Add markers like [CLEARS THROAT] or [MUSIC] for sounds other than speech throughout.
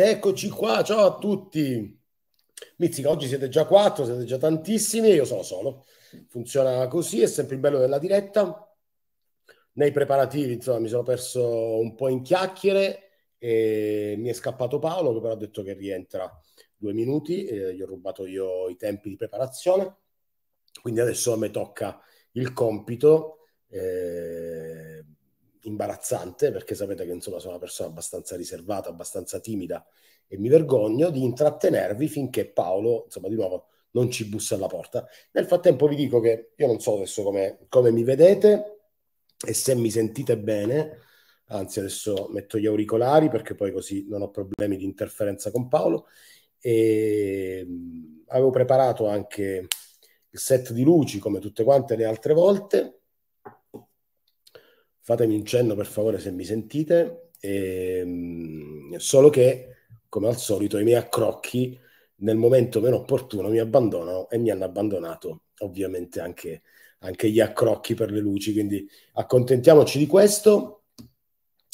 Ed eccoci qua, ciao a tutti. Mizzi, oggi siete già quattro, siete già tantissimi, io sono solo. Funziona così, è sempre il bello della diretta. Nei preparativi, insomma, mi sono perso un po' in chiacchiere e mi è scappato Paolo, che però ha detto che rientra due minuti, eh, gli ho rubato io i tempi di preparazione. Quindi adesso a me tocca il compito. Eh, imbarazzante, perché sapete che insomma sono una persona abbastanza riservata, abbastanza timida e mi vergogno di intrattenervi finché Paolo, insomma, di nuovo non ci bussa alla porta. Nel frattempo vi dico che io non so adesso come, come mi vedete e se mi sentite bene, anzi adesso metto gli auricolari perché poi così non ho problemi di interferenza con Paolo. E mm, avevo preparato anche il set di luci come tutte quante le altre volte fatemi un cenno per favore se mi sentite, e, ehm, solo che come al solito i miei accrocchi nel momento meno opportuno mi abbandonano e mi hanno abbandonato ovviamente anche, anche gli accrocchi per le luci, quindi accontentiamoci di questo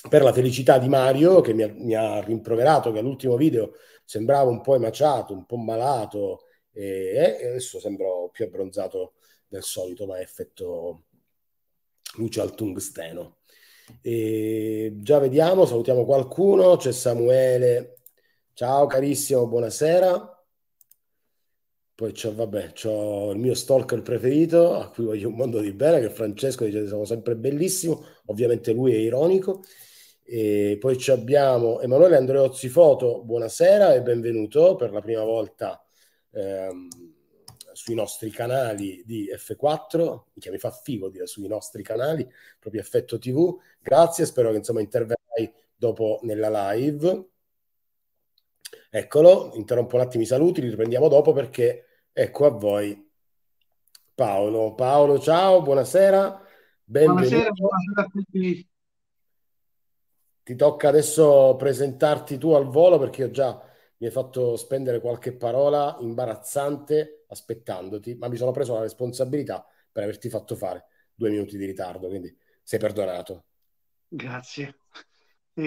per la felicità di Mario che mi ha, mi ha rimproverato che all'ultimo video sembrava un po' emaciato, un po' malato e, e adesso sembro più abbronzato del solito, ma è effetto, luce al tungsteno. E già vediamo, salutiamo qualcuno, c'è Samuele, ciao carissimo, buonasera. Poi c'ho, vabbè, c'ho il mio stalker preferito, a cui voglio un mondo di bene, che Francesco dice sono sempre bellissimo, ovviamente lui è ironico. E poi abbiamo Emanuele Andreozzi Foto, buonasera e benvenuto per la prima volta ehm, sui nostri canali di F4, che mi fa figo dire sui nostri canali, proprio Effetto TV. Grazie, spero che insomma interverrai dopo nella live. Eccolo, interrompo un attimo i saluti, li riprendiamo dopo perché ecco a voi Paolo. Paolo, ciao, buonasera. Benvenuto. Buonasera, buonasera a tutti. Ti tocca adesso presentarti tu al volo perché ho già mi hai fatto spendere qualche parola imbarazzante aspettandoti, ma mi sono preso la responsabilità per averti fatto fare due minuti di ritardo, quindi sei perdonato. Grazie. E,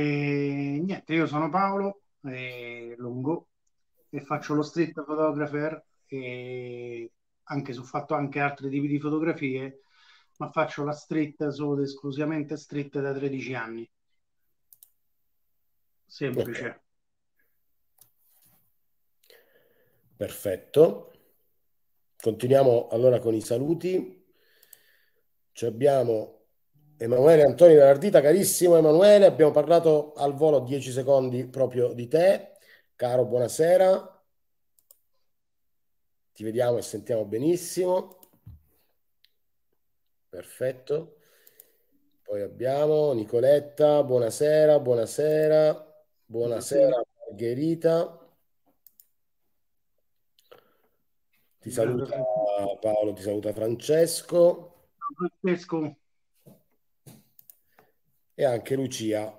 niente, io sono Paolo e Longo e faccio lo street photographer e anche su fatto anche altri tipi di fotografie, ma faccio la street solo ed esclusivamente street da 13 anni. Semplice. Okay. Perfetto. Continuiamo allora con i saluti. Ci abbiamo Emanuele Antonio Galardita, carissimo Emanuele, abbiamo parlato al volo 10 secondi proprio di te. Caro, buonasera. Ti vediamo e sentiamo benissimo. Perfetto. Poi abbiamo Nicoletta, buonasera, buonasera, buonasera Margherita. Ti saluta Paolo, ti saluta Francesco. Francesco. E anche Lucia.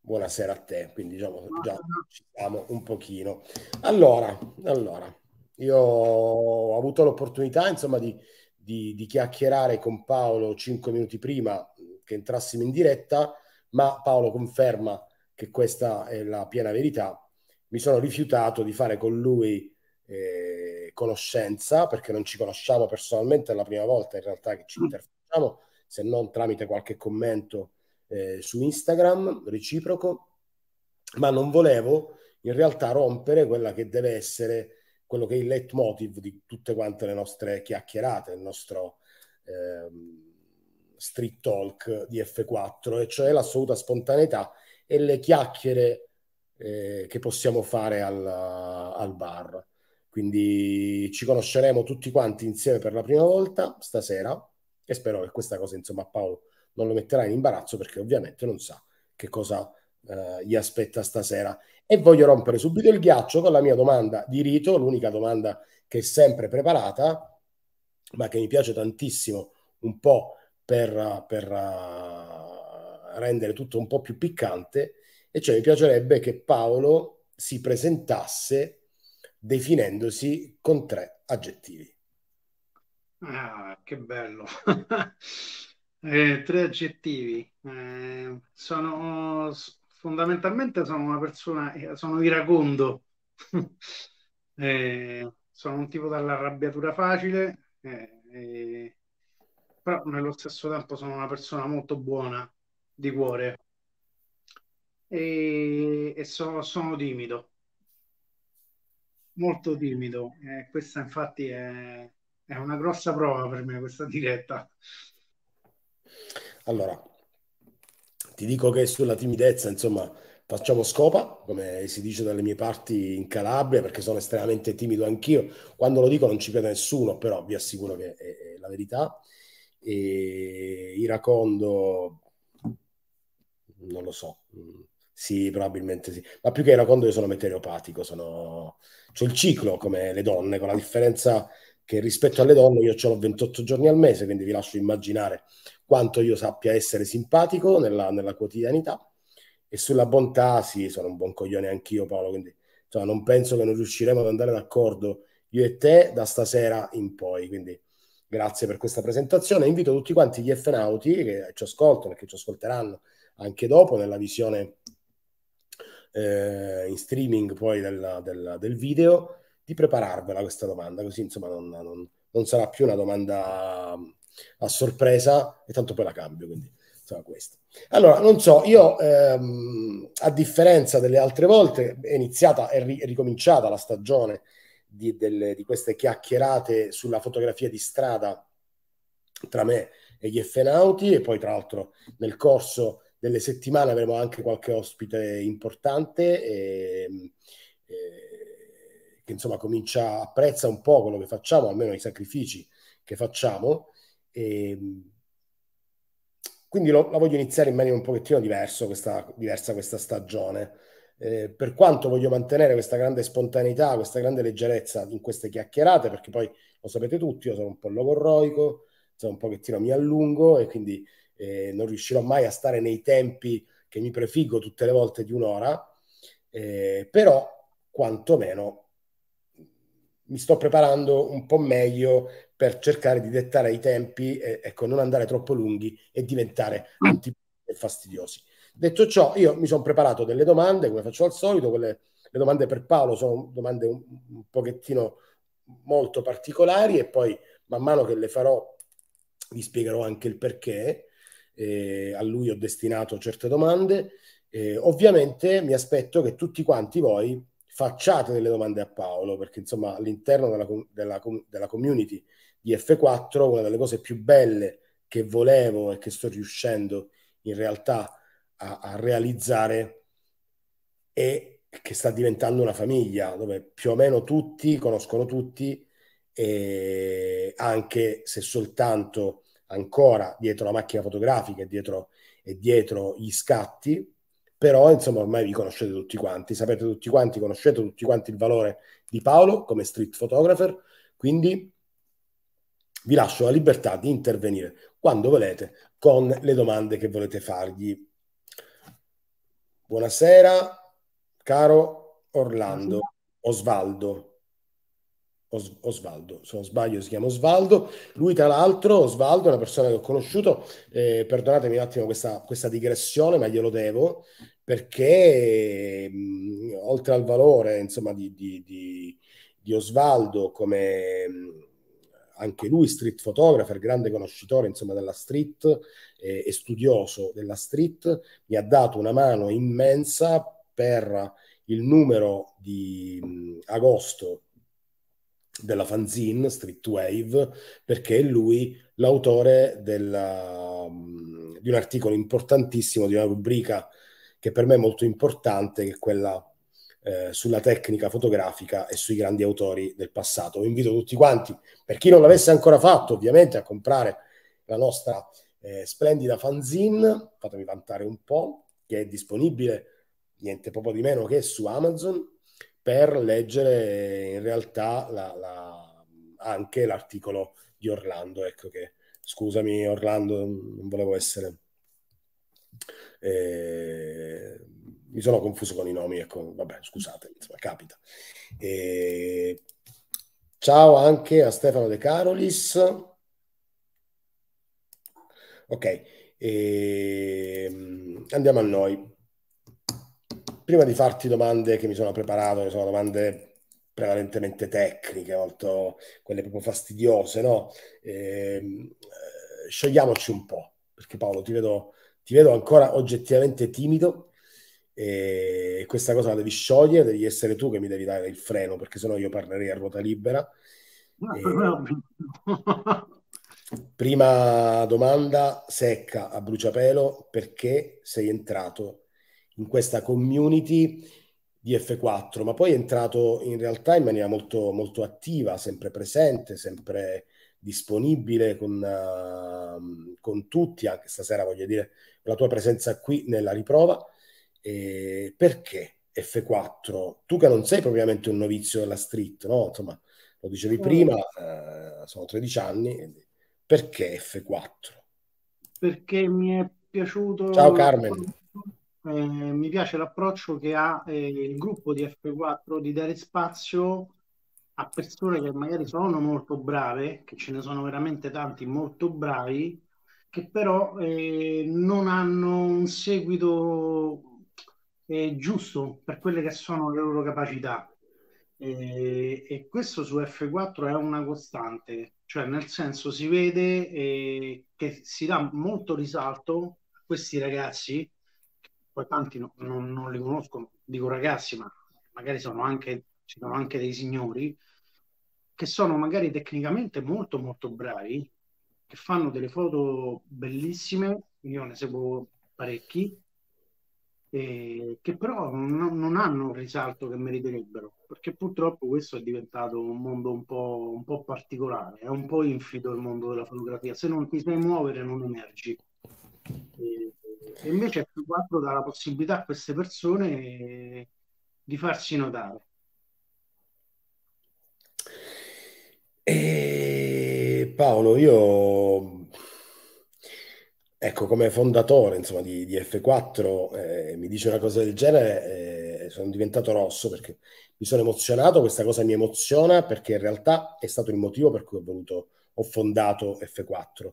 Buonasera a te, quindi diciamo già ci siamo un pochino. Allora, allora io ho avuto l'opportunità insomma di, di, di chiacchierare con Paolo cinque minuti prima che entrassimo in diretta, ma Paolo conferma che questa è la piena verità. Mi sono rifiutato di fare con lui eh, conoscenza, perché non ci conosciamo personalmente, è la prima volta in realtà che ci mm. interfacciamo, se non tramite qualche commento eh, su Instagram reciproco, ma non volevo in realtà rompere quella che deve essere quello che è il leitmotiv di tutte quante le nostre chiacchierate, il nostro ehm, street talk di F4, e cioè l'assoluta spontaneità e le chiacchiere eh, che possiamo fare al, al bar. Quindi ci conosceremo tutti quanti insieme per la prima volta stasera e spero che questa cosa, insomma, Paolo non lo metterà in imbarazzo perché ovviamente non sa che cosa eh, gli aspetta stasera. E voglio rompere subito il ghiaccio con la mia domanda di rito, l'unica domanda che è sempre preparata, ma che mi piace tantissimo un po' per, per uh, rendere tutto un po' più piccante, e cioè mi piacerebbe che Paolo si presentasse definendosi con tre aggettivi. Ah, che bello! [LAUGHS] eh, tre aggettivi. Eh, sono fondamentalmente sono una persona, eh, sono iracondo. [LAUGHS] eh, sono un tipo dall'arrabbiatura facile, eh, eh, però nello stesso tempo sono una persona molto buona di cuore e, e so, sono timido molto timido. Eh, questa infatti è, è una grossa prova per me, questa diretta. Allora, ti dico che sulla timidezza, insomma, facciamo scopa, come si dice dalle mie parti in Calabria, perché sono estremamente timido anch'io. Quando lo dico non ci crede nessuno, però vi assicuro che è, è la verità. E Iracondo, non lo so, mm, sì, probabilmente sì. Ma più che quando io sono metereopatico, sono... C'ho il ciclo come le donne, con la differenza che rispetto alle donne io ce l'ho 28 giorni al mese, quindi vi lascio immaginare quanto io sappia essere simpatico nella, nella quotidianità. E sulla bontà, sì, sono un buon coglione anch'io Paolo, quindi insomma, non penso che non riusciremo ad andare d'accordo io e te da stasera in poi, quindi grazie per questa presentazione. Invito tutti quanti gli f che ci ascoltano e che ci ascolteranno anche dopo nella visione eh, in streaming poi della, della, del video, di prepararvela questa domanda, così insomma non, non, non, sarà più una domanda a sorpresa e tanto poi la cambio, quindi insomma questo. Allora, non so, io ehm, a differenza delle altre volte è iniziata e ri- ricominciata la stagione di, delle, di queste chiacchierate sulla fotografia di strada tra me e gli effenauti e poi tra l'altro nel corso delle settimane avremo anche qualche ospite importante e, ehm, e, eh, che insomma comincia, apprezza un po' quello che facciamo, almeno i sacrifici che facciamo. E, ehm, quindi lo, la voglio iniziare in maniera un pochettino diverso questa, diversa questa stagione. Eh, per quanto voglio mantenere questa grande spontaneità, questa grande leggerezza in queste chiacchierate, perché poi lo sapete tutti, io sono un po' logorroico, sono un pochettino mi allungo e quindi eh, non riuscirò mai a stare nei tempi che mi prefiggo tutte le volte di un'ora, eh, però quantomeno mi sto preparando un po' meglio per cercare di dettare i tempi, eh, ecco, non andare troppo lunghi e diventare mm. fastidiosi. Detto ciò, io mi sono preparato delle domande, come faccio al solito, quelle, le domande per Paolo sono domande un, un pochettino molto particolari e poi man mano che le farò vi spiegherò anche il perché eh, a lui ho destinato certe domande. Eh, ovviamente mi aspetto che tutti quanti voi facciate delle domande a Paolo, perché insomma all'interno della, della, della community di F4 una delle cose più belle che volevo e che sto riuscendo in realtà a, a realizzare è che sta diventando una famiglia dove più o meno tutti conoscono tutti e anche se soltanto ancora dietro la macchina fotografica e dietro, e dietro gli scatti, però insomma ormai vi conoscete tutti quanti, sapete tutti quanti, conoscete tutti quanti il valore di Paolo come street photographer, quindi vi lascio la libertà di intervenire quando volete con le domande che volete fargli. Buonasera, caro Orlando, Osvaldo. Os- Osvaldo, se non sbaglio si chiama Osvaldo, lui tra l'altro, Osvaldo è una persona che ho conosciuto, eh, perdonatemi un attimo questa, questa, digressione, ma glielo devo, perché mh, mm, oltre al valore insomma, di, di, di, di Osvaldo come... Mh, mm, anche lui street photographer, grande conoscitore insomma, della street eh, e studioso della street, mi ha dato una mano immensa per il numero di mh, mm, agosto della fanzine Street Wave, perché è lui l'autore della, di un articolo importantissimo, di una rubrica che per me è molto importante, che è quella eh, sulla tecnica fotografica e sui grandi autori del passato. Vi invito tutti quanti, per chi non l'avesse ancora fatto, ovviamente, a comprare la nostra eh, splendida fanzine, fatemi vantare un po', che è disponibile niente proprio di meno che su Amazon per leggere in realtà la, la, anche l'articolo di Orlando. Ecco che, scusami Orlando, non volevo essere... Eh, mi sono confuso con i nomi, ecco, vabbè, scusate, insomma, capita. Eh, ciao anche a Stefano De Carolis. Ok, eh, andiamo a noi prima di farti domande che mi sono preparato, che sono domande prevalentemente tecniche, molto quelle proprio fastidiose, no? Ehm, eh, sciogliamoci un po', perché Paolo ti vedo, ti vedo ancora oggettivamente timido e questa cosa la devi sciogliere, devi essere tu che mi devi dare il freno, perché sennò io parlerei a ruota libera. E... Eh, prima domanda secca a bruciapelo, perché sei entrato in questa community di F4, ma poi è entrato in realtà in maniera molto, molto attiva, sempre presente, sempre disponibile con, uh, con tutti, anche stasera voglio dire la tua presenza qui nella riprova. E perché F4? Tu che non sei propriamente un novizio della street, no? Insomma, lo dicevi prima, uh, sono 13 anni, perché F4? Perché mi è piaciuto... Ciao Carmen. Eh, mi piace l'approccio che ha eh, il gruppo di F4 di dare spazio a persone che magari sono molto brave, che ce ne sono veramente tanti molto bravi, che però eh, non hanno un seguito eh, giusto per quelle che sono le loro capacità. Eh, e questo su F4 è una costante, cioè nel senso si vede che si dà molto risalto a questi ragazzi poi tanti no, non, non, li conoscono, dico ragazzi, ma magari sono anche, ci sono anche dei signori che sono magari tecnicamente molto molto bravi, che fanno delle foto bellissime, io ne seguo parecchi, eh, che però non, non, hanno il risalto che meriterebbero, perché purtroppo questo è diventato un mondo un po', un po', particolare, è un po' infido il mondo della fotografia, se non ti sai muovere non emergi. Eh, e invece F4 dà la possibilità a queste persone eh, di farsi notare. E Paolo, io ecco come fondatore insomma, di, di F4 eh, mi dice una cosa del genere, eh, sono diventato rosso perché mi sono emozionato, questa cosa mi emoziona perché in realtà è stato il motivo per cui ho voluto ho fondato F4.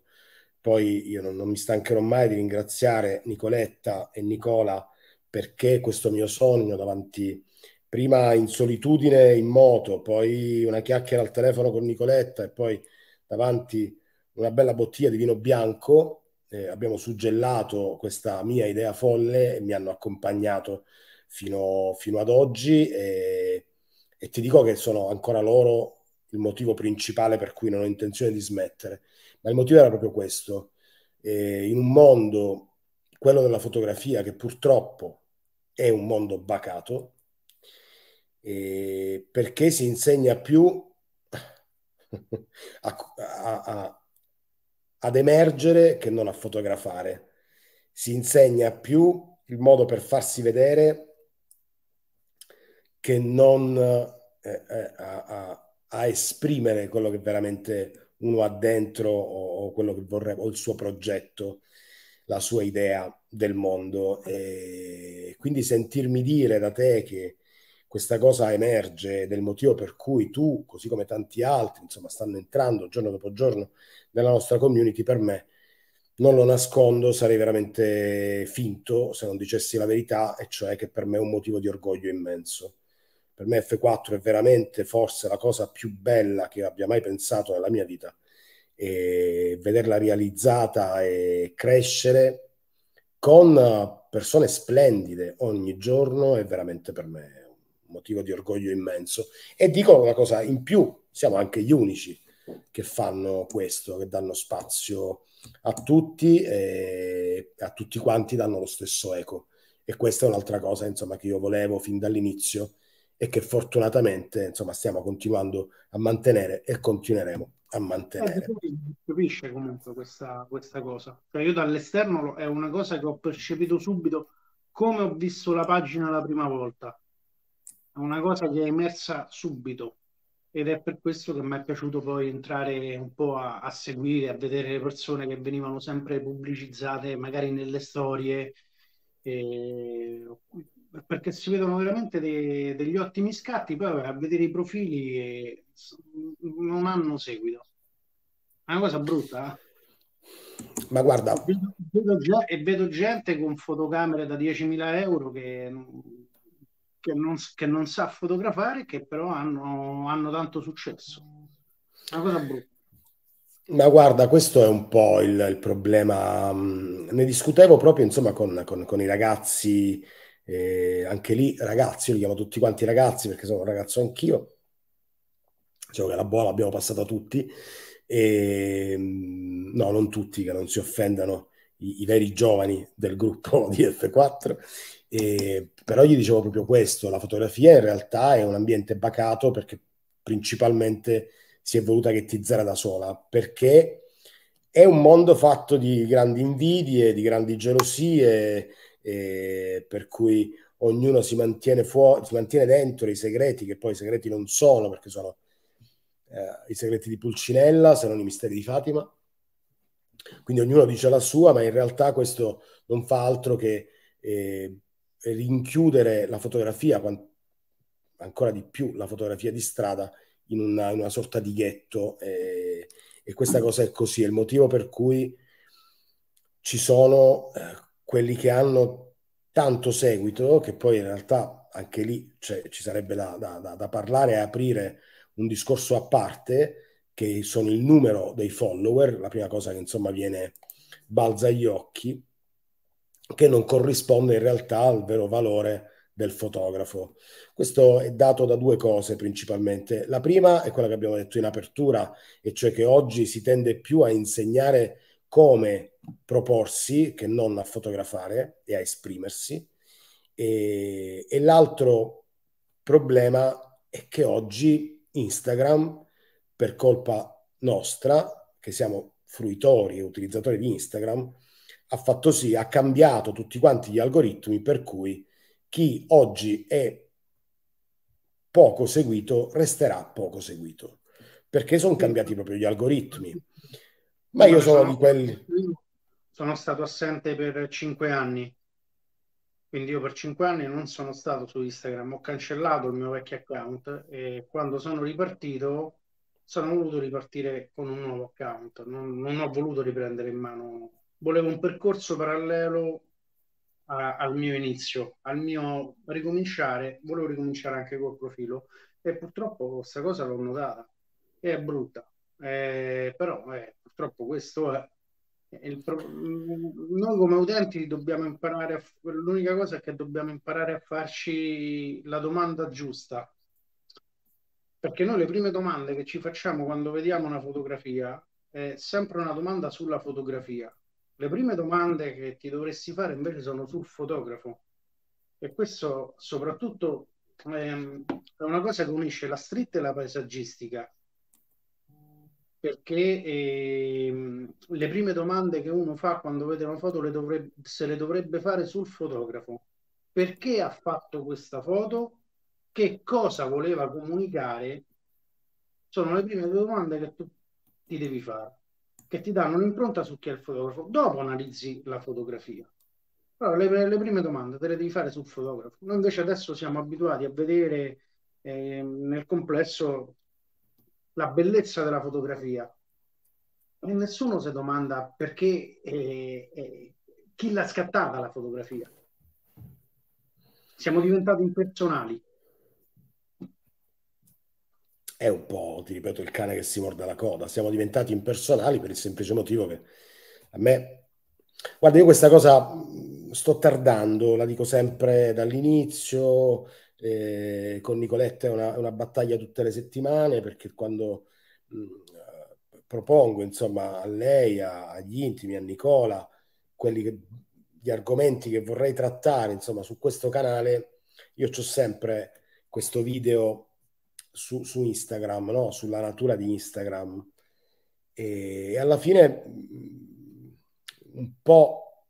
Poi io non, non, mi stancherò mai di ringraziare Nicoletta e Nicola perché questo mio sogno davanti, prima in solitudine in moto, poi una chiacchiera al telefono con Nicoletta e poi davanti una bella bottiglia di vino bianco, eh, abbiamo suggellato questa mia idea folle e mi hanno accompagnato fino, fino ad oggi e, e ti dico che sono ancora loro il motivo principale per cui non ho intenzione di smettere ma il motivo era proprio questo. Eh, in un mondo, quello della fotografia, che purtroppo è un mondo bacato, eh, perché si insegna più [LAUGHS] a, a, a, ad emergere che non a fotografare. Si insegna più il modo per farsi vedere che non eh, eh a, a, a, esprimere quello che veramente uno ha dentro o quello che vorrebbe, o il suo progetto, la sua idea del mondo. E quindi sentirmi dire da te che questa cosa emerge del motivo per cui tu, così come tanti altri, insomma, stanno entrando giorno dopo giorno nella nostra community, per me, non lo nascondo, sarei veramente finto se non dicessi la verità, e cioè che per me è un motivo di orgoglio immenso. Per me F4 è veramente forse la cosa più bella che abbia mai pensato nella mia vita. E vederla realizzata e crescere con persone splendide ogni giorno è veramente per me un motivo di orgoglio immenso. E dico una cosa in più, siamo anche gli unici che fanno questo, che danno spazio a tutti e a tutti quanti danno lo stesso eco. E questa è un'altra cosa, insomma, che io volevo fin dall'inizio e che fortunatamente insomma, stiamo continuando a mantenere e continueremo a mantenere. Eh, capisce comunque questa, questa cosa. Cioè io dall'esterno è una cosa che ho percepito subito come ho visto la pagina la prima volta. È una cosa che è emersa subito ed è per questo che mi è piaciuto poi entrare un po' a, a seguire, a vedere le persone che venivano sempre pubblicizzate magari nelle storie. E perché si vedono veramente de- degli ottimi scatti, poi a vedere i profili eh, non hanno seguito. È una cosa brutta. Eh? Ma guarda, vedo, vedo, e vedo gente con fotocamere da 10.000 euro che, che, non, che non sa fotografare, che però hanno, hanno tanto successo. È una cosa brutta. Ma guarda, questo è un po' il, il problema. Mm, ne discutevo proprio insomma con, con, con i ragazzi eh, anche lì, ragazzi, io li chiamo tutti quanti ragazzi perché sono un ragazzo anch'io. Diciamo che la buona l'abbiamo passata tutti. E, mm, no, non tutti, che non si offendano i, i veri giovani del gruppo [LAUGHS] di F4. E, però gli dicevo proprio questo, la fotografia in realtà è un ambiente bacato perché principalmente si è voluta ghettizzare da sola, perché è un mondo fatto di grandi invidie, di grandi gelosie, eh, per cui ognuno si mantiene fuori, si mantiene dentro i segreti, che poi i segreti non sono, perché sono eh, i segreti di Pulcinella, se non i misteri di Fatima. Quindi ognuno dice la sua, ma in realtà questo non fa altro che eh, rinchiudere la fotografia, quant- ancora di più la fotografia di strada, in una, in una sorta di ghetto. Eh, e questa cosa è così, è il motivo per cui ci sono eh, quelli che hanno tanto seguito, che poi in realtà anche lì cioè, ci sarebbe da, da, da parlare e aprire un discorso a parte, che sono il numero dei follower, la prima cosa che insomma viene balza agli occhi, che non corrisponde in realtà al vero valore del fotografo. Questo è dato da due cose principalmente. La prima è quella che abbiamo detto in apertura, e cioè che oggi si tende più a insegnare come proporsi che non a fotografare e a esprimersi. E, e l'altro problema è che oggi Instagram, per colpa nostra, che siamo fruitori e utilizzatori di Instagram, ha fatto sì, ha cambiato tutti quanti gli algoritmi per cui chi oggi è poco seguito resterà poco seguito perché sono cambiati proprio gli algoritmi. Ma io sono di quelli sono stato assente per cinque anni. Quindi io per cinque anni non sono stato su Instagram, ho cancellato il mio vecchio account e quando sono ripartito sono voluto ripartire con un nuovo account, non, non ho voluto riprendere in mano, volevo un percorso parallelo a, al mio inizio, al mio ricominciare, volevo ricominciare anche col profilo e purtroppo questa cosa l'ho notata è brutta, eh, però eh, purtroppo questo è Pro... Mm, noi come utenti dobbiamo imparare, a... l'unica cosa è che dobbiamo imparare a farci la domanda giusta, perché noi le prime domande che ci facciamo quando vediamo una fotografia è sempre una domanda sulla fotografia. Le prime domande che ti dovresti fare invece sono sul fotografo e questo soprattutto ehm, è una cosa che unisce la street e la paesaggistica perché ehm, le prime domande che uno fa quando vede una foto le dovrebbe, se le dovrebbe fare sul fotografo. Perché ha fatto questa foto? Che cosa voleva comunicare? Sono le prime due domande che tu ti devi fare, che ti danno un'impronta su chi è il fotografo. Dopo analizzi la fotografia. Però le, le prime domande te le devi fare sul fotografo. Noi invece adesso siamo abituati a vedere eh, nel complesso la bellezza della fotografia. E nessuno si domanda perché eh, eh, chi l'ha scattata la fotografia. Siamo diventati impersonali. È un po', ti ripeto, il cane che si morde la coda. Siamo diventati impersonali per il semplice motivo che a me... Guarda, io questa cosa mm, sto tardando, la dico sempre dall'inizio, eh, con Nicoletta è una, una, battaglia tutte le settimane perché quando mh, mm, propongo insomma a lei, a, agli intimi, a Nicola, quelli che, gli argomenti che vorrei trattare insomma su questo canale, io ho sempre questo video su, su Instagram, no? sulla natura di Instagram e alla fine mm, un po'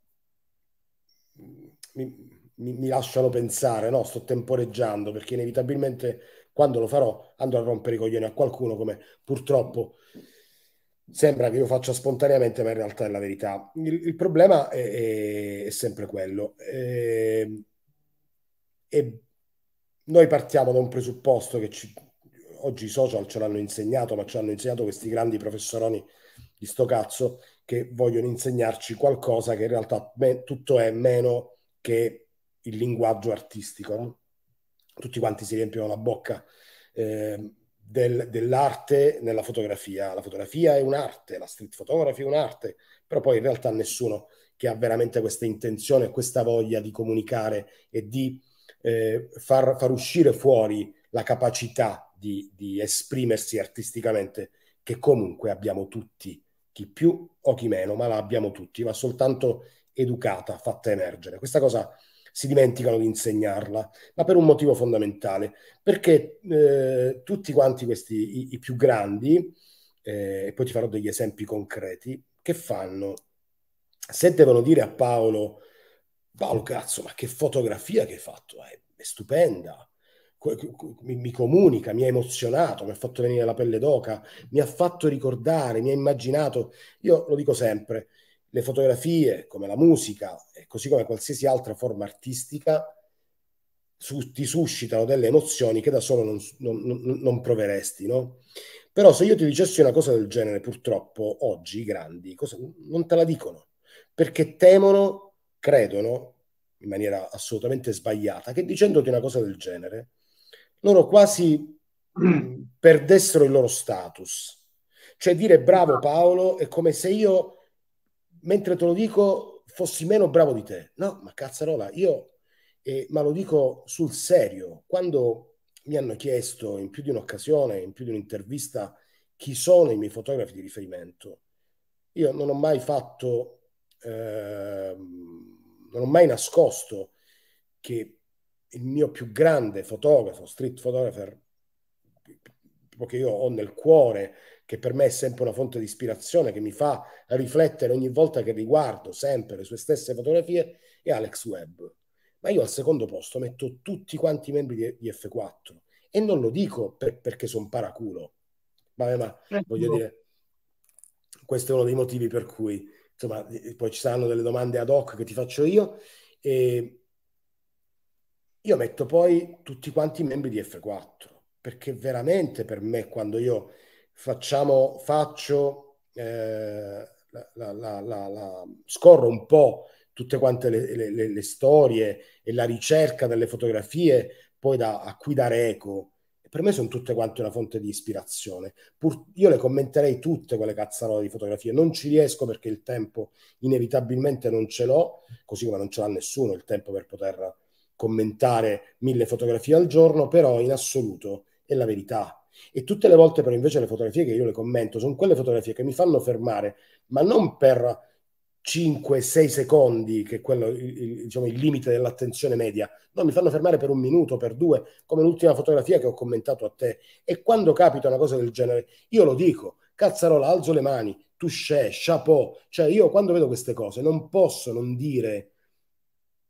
mi, mi, mi lasciano pensare, no? Sto temporeggiando perché inevitabilmente quando lo farò andrò a rompere i coglioni a qualcuno come purtroppo sembra che io faccia spontaneamente, ma in realtà è la verità. Il, il problema è, è, è, sempre quello. E, ehm, e noi partiamo da un presupposto che ci, oggi i social ce l'hanno insegnato, ma ce l'hanno insegnato questi grandi professoroni di sto cazzo che vogliono insegnarci qualcosa che in realtà me, tutto è meno che il linguaggio artistico. No? Tutti quanti si riempiono la bocca eh, del, dell'arte nella fotografia. La fotografia è un'arte, la street photography è un'arte, però poi in realtà nessuno che ha veramente questa intenzione, questa voglia di comunicare e di eh, far, far, uscire fuori la capacità di, di esprimersi artisticamente, che comunque abbiamo tutti, chi più o chi meno, ma la abbiamo tutti, va soltanto educata, fatta emergere. Questa cosa si dimenticano di insegnarla, ma per un motivo fondamentale, perché eh, tutti quanti questi, i, i più grandi, eh, e poi ti farò degli esempi concreti, che fanno? Se devono dire a Paolo, Paolo cazzo, ma che fotografia che hai fatto, è, eh, è stupenda, mi, mi, comunica, mi ha emozionato, mi ha fatto venire la pelle d'oca, mi ha fatto ricordare, mi ha immaginato, io lo dico sempre, le fotografie, come la musica, così come qualsiasi altra forma artistica, su, ti suscitano delle emozioni che da solo non, non, non, proveresti, no? Però se io ti dicessi una cosa del genere, purtroppo oggi i grandi cosa, non te la dicono, perché temono, credono, in maniera assolutamente sbagliata, che dicendoti una cosa del genere, loro quasi [CLEARS THROAT] perdessero il loro status. Cioè dire bravo esatto. Paolo è come se io mentre te lo dico fossi meno bravo di te. No, ma cazzarova, io, eh, ma lo dico sul serio, quando mi hanno chiesto in più di un'occasione, in più di un'intervista, chi sono i miei fotografi di riferimento, io non ho mai fatto, eh, non ho mai nascosto che il mio più grande fotografo, street photographer, che io ho nel cuore, che per me è sempre una fonte di ispirazione, che mi fa riflettere ogni volta che riguardo sempre le sue stesse fotografie, è Alex Webb. Ma io al secondo posto metto tutti quanti i membri di F4 e non lo dico per, perché sono paraculo, ma, ma eh, voglio dire, questo è uno dei motivi per cui, insomma, eh, poi ci saranno delle domande ad hoc che ti faccio io. E io metto poi tutti quanti i membri di F4, perché veramente per me quando io facciamo, faccio, eh, la, la, la, scorro un po' tutte quante le, le, le, storie e la ricerca delle fotografie poi da, a cui dare eco. Per me sono tutte quante una fonte di ispirazione. Pur, io le commenterei tutte quelle cazzarole di fotografie. Non ci riesco perché il tempo inevitabilmente non ce l'ho, così come non ce l'ha nessuno il tempo per poter commentare mille fotografie al giorno, però in assoluto è la verità e tutte le volte però invece le fotografie che io le commento sono quelle fotografie che mi fanno fermare, ma non per 5-6 secondi, che è quello, il, diciamo, il limite dell'attenzione media, no, mi fanno fermare per un minuto, per due, come l'ultima fotografia che ho commentato a te. E quando capita una cosa del genere, io lo dico, cazzarola, alzo le mani, touché, chapeau, cioè io quando vedo queste cose non posso non dire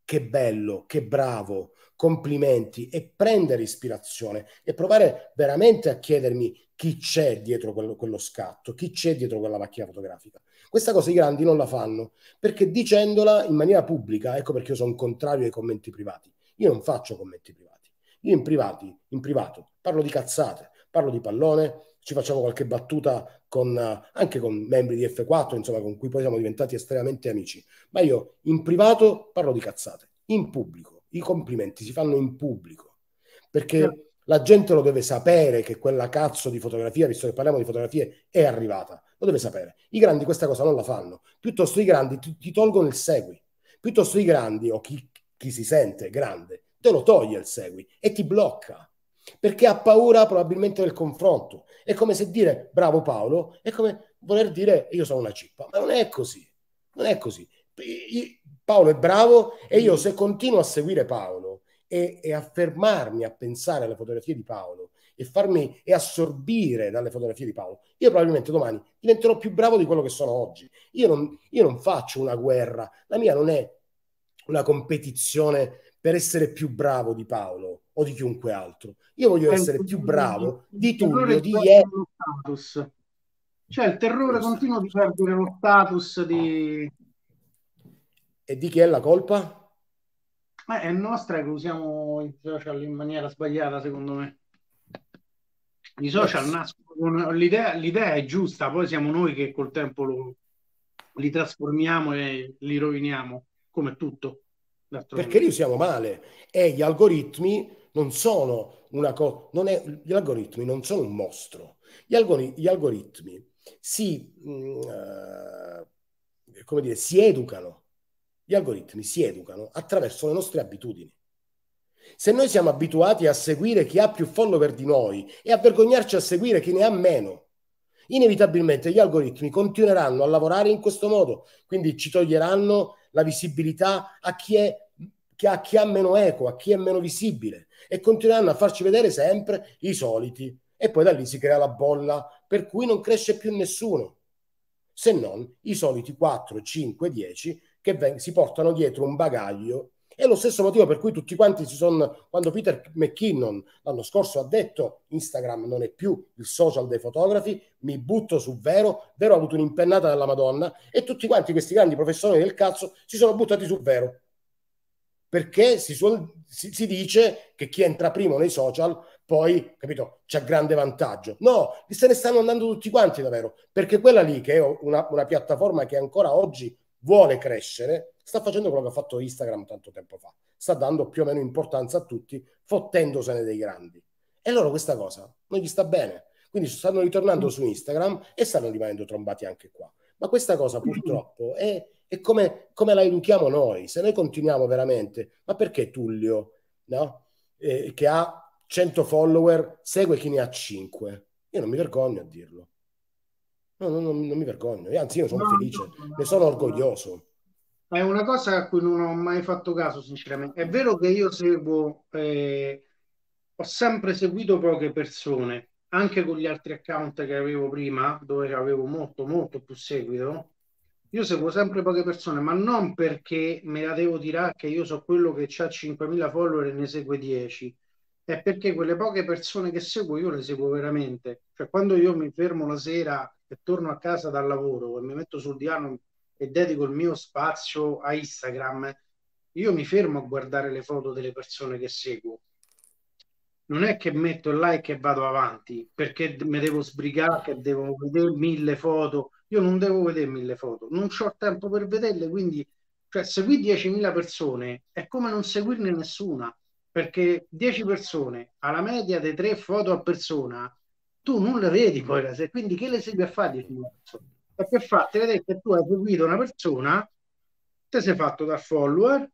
che bello, che bravo, complimenti e prendere ispirazione e provare veramente a chiedermi chi c'è dietro quello, quello scatto, chi c'è dietro quella macchina fotografica. Questa cosa i grandi non la fanno perché dicendola in maniera pubblica, ecco perché io sono contrario ai commenti privati. Io non faccio commenti privati. Io in, privati, in privato parlo di cazzate, parlo di pallone, ci facciamo qualche battuta con, anche con membri di F4, insomma, con cui poi siamo diventati estremamente amici. Ma io in privato parlo di cazzate, in pubblico i complimenti si fanno in pubblico, perché la gente lo deve sapere che quella cazzo di fotografia, visto che parliamo di fotografie, è arrivata, lo deve sapere. I grandi questa cosa non la fanno, piuttosto i grandi ti, ti tolgono il segui, piuttosto i grandi o chi, chi si sente grande te lo toglie il segui e ti blocca perché ha paura probabilmente del confronto. È come se dire bravo Paolo è come voler dire io sono una cippa, ma non è così, non è così. Paolo è bravo e io mm. se continuo a seguire Paolo e, e a fermarmi a pensare alle fotografie di Paolo e farmi e assorbire dalle fotografie di Paolo, io probabilmente domani diventerò più bravo di quello che sono oggi. Io non, io non faccio una guerra, la mia non è una competizione per essere più bravo di Paolo o di chiunque altro. Io voglio essere più bravo di Tullio, di ieri. Cioè il terrore continuo di perdere lo status di, e di chi è la colpa? Ma è nostra che usiamo i social in maniera sbagliata, secondo me. I social yes. nascono, l'idea, l'idea è giusta, poi siamo noi che col tempo lo, li trasformiamo e li roviniamo, come tutto. Perché li usiamo male e gli algoritmi non sono una cosa, gli algoritmi non sono un mostro. Gli, algori, gli algoritmi si, mh, mm, eh, uh, come dire, si educano gli algoritmi si educano attraverso le nostre abitudini. Se noi siamo abituati a seguire chi ha più follower di noi e a vergognarci a seguire chi ne ha meno, inevitabilmente gli algoritmi continueranno a lavorare in questo modo, quindi ci toglieranno la visibilità a chi, è, a chi ha meno eco, a chi è meno visibile e continueranno a farci vedere sempre i soliti. E poi da lì si crea la bolla per cui non cresce più nessuno, se non i soliti 4, 5, 10 che veng- si portano dietro un bagaglio. È lo stesso motivo per cui tutti quanti si sono, quando Peter McKinnon l'anno scorso ha detto Instagram non è più il social dei fotografi, mi butto su Vero, Vero ha avuto un'impennata della Madonna e tutti quanti questi grandi professori del cazzo si sono buttati su Vero. Perché si, suol, si, si dice che chi entra primo nei social poi, capito, c'è grande vantaggio. No, se ne stanno andando tutti quanti davvero, perché quella lì, che è una, una piattaforma che ancora oggi vuole crescere, sta facendo quello che ha fatto Instagram tanto tempo fa, sta dando più o meno importanza a tutti, fottendosene dei grandi. E loro questa cosa non gli sta bene. Quindi stanno ritornando su Instagram e stanno rimanendo trombati anche qua. Ma questa cosa purtroppo è, è come, come, la educhiamo noi. Se noi continuiamo veramente, ma perché Tullio, no? eh, che ha 100 follower, segue chi ne ha 5? Io non mi vergogno a dirlo. No, no, no, non mi vergogno, anzi io sono felice, ne sono orgoglioso. È una cosa a cui non ho mai fatto caso, sinceramente. È vero che io seguo, eh, ho sempre seguito poche persone, anche con gli altri account che avevo prima, dove avevo molto, molto più seguito. Io seguo sempre poche persone, ma non perché me la devo dire che io so quello che ha 5.000 follower e ne segue 10 è perché quelle poche persone che seguo io le seguo veramente. Cioè, quando io mi fermo la sera e torno a casa dal lavoro e mi metto sul divano e dedico il mio spazio a Instagram, io mi fermo a guardare le foto delle persone che seguo. Non è che metto il like e vado avanti perché mi devo sbrigare, che devo vedere mille foto. Io non devo vedere mille foto, non ho tempo per vederle, quindi cioè, seguire 10.000 persone è come non seguirne nessuna, perché 10 persone alla media di tre foto a persona tu non le vedi poi la serie, quindi che le segui a fare di film? Perché fate vedere che tu hai seguito una persona, te sei fatto da follower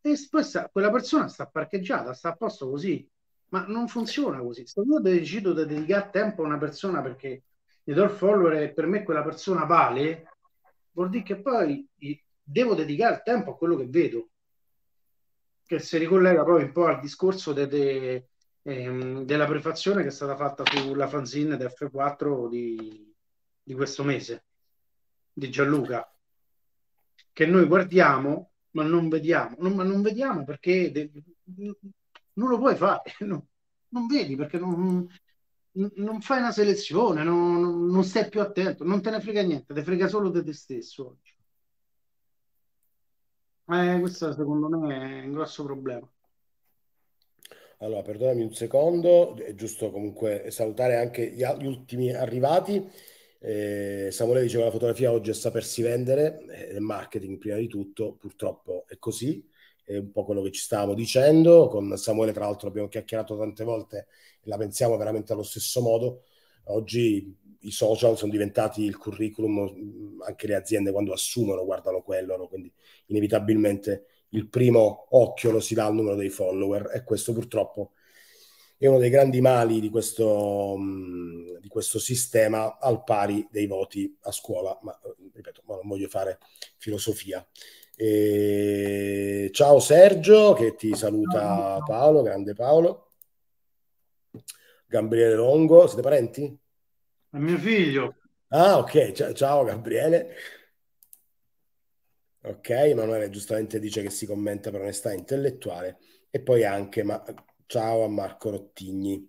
e poi sta, quella persona sta parcheggiata, sta a posto così, ma non funziona così. Se io decido di dedicare tempo a una persona perché gli do il follower e per me quella persona vale, vuol dire che poi devo dedicare tempo a quello che vedo, che si ricollega poi un po' al discorso delle ehm, della prefazione che è stata fatta sulla fanzine del F4 di, di questo mese, di Gianluca, che noi guardiamo ma non vediamo, non, ma non vediamo perché de- non lo puoi fare, [LAUGHS] no, non vedi perché non, non fai una selezione, non, non, stai più attento, non te ne frega niente, te frega solo di te stesso oggi. Eh, questo secondo me è un grosso problema. Allora, perdonami un secondo, è giusto comunque salutare anche gli, ultimi arrivati. Eh, Samuele diceva la fotografia oggi è sapersi vendere, il eh, marketing prima di tutto, purtroppo è così, è un po' quello che ci stavamo dicendo, con Samuele tra l'altro abbiamo chiacchierato tante volte e la pensiamo veramente allo stesso modo, oggi i social sono diventati il curriculum, mm, anche le aziende quando assumono guardano quello, no? quindi inevitabilmente il primo occhio lo si dà al numero dei follower e questo purtroppo è uno dei grandi mali di questo, mm, di questo sistema al pari dei voti a scuola, ma ripeto, ma non voglio fare filosofia. E... Ciao Sergio, che ti saluta Paolo, grande Paolo. Gabriele Longo, siete parenti? È mio figlio. Ah, ok, ciao, ciao Gabriele. Ok, Emanuele giustamente dice che si commenta per onestà intellettuale e poi anche ma- ciao a Marco Rottigni.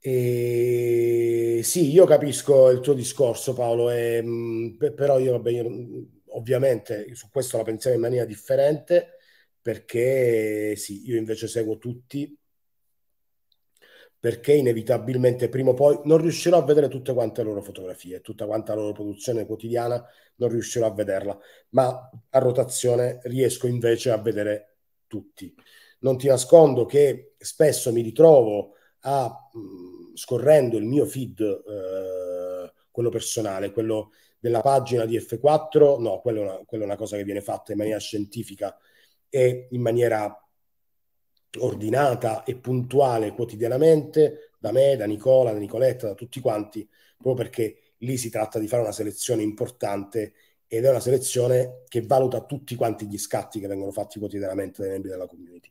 E... Sì, io capisco il tuo discorso Paolo, e, mm, però io, vabbè, io, mm, ovviamente su questo la pensiamo in maniera differente perché sì, io invece seguo tutti perché inevitabilmente prima o poi non riuscirò a vedere tutte quante le loro fotografie, tutta quanta la loro produzione quotidiana, non riuscirò a vederla, ma a rotazione riesco invece a vedere tutti. Non ti nascondo che spesso mi ritrovo a, mh, mm, scorrendo il mio feed, eh, quello personale, quello della pagina di F4, no, quella è, una, quella è una cosa che viene fatta in maniera scientifica e in maniera ordinata e puntuale quotidianamente da me, da Nicola, da Nicoletta, da tutti quanti, proprio perché lì si tratta di fare una selezione importante ed è una selezione che valuta tutti quanti gli scatti che vengono fatti quotidianamente dai membri della community.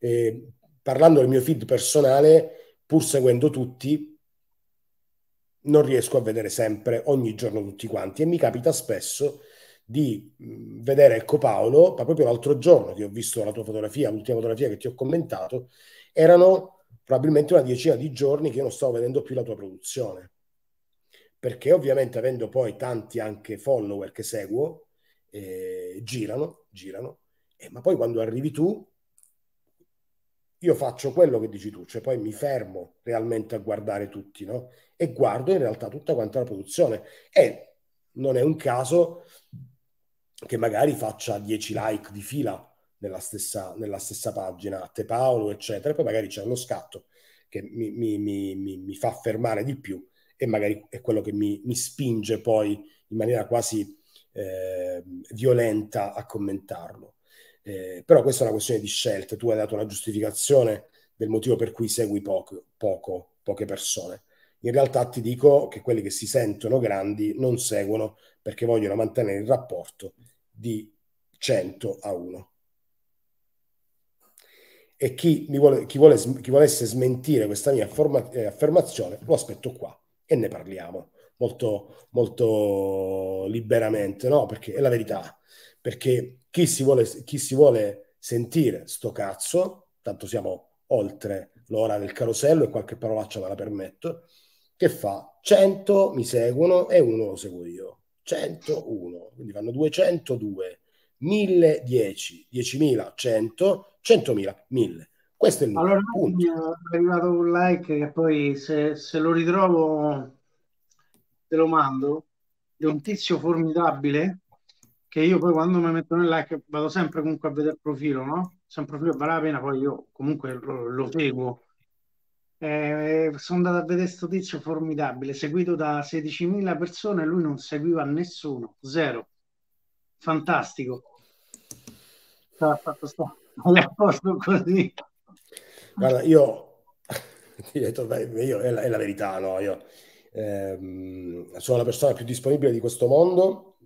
Eh, parlando del mio feed personale, pur seguendo tutti, non riesco a vedere sempre, ogni giorno tutti quanti e mi capita spesso di vedere, ecco Paolo, ma proprio l'altro giorno che ho visto la tua fotografia, l'ultima fotografia che ti ho commentato, erano probabilmente una decina di giorni che io non stavo vedendo più la tua produzione. Perché ovviamente avendo poi tanti anche follower che seguo, eh, girano, girano, eh, ma poi quando arrivi tu, io faccio quello che dici tu, cioè poi mi fermo realmente a guardare tutti, no? E guardo in realtà tutta quanta la produzione. E non è un caso che magari faccia 10 like di fila nella stessa, nella stessa pagina, a te Paolo, eccetera, e poi magari c'è uno scatto che mi, mi, mi, mi, fa fermare di più e magari è quello che mi, spinge poi in maniera quasi eh, violenta a commentarlo. Eh, però questa è una questione di scelte, tu hai dato una giustificazione del motivo per cui segui poco, poco poche persone in realtà ti dico che quelli che si sentono grandi non seguono perché vogliono mantenere il rapporto di 100 a 1. E chi, vuole, chi, vuole, chi volesse smentire questa mia forma, eh, affermazione lo aspetto qua e ne parliamo molto, molto liberamente, no? Perché è la verità. Perché chi si vuole, chi si vuole sentire sto cazzo, tanto siamo oltre l'ora del carosello e qualche parolaccia me la permetto, che fa 100 mi seguono e uno lo seguo io. 101, quindi fanno 202, 1010, 10.000, 100, 100.000, 1000. Questo è il allora, punto. è arrivato un like che poi se, se lo ritrovo te lo mando. È un tizio formidabile che io poi quando mi metto nel like vado sempre comunque a vedere il profilo, no? Se un profilo vale la pena poi io comunque lo, lo seguo eh, sono andato a vedere questo tizio formidabile, seguito da 16.000 persone, lui non seguiva nessuno, zero. Fantastico. Sta, sta, sta. L'ha eh. posto così. Guarda, io [LAUGHS] ti io, è, la, è, la, verità, no? Io ehm, sono la persona più disponibile di questo mondo,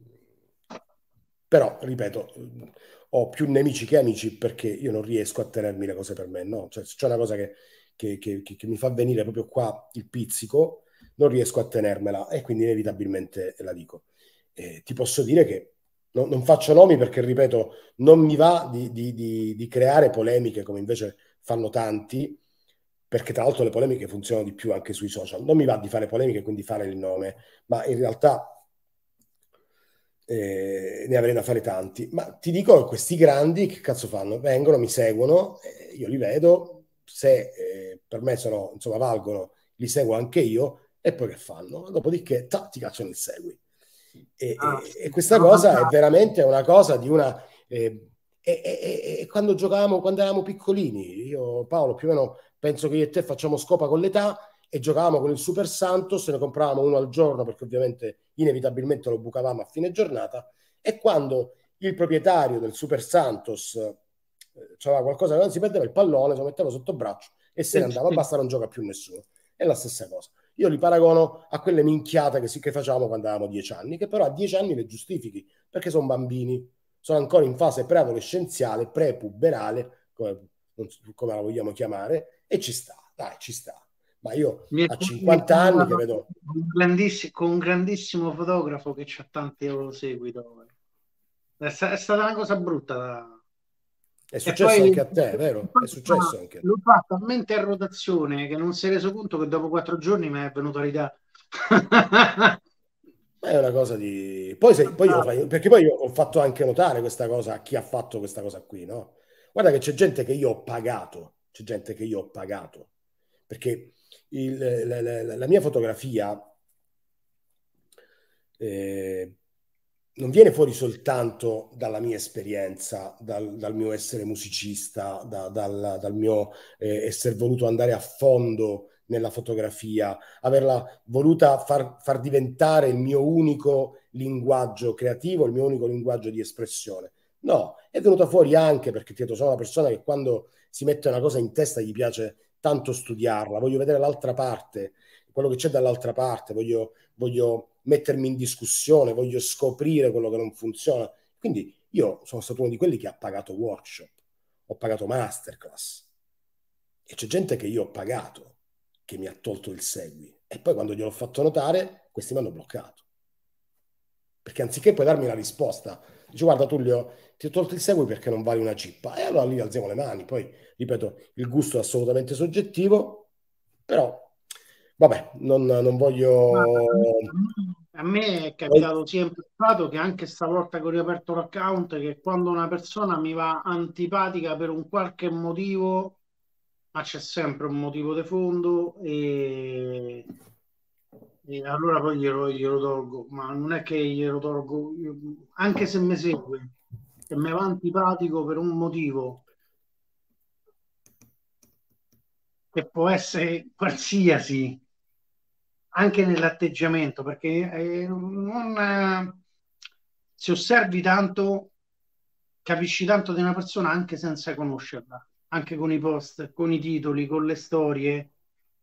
però, ripeto, ho più nemici che amici perché io non riesco a tenermi le cose per me, no? Cioè, c'è una cosa che che, che, che, mi fa venire proprio qua il pizzico, non riesco a tenermela e quindi inevitabilmente la dico. Eh, ti posso dire che no, non faccio nomi perché, ripeto, non mi va di, di, di, di creare polemiche come invece fanno tanti, perché tra l'altro le polemiche funzionano di più anche sui social. Non mi va di fare polemiche e quindi fare il nome, ma in realtà eh, ne avrei da fare tanti. Ma ti dico, questi grandi che cazzo fanno? Vengono, mi seguono, eh, io li vedo, se eh, per me sono, insomma, valgono, li seguo anche io, e poi che fanno? Dopodiché ta, ti cacciano il segui. E, ah, e, questa cosa è veramente una cosa di una... Eh, e, quando giocavamo, quando eravamo piccolini, io Paolo più o meno penso che io e te facciamo scopa con l'età e giocavamo con il Super Santos, ne compravamo uno al giorno perché ovviamente inevitabilmente lo bucavamo a fine giornata e quando il proprietario del Super Santos c'era qualcosa, che si perdeva il pallone, lo metteva sotto braccio e se ne andava, basta non gioca più nessuno. È la stessa cosa. Io li paragono a quelle minchiate che, sì, che facciamo quando avevamo dieci anni, che però a dieci anni le giustifichi, perché sono bambini, sono ancora in fase preadolescenziale, prepuberale, come, come la vogliamo chiamare, e ci sta, dai, ci sta. Ma io mi a 50 anni che vedo... Un grandissimo, con un grandissimo fotografo che ha tanti euro seguito. È, è stata una cosa brutta da è successo poi, anche a te, vero? È successo fa, anche a te. L'ho fatto a mente a rotazione che non si è reso conto che dopo quattro giorni mi è venuto l'idea. [LAUGHS] Ma è una cosa di... Poi, se, poi io fai, perché poi io ho fatto anche notare questa cosa a chi ha fatto questa cosa qui, no? Guarda che c'è gente che io ho pagato, c'è gente che io ho pagato, perché il, la, la, la, mia fotografia eh, non viene fuori soltanto dalla mia esperienza, dal, dal mio essere musicista, da, dal, dal, mio eh, essere voluto andare a fondo nella fotografia, averla voluta far, far, diventare il mio unico linguaggio creativo, il mio unico linguaggio di espressione. No, è venuta fuori anche perché Tieto sono una persona che quando si mette una cosa in testa gli piace tanto studiarla, voglio vedere l'altra parte, quello che c'è dall'altra parte, voglio, voglio mettermi in discussione, voglio scoprire quello che non funziona. Quindi io sono stato uno di quelli che ha pagato workshop, ho pagato masterclass e c'è gente che io ho pagato che mi ha tolto il segui e poi quando gliel'ho fatto notare questi mi hanno bloccato. Perché anziché poi darmi la risposta, dice guarda Tullio, ti ho tolto il segui perché non vali una cippa. E allora lì alziamo le mani. Poi, ripeto, il gusto è assolutamente soggettivo, però vabbè, non, non voglio... A me è capitato sia in passato che anche stavolta che ho riaperto l'account, che quando una persona mi va antipatica per un qualche motivo, ma c'è sempre un motivo di fondo e, e allora poi glielo, glielo, tolgo, ma non è che glielo tolgo, io, anche se mi segue, se mi va antipatico per un motivo, che può essere qualsiasi, anche nell'atteggiamento, perché eh, non, eh, se osservi tanto, capisci tanto di una persona anche senza conoscerla, anche con i post, con i titoli, con le storie.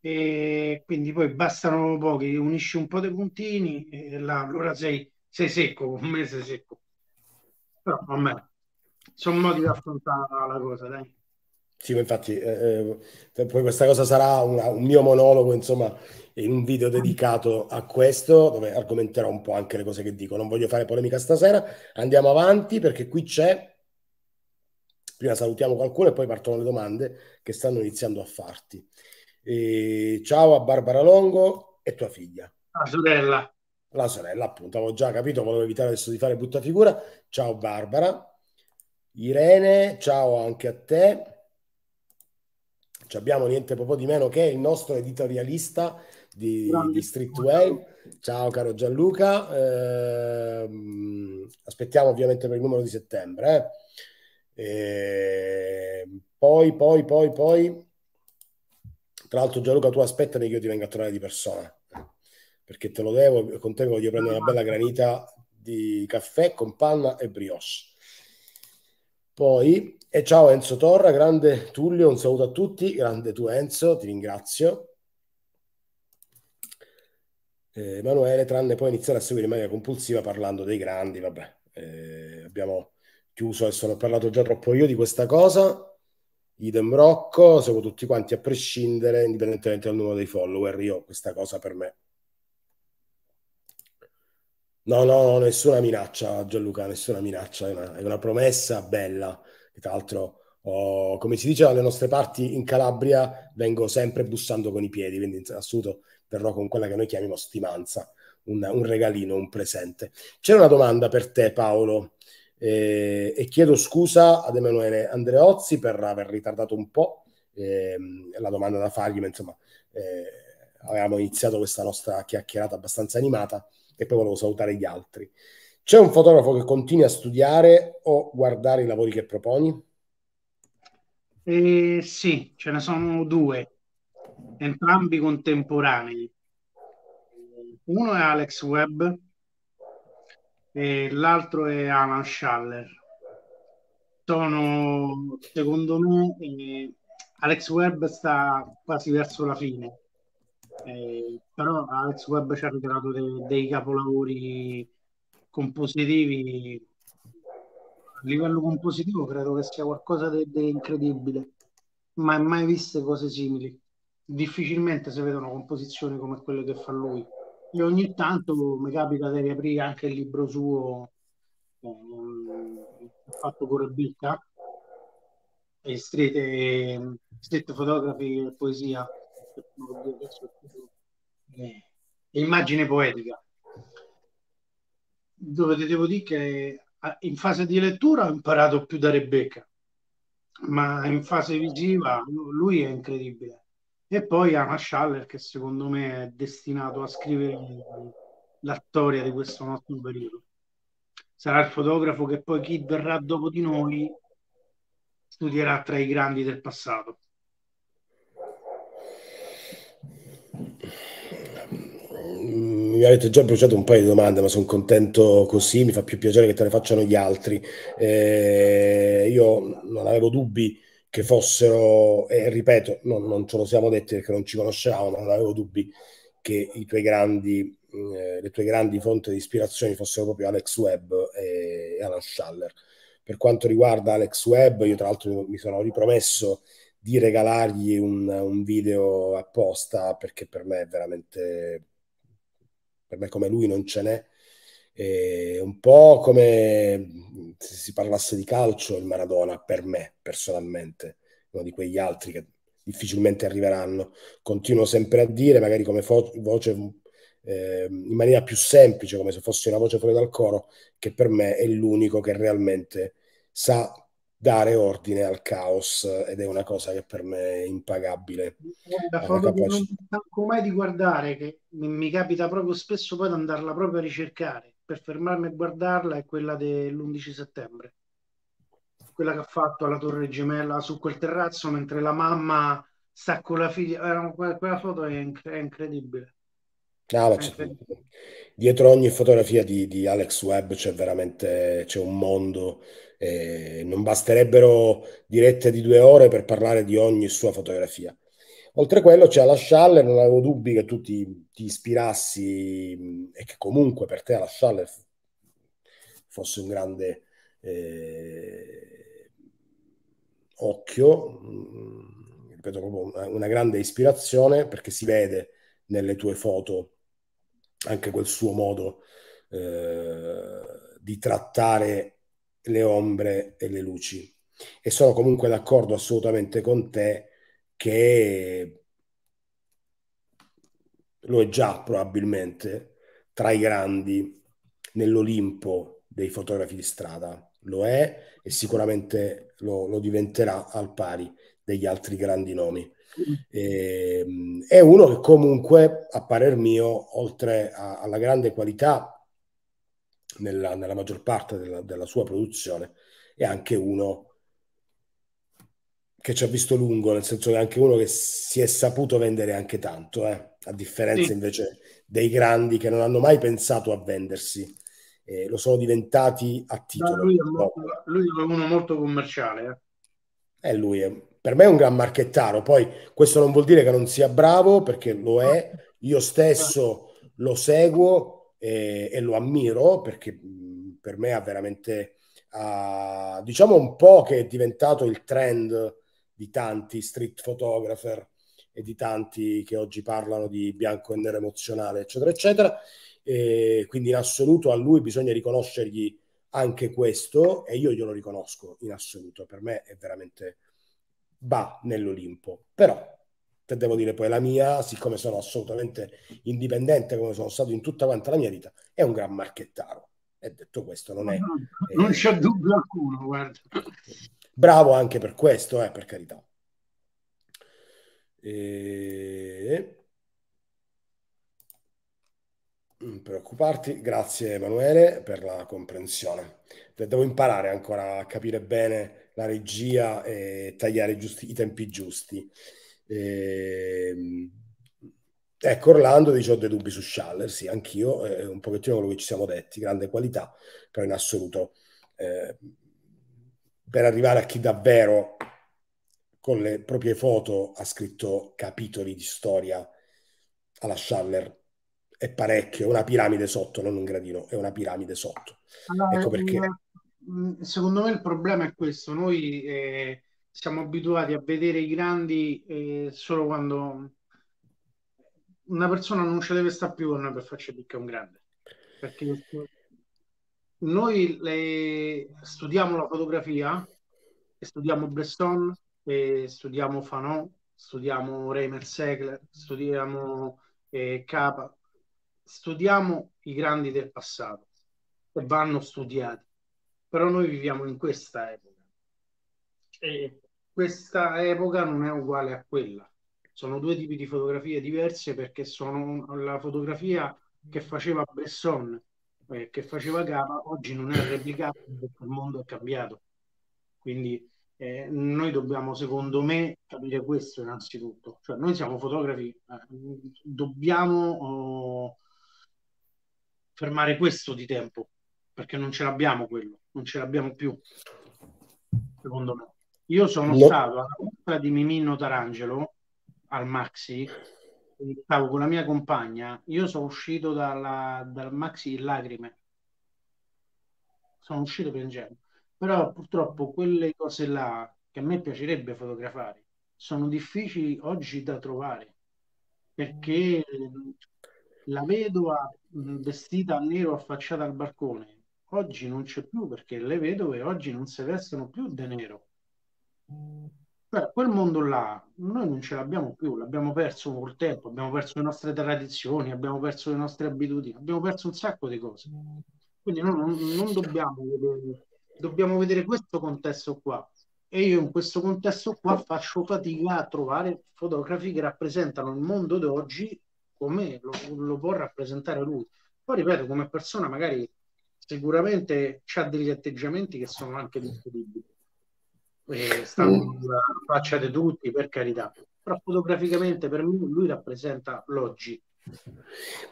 E quindi poi bastano pochi, unisci un po' dei puntini e là, allora sei, sei secco, un mese secco. Però vabbè, sono modi di affrontare la cosa, dai. Sì, infatti, eh, eh, poi questa cosa sarà una, un mio monologo, insomma, in un video dedicato a questo, dove argomenterò un po' anche le cose che dico. Non voglio fare polemica stasera, andiamo avanti perché qui c'è. Prima salutiamo qualcuno e poi partono le domande che stanno iniziando a farti. E ciao a Barbara Longo e tua figlia. La sorella. La sorella, appunto, avevo già capito, volevo evitare adesso di fare butta figura. Ciao Barbara. Irene, ciao anche a te. Cioè, abbiamo niente proprio di meno che il nostro editorialista di, di Streetwell. Ciao caro Gianluca, eh, aspettiamo ovviamente per il numero di settembre. Eh. E ehm, poi, poi, poi, poi, tra l'altro Gianluca tu aspettami che io ti venga a trovare di persona, perché te lo devo, con te voglio prendere una bella granita di caffè con panna e brioche. Poi e ciao Enzo Torra, grande Tullio, un saluto a tutti, grande tu Enzo, ti ringrazio. Eh, Emanuele, tranne poi iniziare a seguire in maniera compulsiva parlando dei grandi, vabbè, eh, abbiamo chiuso, adesso ne ho parlato già troppo io di questa cosa, idem Rocco, seguo tutti quanti a prescindere, indipendentemente dal numero dei follower, io questa cosa per me. No, no, nessuna minaccia Gianluca, nessuna minaccia, è una, è una promessa bella che tra l'altro Oh, come si dice dalle nostre parti in Calabria, vengo sempre bussando con i piedi, quindi in assoluto verrò con quella che noi chiamiamo stimanza, un, un regalino, un presente. C'era una domanda per te, Paolo, eh, e chiedo scusa ad Emanuele Andreozzi per aver ritardato un po' eh, la domanda da fargli, ma insomma eh, avevamo iniziato questa nostra chiacchierata abbastanza animata e poi volevo salutare gli altri. C'è un fotografo che continui a studiare o guardare i lavori che proponi? Eh, sì, ce ne sono due, entrambi contemporanei. Uno è Alex Webb e l'altro è Alan Schaller. Sono, secondo me, eh, Alex Webb sta quasi verso la fine, eh, però Alex Webb ci ha regalato de- dei capolavori compositivi a livello compositivo credo che sia qualcosa di, di incredibile ma mai viste cose simili difficilmente si vedono composizioni come quelle che fa lui e ogni tanto mi capita di riaprire anche il libro suo eh, fatto con Rebecca e street, street photography e poesia eh, e immagine poetica dove ti devo dire che in fase di lettura ho imparato più da Rebecca, ma in fase visiva lui è incredibile. E poi Anna Schaller che secondo me è destinato a scrivere la storia di questo nostro periodo. Sarà il fotografo che poi chi verrà dopo di noi studierà tra i grandi del passato mi avete già bruciato un paio di domande, ma sono contento così, mi fa più piacere che te le facciano gli altri. Eh, io non avevo dubbi che fossero, e eh, ripeto, non, non, ce lo siamo detti perché non ci conoscevamo, ma non avevo dubbi che i tuoi grandi, eh, le tue grandi fonti di ispirazione fossero proprio Alex Webb e, e Alan Schaller. Per quanto riguarda Alex Webb, io tra l'altro mi sono ripromesso di regalargli un, un video apposta perché per me è veramente per me come lui non ce n'è. È un po' come se si parlasse di calcio il Maradona per me personalmente, uno di quegli altri che difficilmente arriveranno. Continuo sempre a dire, magari come voce eh, in maniera più semplice, come se fosse una voce fuori dal coro, che per me è l'unico che realmente sa dare ordine al caos ed è una cosa che per me è impagabile. Guarda, non mi stanco mai di guardare, che mi, mi, capita proprio spesso poi di andarla proprio a ricercare, per fermarmi a guardarla è quella dell'11 settembre. Quella che ha fatto alla Torre Gemella su quel terrazzo mentre la mamma sta con la figlia, quella foto è, inc- è incredibile. Alex, ah, dietro ogni fotografia di, di Alex Webb c'è veramente c'è un mondo eh, non basterebbero dirette di due ore per parlare di ogni sua fotografia. Oltre a quello c'è la Schaller, non avevo dubbi che tu ti, ti ispirassi e che comunque per te la Schaller fosse un grande eh, occhio, ripeto proprio una, grande ispirazione perché si vede nelle tue foto anche quel suo modo eh, di trattare le ombre e le luci. E sono comunque d'accordo assolutamente con te che lo è già probabilmente tra i grandi nell'Olimpo dei fotografi di strada. Lo è e sicuramente lo, lo diventerà al pari degli altri grandi nomi. E, ehm, è uno che comunque, a parer mio, oltre a, alla grande qualità nella, nella maggior parte della, della, sua produzione, è anche uno che ci ha visto lungo, nel senso che è anche uno che si è saputo vendere anche tanto, eh? a differenza sì. invece dei grandi che non hanno mai pensato a vendersi, eh, lo sono diventati a titolo. lui, è molto, lui, è uno molto commerciale. Eh, eh lui è, per me è un gran marchettaro, poi questo non vuol dire che non sia bravo, perché lo è, ah. io stesso lo seguo, e, e lo ammiro perché mh, mhmm, per me ha veramente, uh, diciamo un po' che è diventato il trend di tanti street photographer e di tanti che oggi parlano di bianco e nero emozionale, eccetera, eccetera. E quindi in assoluto a lui bisogna riconoscergli anche questo e io glielo riconosco in assoluto, per me è veramente va nell'Olimpo. Però te devo dire poi la mia, siccome sono assolutamente indipendente come sono stato in tutta quanta la mia vita, è un gran marchettaro. E detto questo, non è... Ah, eh, non c'è eh, dubbio alcuno, guarda. Bravo anche per questo, eh, per carità. E... Non mm, preoccuparti, grazie Emanuele per la comprensione. Devo imparare ancora a capire bene la regia e tagliare giusti, i tempi giusti. E, ehm, ecco, Orlando dice ho dei dubbi su Schaller, sì, anch'io, eh, un pochettino quello che ci siamo detti, grande qualità, però in assoluto eh, per arrivare a chi davvero con le proprie foto ha scritto capitoli di storia alla Schaller è parecchio, è una piramide sotto, non un gradino, è una piramide sotto. Allora, ecco perché... Mm, secondo me il problema è questo, noi... Eh siamo abituati a vedere i grandi eh, solo quando una persona non ci deve stare più con noi per farci dire che è un grande. Perché noi le... studiamo la fotografia, e studiamo Bresson, studiamo Fanon, studiamo Reimer Segler, studiamo eh, Capa, studiamo i grandi del passato e vanno studiati. Però noi viviamo in questa epoca. E questa epoca non è uguale a quella. Sono due tipi di fotografie diverse perché sono la fotografia che faceva Bresson, eh, che faceva Gama, oggi non è replicata perché il mondo è cambiato. Quindi eh, noi dobbiamo, secondo me, capire questo innanzitutto. Cioè, noi siamo fotografi, eh, dobbiamo oh, fermare questo di tempo, perché non ce l'abbiamo quello, non ce l'abbiamo più, secondo me. Io sono no. stato alla mostra di Mimino Tarangelo al Maxi, stavo con la mia compagna, io sono uscito dalla, dal Maxi in lacrime. Sono uscito piangendo. Però purtroppo quelle cose là che a me piacerebbe fotografare sono difficili oggi da trovare perché la vedova vestita a nero affacciata al balcone oggi non c'è più perché le vedove oggi non si vestono più di nero cioè, quel mondo là noi non ce l'abbiamo più, l'abbiamo perso col tempo, abbiamo perso le nostre tradizioni, abbiamo perso le nostre abitudini, abbiamo perso un sacco di cose. Quindi noi non, non dobbiamo, vedere, dobbiamo vedere questo contesto qua. E io in questo contesto qua faccio fatica a trovare fotografi che rappresentano il mondo d'oggi come lo, lo può rappresentare lui. Poi ripeto, come persona magari sicuramente ha degli atteggiamenti che sono anche discutibili eh, mm. stando sulla faccia di tutti, per carità. Però fotograficamente per me lui rappresenta l'oggi.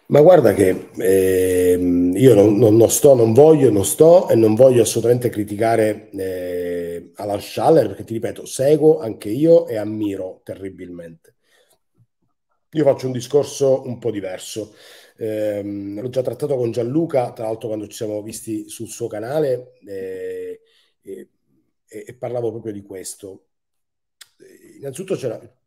Ma guarda che eh, io non, non, non, sto, non voglio, non sto e non voglio assolutamente criticare eh, Alan Schaller perché ti ripeto, seguo anche io e ammiro terribilmente. Io faccio un discorso un po' diverso. Eh, l'ho già trattato con Gianluca, tra l'altro quando ci siamo visti sul suo canale. Eh, e, e parlavo proprio di questo. Eh, innanzitutto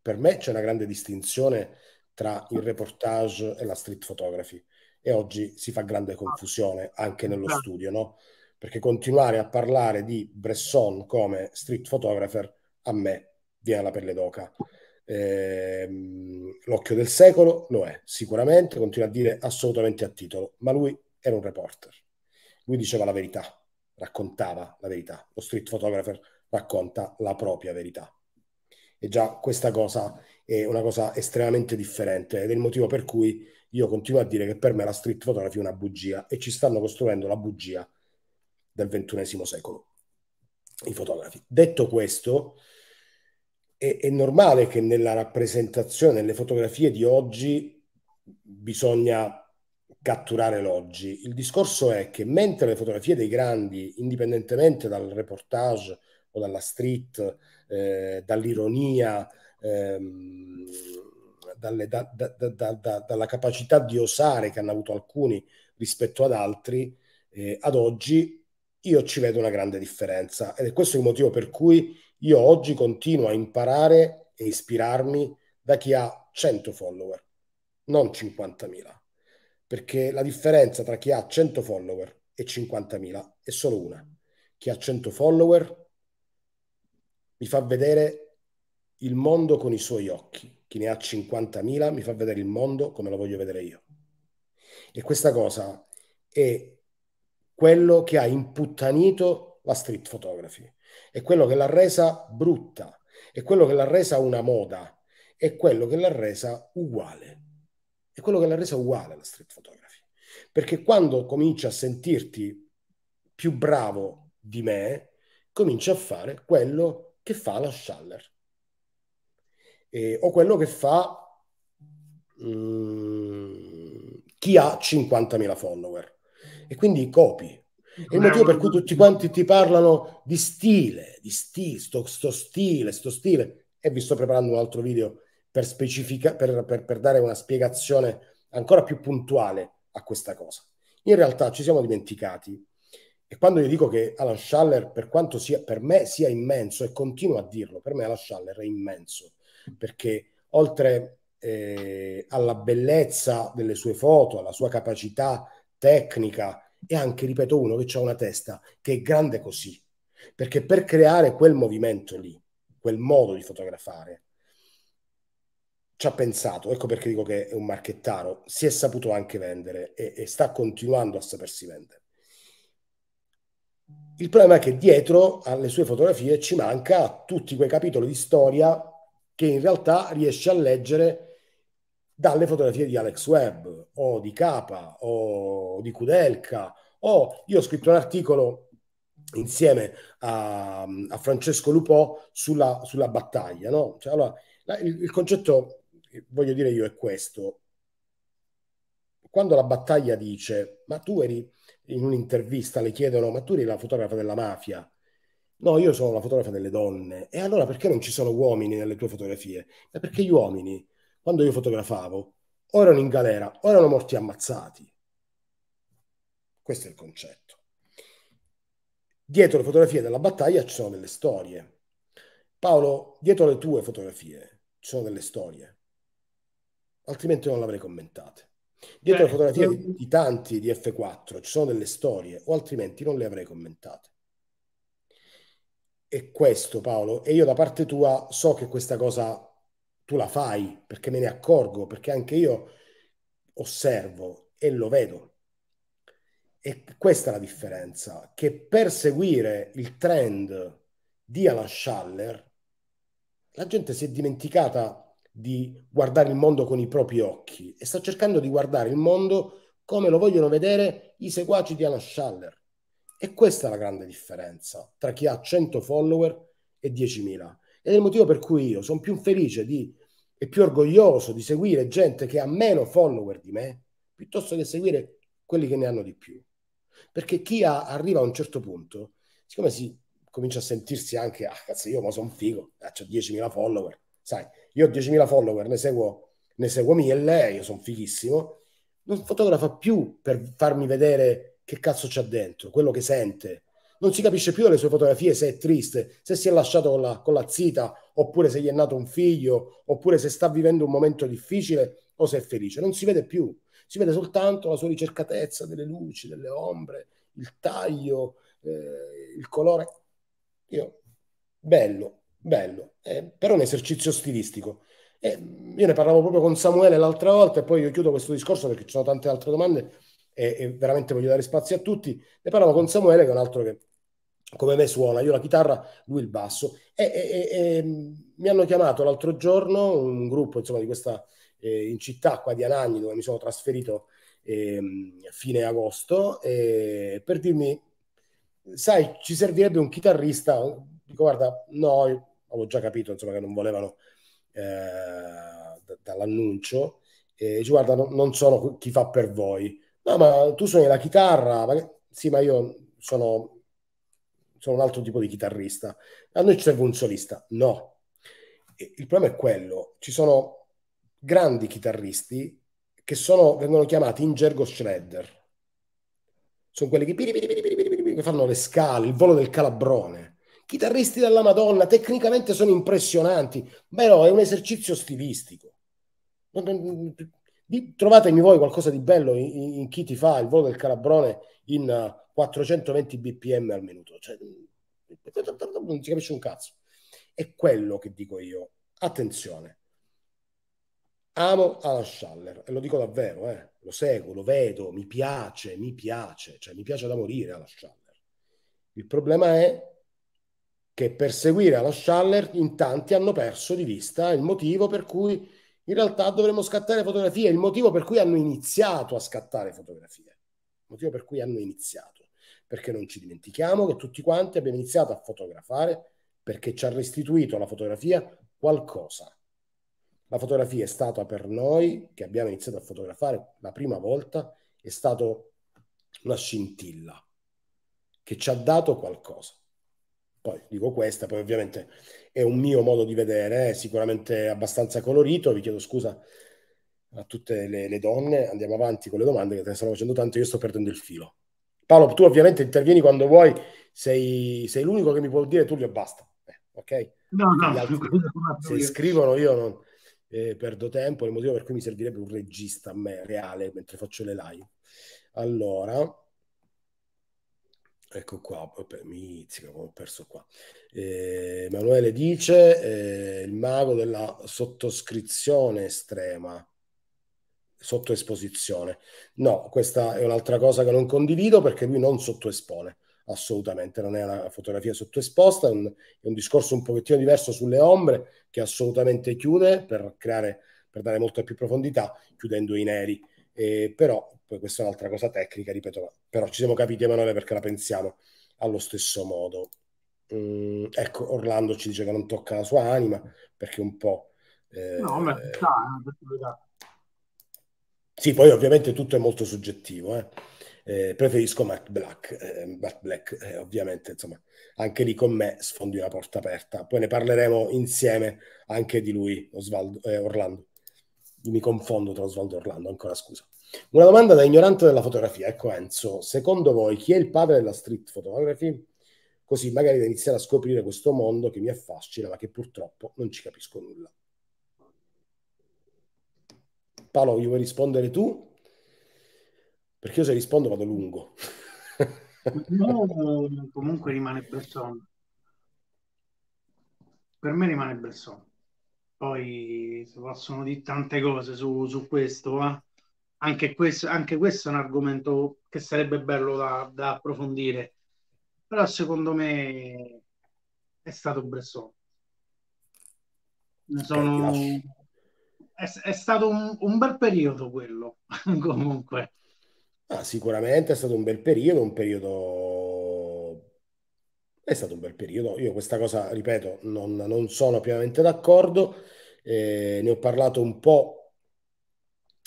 per me c'è una grande distinzione tra il reportage e la street photography e oggi si fa grande confusione anche nello ah. studio, no? Perché continuare a parlare di Bresson come street photographer a me viene la pelle d'oca. Eh, l'occhio del secolo lo è sicuramente, continua a dire assolutamente a titolo, ma lui era un reporter, lui diceva la verità, raccontava la verità, lo street photographer racconta la propria verità. E già questa cosa è una cosa estremamente differente ed è il motivo per cui io continuo a dire che per me la street photography è una bugia e ci stanno costruendo la bugia del ventunesimo secolo, i fotografi. Detto questo, è, è normale che nella rappresentazione, nelle fotografie di oggi, bisogna catturare l'oggi. Il discorso è che mentre le fotografie dei grandi, indipendentemente dal reportage o dalla street, eh, dall'ironia, ehm, dalle, da, da, da, dalla capacità di osare che hanno avuto alcuni rispetto ad altri, eh, ad oggi io ci vedo una grande differenza ed è questo il motivo per cui io oggi continuo a imparare e ispirarmi da chi ha 100 follower, non 50.000 perché la differenza tra chi ha 100 follower e 50.000 è solo una. Chi ha 100 follower mi fa vedere il mondo con i suoi occhi, chi ne ha 50.000 mi fa vedere il mondo come lo voglio vedere io. E questa cosa è quello che ha imputtanito la street photography, è quello che l'ha resa brutta, è quello che l'ha resa una moda, è quello che l'ha resa uguale è quello che l'ha resa uguale alla street photography. Perché quando cominci a sentirti più bravo di me, cominci a fare quello che fa la Schaller. Eh, o quello che fa mh, mm, chi ha 50.000 follower. E quindi copi. È il motivo per cui tutti [LAUGHS] quanti ti parlano di stile, di stile, sto, sto stile, sto stile. E vi sto preparando un altro video per, specifica- per, per, per dare una spiegazione ancora più puntuale a questa cosa. In realtà ci siamo dimenticati, e quando io dico che Alan Schaller, per quanto sia, per me sia immenso, e continuo a dirlo, per me Alan Schaller è immenso, perché oltre eh, alla bellezza delle sue foto, alla sua capacità tecnica, e anche, ripeto, uno che ha una testa che è grande così, perché per creare quel movimento lì, quel modo di fotografare, ci ha pensato, ecco perché dico che è un marchettaro, si è saputo anche vendere e, e sta continuando a sapersi vendere. Il problema è che dietro alle sue fotografie ci manca tutti quei capitoli di storia che in realtà riesce a leggere dalle fotografie di Alex Webb o di Capa o di Kudelka o io ho scritto un articolo insieme a, a Francesco Lupò sulla, sulla battaglia. No? Cioè, allora, il, il, concetto voglio dire io è questo. Quando la battaglia dice, ma tu eri in un'intervista, le chiedono, ma tu eri la fotografa della mafia? No, io sono la fotografa delle donne. E allora perché non ci sono uomini nelle tue fotografie? Ma perché gli uomini, quando io fotografavo, o erano in galera, o erano morti ammazzati. Questo è il concetto. Dietro le fotografie della battaglia ci sono delle storie. Paolo, dietro le tue fotografie ci sono delle storie altrimenti non l'avrei commentate. Dietro Beh, le fotografie di, di, tanti di F4 ci sono delle storie, o altrimenti non le avrei commentate. E questo, Paolo, e io da parte tua so che questa cosa tu la fai perché me ne accorgo, perché anche io osservo e lo vedo. E questa è la differenza, che per seguire il trend di Alan Schaller, la gente si è dimenticata di guardare il mondo con i propri occhi e sta cercando di guardare il mondo come lo vogliono vedere i seguaci di Alan Schaller. E questa è la grande differenza tra chi ha 100 follower e 10.000. Ed è il motivo per cui io sono più felice di, e più orgoglioso di seguire gente che ha meno follower di me piuttosto che seguire quelli che ne hanno di più. Perché chi ha, arriva a un certo punto, siccome si comincia a sentirsi anche, ah cazzo, io ma sono figo, ah, ho 10.000 follower, sai, io ho 10.000 follower, ne seguo, ne seguo 1.000, io sono fighissimo. Non fotografa più per farmi vedere che cazzo c'ha dentro, quello che sente. Non si capisce più dalle sue fotografie se è triste, se si è lasciato con la, con la zita, oppure se gli è nato un figlio, oppure se sta vivendo un momento difficile o se è felice. Non si vede più, si vede soltanto la sua ricercatezza delle luci, delle ombre, il taglio, eh, il colore. Io, bello, bello, eh, però è un esercizio stilistico. Eh, io ne parlavo proprio con Samuele l'altra volta e poi io chiudo questo discorso perché ci sono tante altre domande e, e veramente voglio dare spazio a tutti. Ne parlavo con Samuele che è un altro che come me suona, io la chitarra, lui il basso. E, e, e mi hanno chiamato l'altro giorno un gruppo insomma, di questa eh, in città qua di Anagni dove mi sono trasferito eh, fine agosto eh, per dirmi, sai, ci servirebbe un chitarrista. Dico, guarda, no, avevo già capito insomma, che non volevano eh, dall'annuncio, e dice guarda no, non sono chi fa per voi, no ma tu suoni la chitarra, ma... sì ma io sono, sono un altro tipo di chitarrista, a noi ci serve un solista, no. E il problema è quello, ci sono grandi chitarristi che sono, vengono chiamati in gergo shredder, sono quelli che, piri piri piri che fanno le scale, il volo del calabrone chitarristi della Madonna, tecnicamente sono impressionanti, però è un esercizio stilistico. Trovatemi voi qualcosa di bello in, in chi ti fa il volo del calabrone in 420 uh, bpm al minuto. Cioè, non si capisce un cazzo. È quello che dico io. Attenzione. Amo Alan Schaller, e lo dico davvero, eh. lo seguo, lo vedo, mi piace, mi piace, cioè mi piace da morire Alan Schaller. Il problema è che per seguire allo Schaller in tanti hanno perso di vista il motivo per cui in realtà dovremmo scattare fotografie, il motivo per cui hanno iniziato a scattare fotografie, il motivo per cui hanno iniziato, perché non ci dimentichiamo che tutti quanti abbiamo iniziato a fotografare perché ci ha restituito la fotografia qualcosa. La fotografia è stata per noi, che abbiamo iniziato a fotografare la prima volta, è stata una scintilla che ci ha dato qualcosa. Poi dico questa, poi ovviamente è un mio modo di vedere, è sicuramente abbastanza colorito, vi chiedo scusa a tutte le, le donne, andiamo avanti con le domande che te ne stanno facendo tanto, io sto perdendo il filo. Paolo, tu ovviamente intervieni quando vuoi, sei, sei l'unico che mi può dire Tullio basta, eh, ok? No, no, altri, se scrivono io non, eh, perdo tempo, è il motivo per cui mi servirebbe un regista a me reale mentre faccio le live. Allora, Ecco qua, mizzica, ho perso qua. Eh, Emanuele dice eh, il mago della sottoscrizione estrema, sottoesposizione. No, questa è un'altra cosa che non condivido perché lui non sottoespone, assolutamente, non è una fotografia sottoesposta, è un, è un discorso un pochettino diverso sulle ombre che assolutamente chiude per creare, per dare molta più profondità, chiudendo i neri eh, però poi questa è un'altra cosa tecnica, ripeto, però ci siamo capiti Emanuele perché la pensiamo allo stesso modo. Mm, ecco, Orlando ci dice che non tocca la sua anima perché un po'... Eh, no, ma è eh, Sì, poi ovviamente tutto è molto soggettivo, eh. Eh, preferisco Matt Black, eh, Matt Black eh, ovviamente, insomma, anche lì con me sfondi una porta aperta. Poi ne parleremo insieme anche di lui, Osvaldo, eh, Orlando mi confondo tra Osvaldo e Orlando, ancora scusa. Una domanda da ignorante della fotografia, ecco Enzo, secondo voi chi è il padre della street photography? Così magari da iniziare a scoprire questo mondo che mi affascina ma che purtroppo non ci capisco nulla. Paolo, gli vuoi rispondere tu? Perché io se rispondo vado lungo. no, comunque rimane Bresson. Per me rimane Bresson. Poi si possono dire tante cose su, su questo, eh? anche, questo, anche questo è un argomento che sarebbe bello da, da approfondire, però secondo me è stato Bresson. Sono... Eh, è, è, stato un, un, bel periodo quello, [LAUGHS] comunque. Ah, sicuramente è stato un bel periodo, un periodo è stato un bel periodo. Io questa cosa, ripeto, non, non sono pienamente d'accordo. Eh, ne ho parlato un po'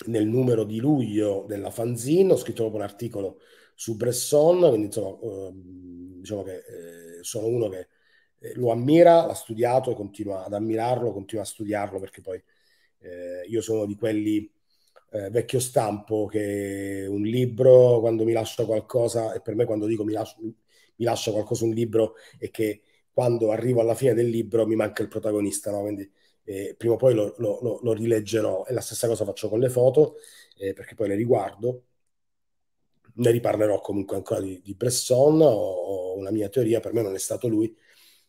nel numero di luglio della fanzine, ho scritto proprio un articolo su Bresson, quindi insomma, eh, diciamo che eh, sono uno che eh, lo ammira, l'ha studiato, continua ad ammirarlo, continua a studiarlo perché poi eh, io sono di quelli eh, vecchio stampo che un libro quando mi lascia qualcosa e per me quando dico mi lascio mi lascio qualcosa un libro e che quando arrivo alla fine del libro mi manca il protagonista, no? Quindi eh, prima o poi lo, lo, lo, rileggerò. E la stessa cosa faccio con le foto, eh, perché poi le riguardo. Ne riparlerò comunque ancora di, di Bresson, ho, una mia teoria, per me non è stato lui.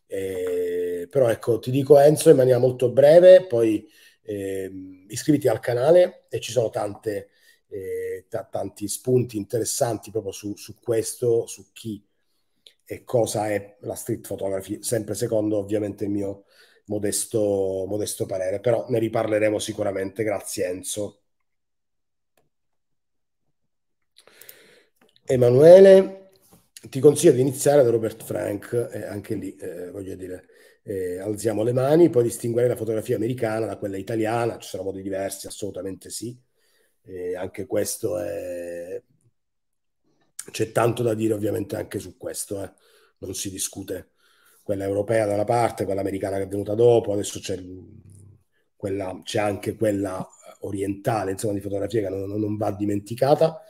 Eh, però ecco, ti dico Enzo in maniera molto breve, poi ehm, iscriviti al canale e ci sono tante, eh, t- tanti spunti interessanti proprio su, su questo, su chi e cosa è la street photography, sempre secondo ovviamente il mio modesto, modesto parere, però ne riparleremo sicuramente, grazie Enzo. Emanuele, ti consiglio di iniziare da Robert Frank, eh, anche lì eh, voglio dire, eh, alziamo le mani, puoi distinguere la fotografia americana da quella italiana, ci sono modi diversi, assolutamente sì, anche questo è c'è tanto da dire ovviamente anche su questo, eh. non si discute quella europea da una parte, quella americana che è venuta dopo, adesso c'è, mm, quella, c'è anche quella eh, orientale, insomma, di fotografia che non, non va dimenticata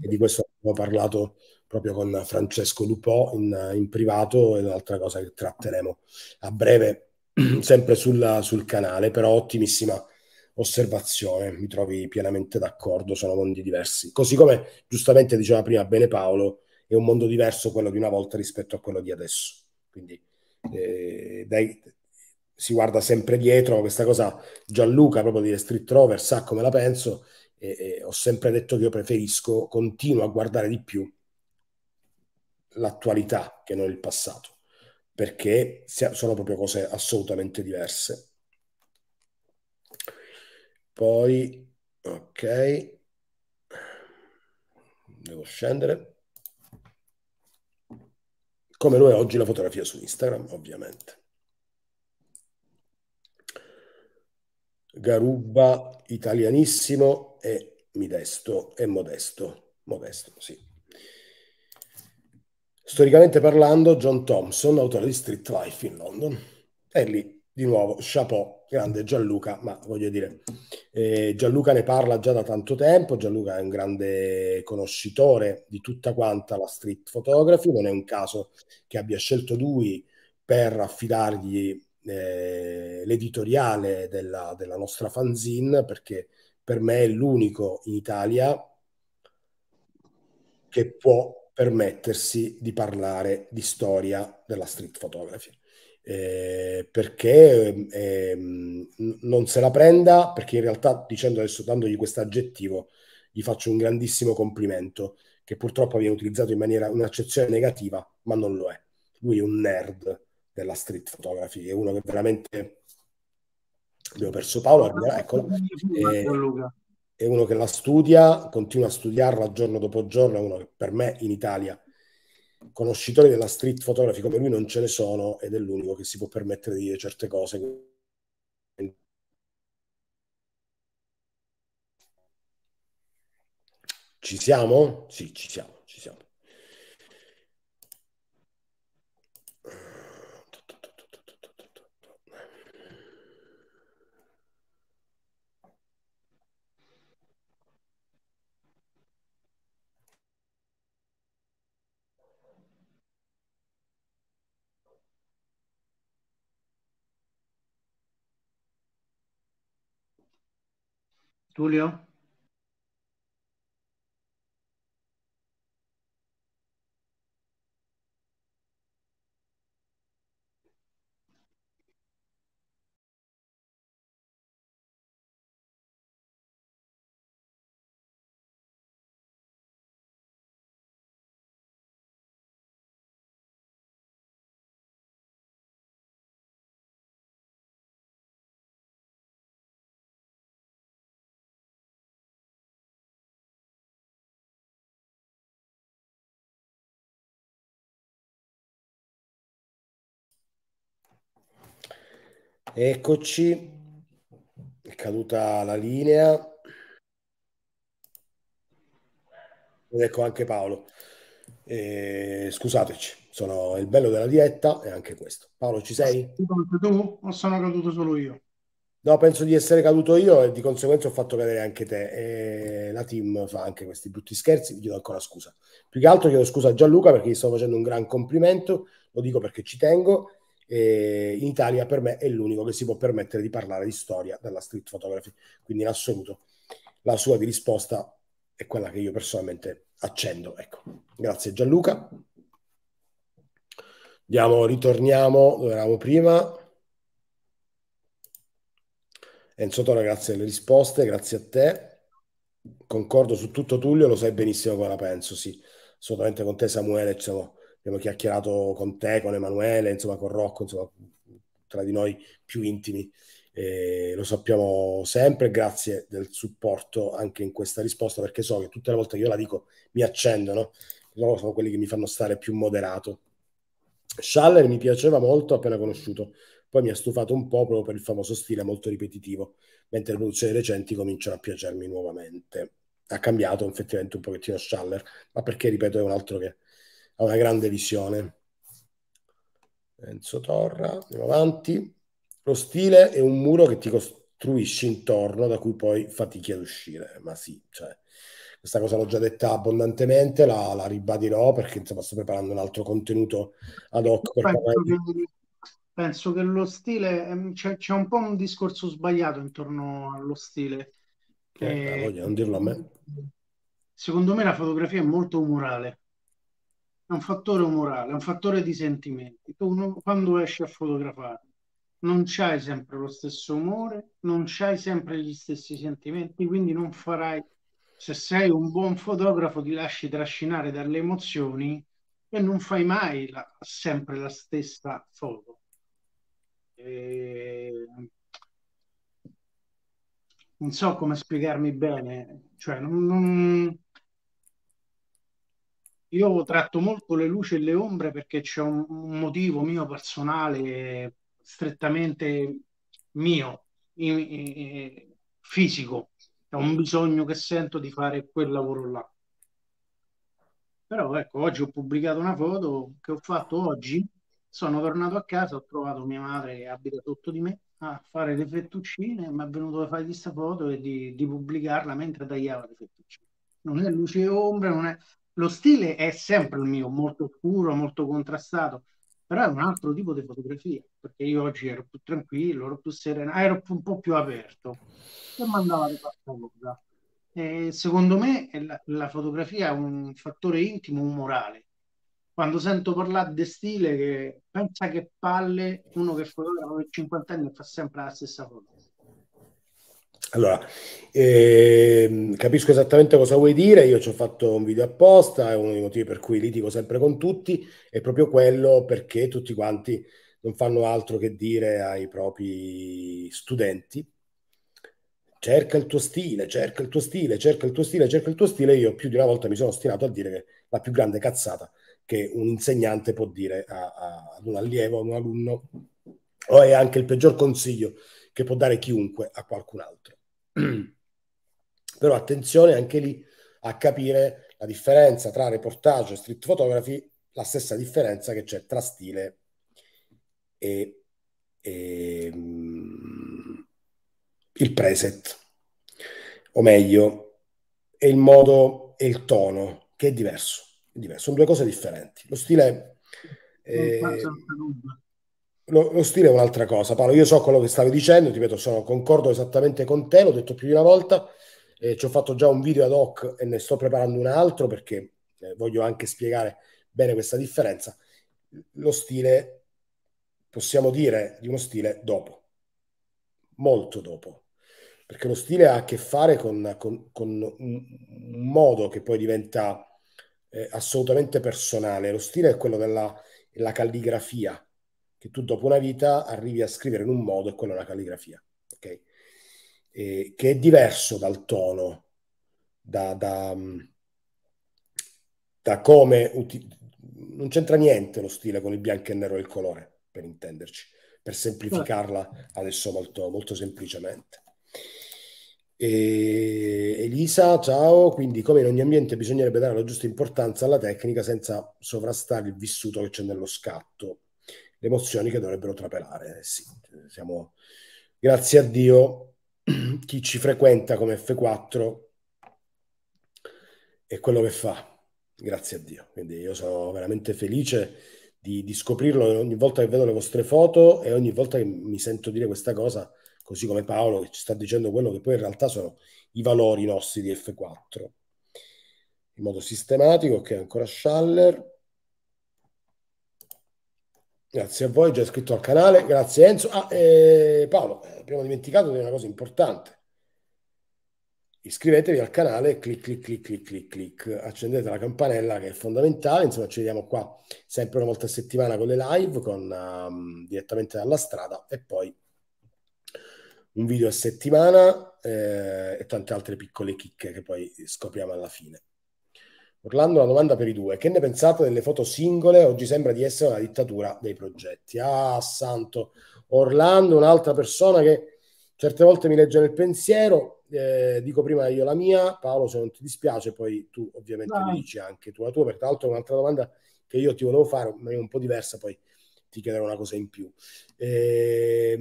e di questo ho parlato proprio con Francesco Lupo in, in, privato è un'altra cosa che tratteremo a breve [CLEARS THROAT] sempre sulla, sul canale, però ottimissima osservazione, mi trovi pienamente d'accordo, sono mondi diversi. Così come giustamente diceva prima bene Paolo, è un mondo diverso quello di una volta rispetto a quello di adesso. Quindi eh, dai, si guarda sempre dietro questa cosa. Gianluca, proprio di Street Rover, sa come la penso. E, e ho sempre detto che io preferisco, continuo a guardare di più l'attualità che non il passato, perché sono proprio cose assolutamente diverse poi, ok, devo scendere. Come noi oggi la fotografia su Instagram, ovviamente. Garubba italianissimo e midesto e modesto, modesto, sì. Storicamente parlando, John Thompson, autore di Street Life in London. E lì, di nuovo, chapeau grande Gianluca, ma voglio dire, eh, Gianluca ne parla già da tanto tempo, Gianluca è un grande conoscitore di tutta quanta la street photography, non è un caso che abbia scelto lui per affidargli eh, l'editoriale della, della, nostra fanzine, perché per me è l'unico in Italia che può permettersi di parlare di storia della street photography eh, perché eh, non se la prenda, perché in realtà dicendo adesso, dandogli questo aggettivo, gli faccio un grandissimo complimento, che purtroppo viene utilizzato in maniera un'accezione negativa, ma non lo è. Lui è un nerd della street photography, è uno che veramente... Abbiamo perso Paolo, eccolo. E eh, è uno che la studia, continua a studiarla giorno dopo giorno, è uno che per me in Italia conoscitori della street photography come lui non ce ne sono ed è l'unico che si può permettere di dire certe cose. Ci siamo? Sì, ci siamo. 独留。Eccoci, è caduta la linea. Ed ecco anche Paolo. Eh, scusateci, sono il bello della diretta e anche questo. Paolo, ci sei? Tu o sono caduto solo io? No, penso di essere caduto io e di conseguenza ho fatto cadere anche te. E la team fa anche questi brutti scherzi, vi chiedo ancora scusa. Più che altro chiedo scusa a Gianluca perché gli sto facendo un gran complimento, lo dico perché ci tengo eh, in Italia per me è l'unico che si può permettere di parlare di storia della street photography, quindi in assoluto la sua di risposta è quella che io personalmente accendo. Ecco. Grazie Gianluca. Andiamo, ritorniamo dove eravamo prima. Enzo Toro, grazie delle risposte, grazie a te. Concordo su tutto Tullio, lo sai benissimo come la penso, sì. Assolutamente con te Samuele, ci siamo abbiamo chiacchierato con te, con Emanuele, insomma con Rocco, insomma tra di noi più intimi. Eh, lo sappiamo sempre, grazie del supporto anche in questa risposta, perché so che tutte le volte che io la dico mi accendono, loro sono quelli che mi fanno stare più moderato. Schaller mi piaceva molto appena conosciuto, poi mi ha stufato un po' proprio per il famoso stile molto ripetitivo, mentre le produzioni recenti cominciano a piacermi nuovamente. Ha cambiato effettivamente un pochettino Schaller, ma perché, ripeto, è un altro che ha una grande visione. Enzo Torra, andiamo avanti. Lo stile è un muro che ti costruisci intorno, da cui poi fatichi ad uscire. Ma sì, cioè, questa cosa l'ho già detta abbondantemente, la, la ribadirò perché insomma sto preparando un altro contenuto ad hoc. Penso, che, penso, che, lo stile, ehm, c'è, c'è, un po' un discorso sbagliato intorno allo stile. Che, eh, eh voglio non dirlo a me. Secondo me la fotografia è molto umorale è un fattore umorale, è un fattore di sentimenti. Tu no, quando esci a fotografare non c'hai sempre lo stesso umore, non c'hai sempre gli stessi sentimenti, quindi non farai, se sei un buon fotografo ti lasci trascinare dalle emozioni e non fai mai la, sempre la stessa foto. E... Ehm, non so come spiegarmi bene, cioè non, non io tratto molto le luci e le ombre perché c'è un, un motivo mio personale, strettamente mio, in, in, fisico. È un bisogno che sento di fare quel lavoro là. Però ecco, oggi ho pubblicato una foto che ho fatto oggi. Sono tornato a casa, ho trovato mia madre che abita sotto di me a fare le fettuccine, mi è venuto a fare questa foto e di, di pubblicarla mentre tagliava le fettuccine non è luce e ombra, non è lo stile è sempre il mio, molto oscuro, molto contrastato, però è un altro tipo di fotografia, perché io oggi ero più tranquillo, ero più sereno, ero un po' più aperto e mandava di qualcosa. Eh, secondo me la, la, fotografia è un fattore intimo, un morale. Quando sento parlare di stile, che pensa che palle uno che fotografa per 50 anni fa sempre la stessa foto. Allora, eh, capisco esattamente cosa vuoi dire, io ci ho fatto un video apposta, è uno dei motivi per cui litigo sempre con tutti, è proprio quello perché tutti quanti non fanno altro che dire ai propri studenti cerca il tuo stile, cerca il tuo stile, cerca il tuo stile, cerca il tuo stile. Io più di una volta mi sono ostinato a dire che la più grande cazzata che un insegnante può dire a, a, ad un allievo, a un alunno, o è anche il peggior consiglio che può dare chiunque a qualcun altro. [CLEARS THROAT] Però attenzione anche lì a capire la differenza tra reportage e street photography, la stessa differenza che c'è tra stile e, e um, il preset, o meglio, e il modo e il tono, che è diverso. È diverso. Sono due cose differenti. Lo stile... È, eh, lo, lo, stile è un'altra cosa. Paolo, io so quello che stavi dicendo, ti vedo, sono concordo esattamente con te, l'ho detto più di una volta, eh, ci ho fatto già un video ad hoc e ne sto preparando un altro perché eh, voglio anche spiegare bene questa differenza. Lo stile, possiamo dire, di uno stile dopo, molto dopo, perché lo stile ha a che fare con, con, con un modo che poi diventa eh, assolutamente personale. Lo stile è quello della calligrafia che tu dopo una vita arrivi a scrivere in un modo e quello è la calligrafia, ok? Eh, che è diverso dal tono, da, da, mm, da come... Uti- non c'entra niente lo stile con il bianco e il nero e il colore, per intenderci, per semplificarla adesso molto, molto semplicemente. E Elisa, ciao. Quindi, come in ogni ambiente, bisognerebbe dare la giusta importanza alla tecnica senza sovrastare il vissuto che c'è nello scatto le emozioni che dovrebbero trapelare. Eh, sì, siamo, grazie a Dio, [CLEARS THROAT] chi ci frequenta come F4 è quello che fa, grazie a Dio. Quindi io sono veramente felice di, di scoprirlo ogni volta che vedo le vostre foto e ogni volta che mi sento dire questa cosa, così come Paolo che ci sta dicendo quello che poi in realtà sono i valori nostri di F4 in modo sistematico, che okay, ancora Schaller. Grazie a voi, già iscritto al canale, grazie Enzo. Ah, eh, Paolo, abbiamo dimenticato di una cosa importante. Iscrivetevi al canale, clic, clic, clic, clic, clic, clic, accendete la campanella che è fondamentale, insomma ci vediamo qua sempre una volta a settimana con le live, con, um, direttamente dalla strada e poi un video a settimana eh, e tante altre piccole chicche che poi scopriamo alla fine. Orlando, una domanda per i due. Che ne pensate delle foto singole? Oggi sembra di essere una dittatura dei progetti. Ah, santo. Orlando, un'altra persona che certe volte mi legge nel pensiero. Eh, dico prima io la mia, Paolo, se non ti dispiace, poi tu ovviamente no. dici anche tu la tua. Perché tra l'altro è un'altra domanda che io ti volevo fare, ma è un po' diversa, poi ti chiederò una cosa in più. Eh,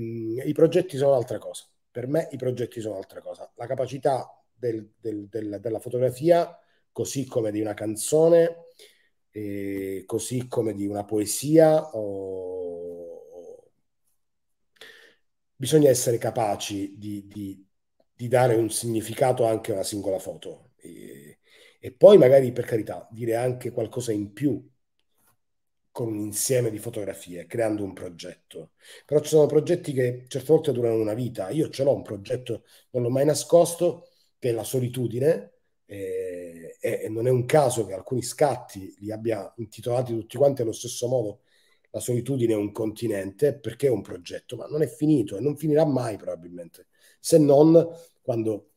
I progetti sono un'altra cosa. Per me i progetti sono un'altra cosa. La capacità del, del, del, della fotografia così come di una canzone, eh, così come di una poesia. O... Bisogna essere capaci di, di, di, dare un significato anche a una singola foto. E, e poi magari, per carità, dire anche qualcosa in più con un insieme di fotografie, creando un progetto. Però ci sono progetti che certe volte durano una vita. Io ce l'ho un progetto, non l'ho mai nascosto, che è la solitudine, eh, e non è un caso che alcuni scatti li abbia intitolati tutti quanti allo stesso modo. La solitudine è un continente perché è un progetto, ma non è finito e non finirà mai probabilmente, se non quando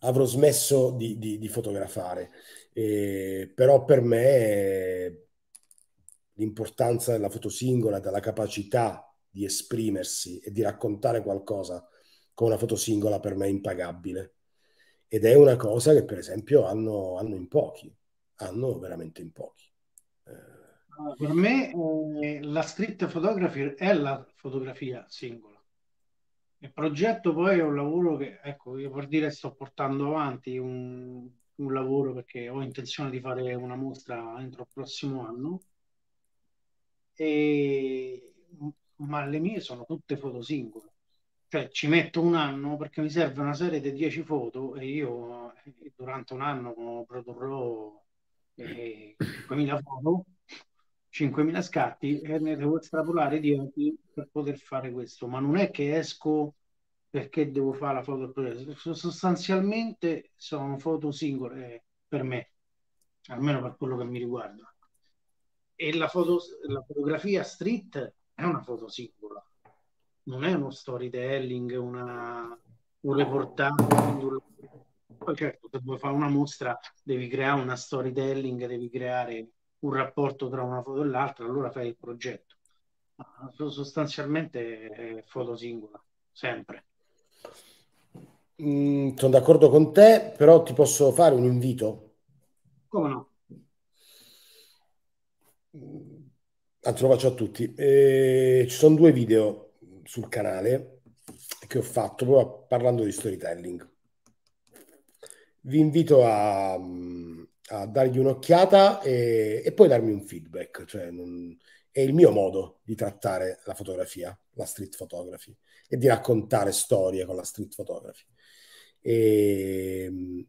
avrò smesso di, di, di fotografare. Eh, però per me l'importanza della fotosingola, della capacità di esprimersi e di raccontare qualcosa con una fotosingola per me è impagabile ed è una cosa che per esempio hanno, hanno in pochi, hanno veramente in pochi. Per me eh, la street photography è la fotografia singola. Il progetto poi è un lavoro che, ecco, io per dire sto portando avanti un, un lavoro perché ho intenzione di fare una mostra entro il prossimo anno. E, ma le mie sono tutte foto singole cioè ci metto un anno perché mi serve una serie di 10 foto e io eh, durante un anno produrrò eh, 5.000 foto, 5.000 scatti e ne devo estrapolare 10 per poter fare questo, ma non è che esco perché devo fare la foto sostanzialmente sono foto singole eh, per me, almeno per quello che mi riguarda. E la, foto, la fotografia street è una foto singola non è uno storytelling, una, un reportaggio. Poi certo, se vuoi fare una mostra devi creare una storytelling, devi creare un rapporto tra una foto e l'altra, allora fai il progetto. Ma sostanzialmente è foto singola, sempre. Mm, sono d'accordo con te, però ti posso fare un invito? Come no? Mm, Anzi, lo faccio a tutti. Eh, ci sono due video sul canale che ho fatto proprio parlando di storytelling. Vi invito a, a dargli un'occhiata e, e, poi darmi un feedback, cioè non, è il mio modo di trattare la fotografia, la street photography e di raccontare storie con la street photography. E, ehm,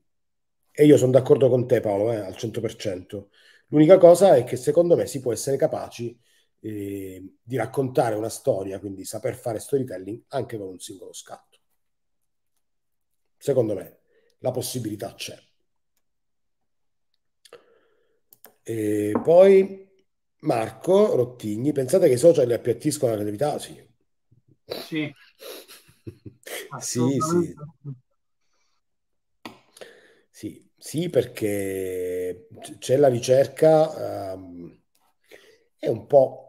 e io sono d'accordo con te Paolo, eh, al 100%. L'unica cosa è che secondo me si può essere capaci eh, di raccontare una storia, quindi saper fare storytelling anche con un singolo scatto. Secondo me la possibilità c'è. E poi Marco Rottigni, pensate che i social le appiattiscono la creatività? Sì. Sì. [LAUGHS] sì, sì. Sì, sì, perché c'è la ricerca, um, è un po'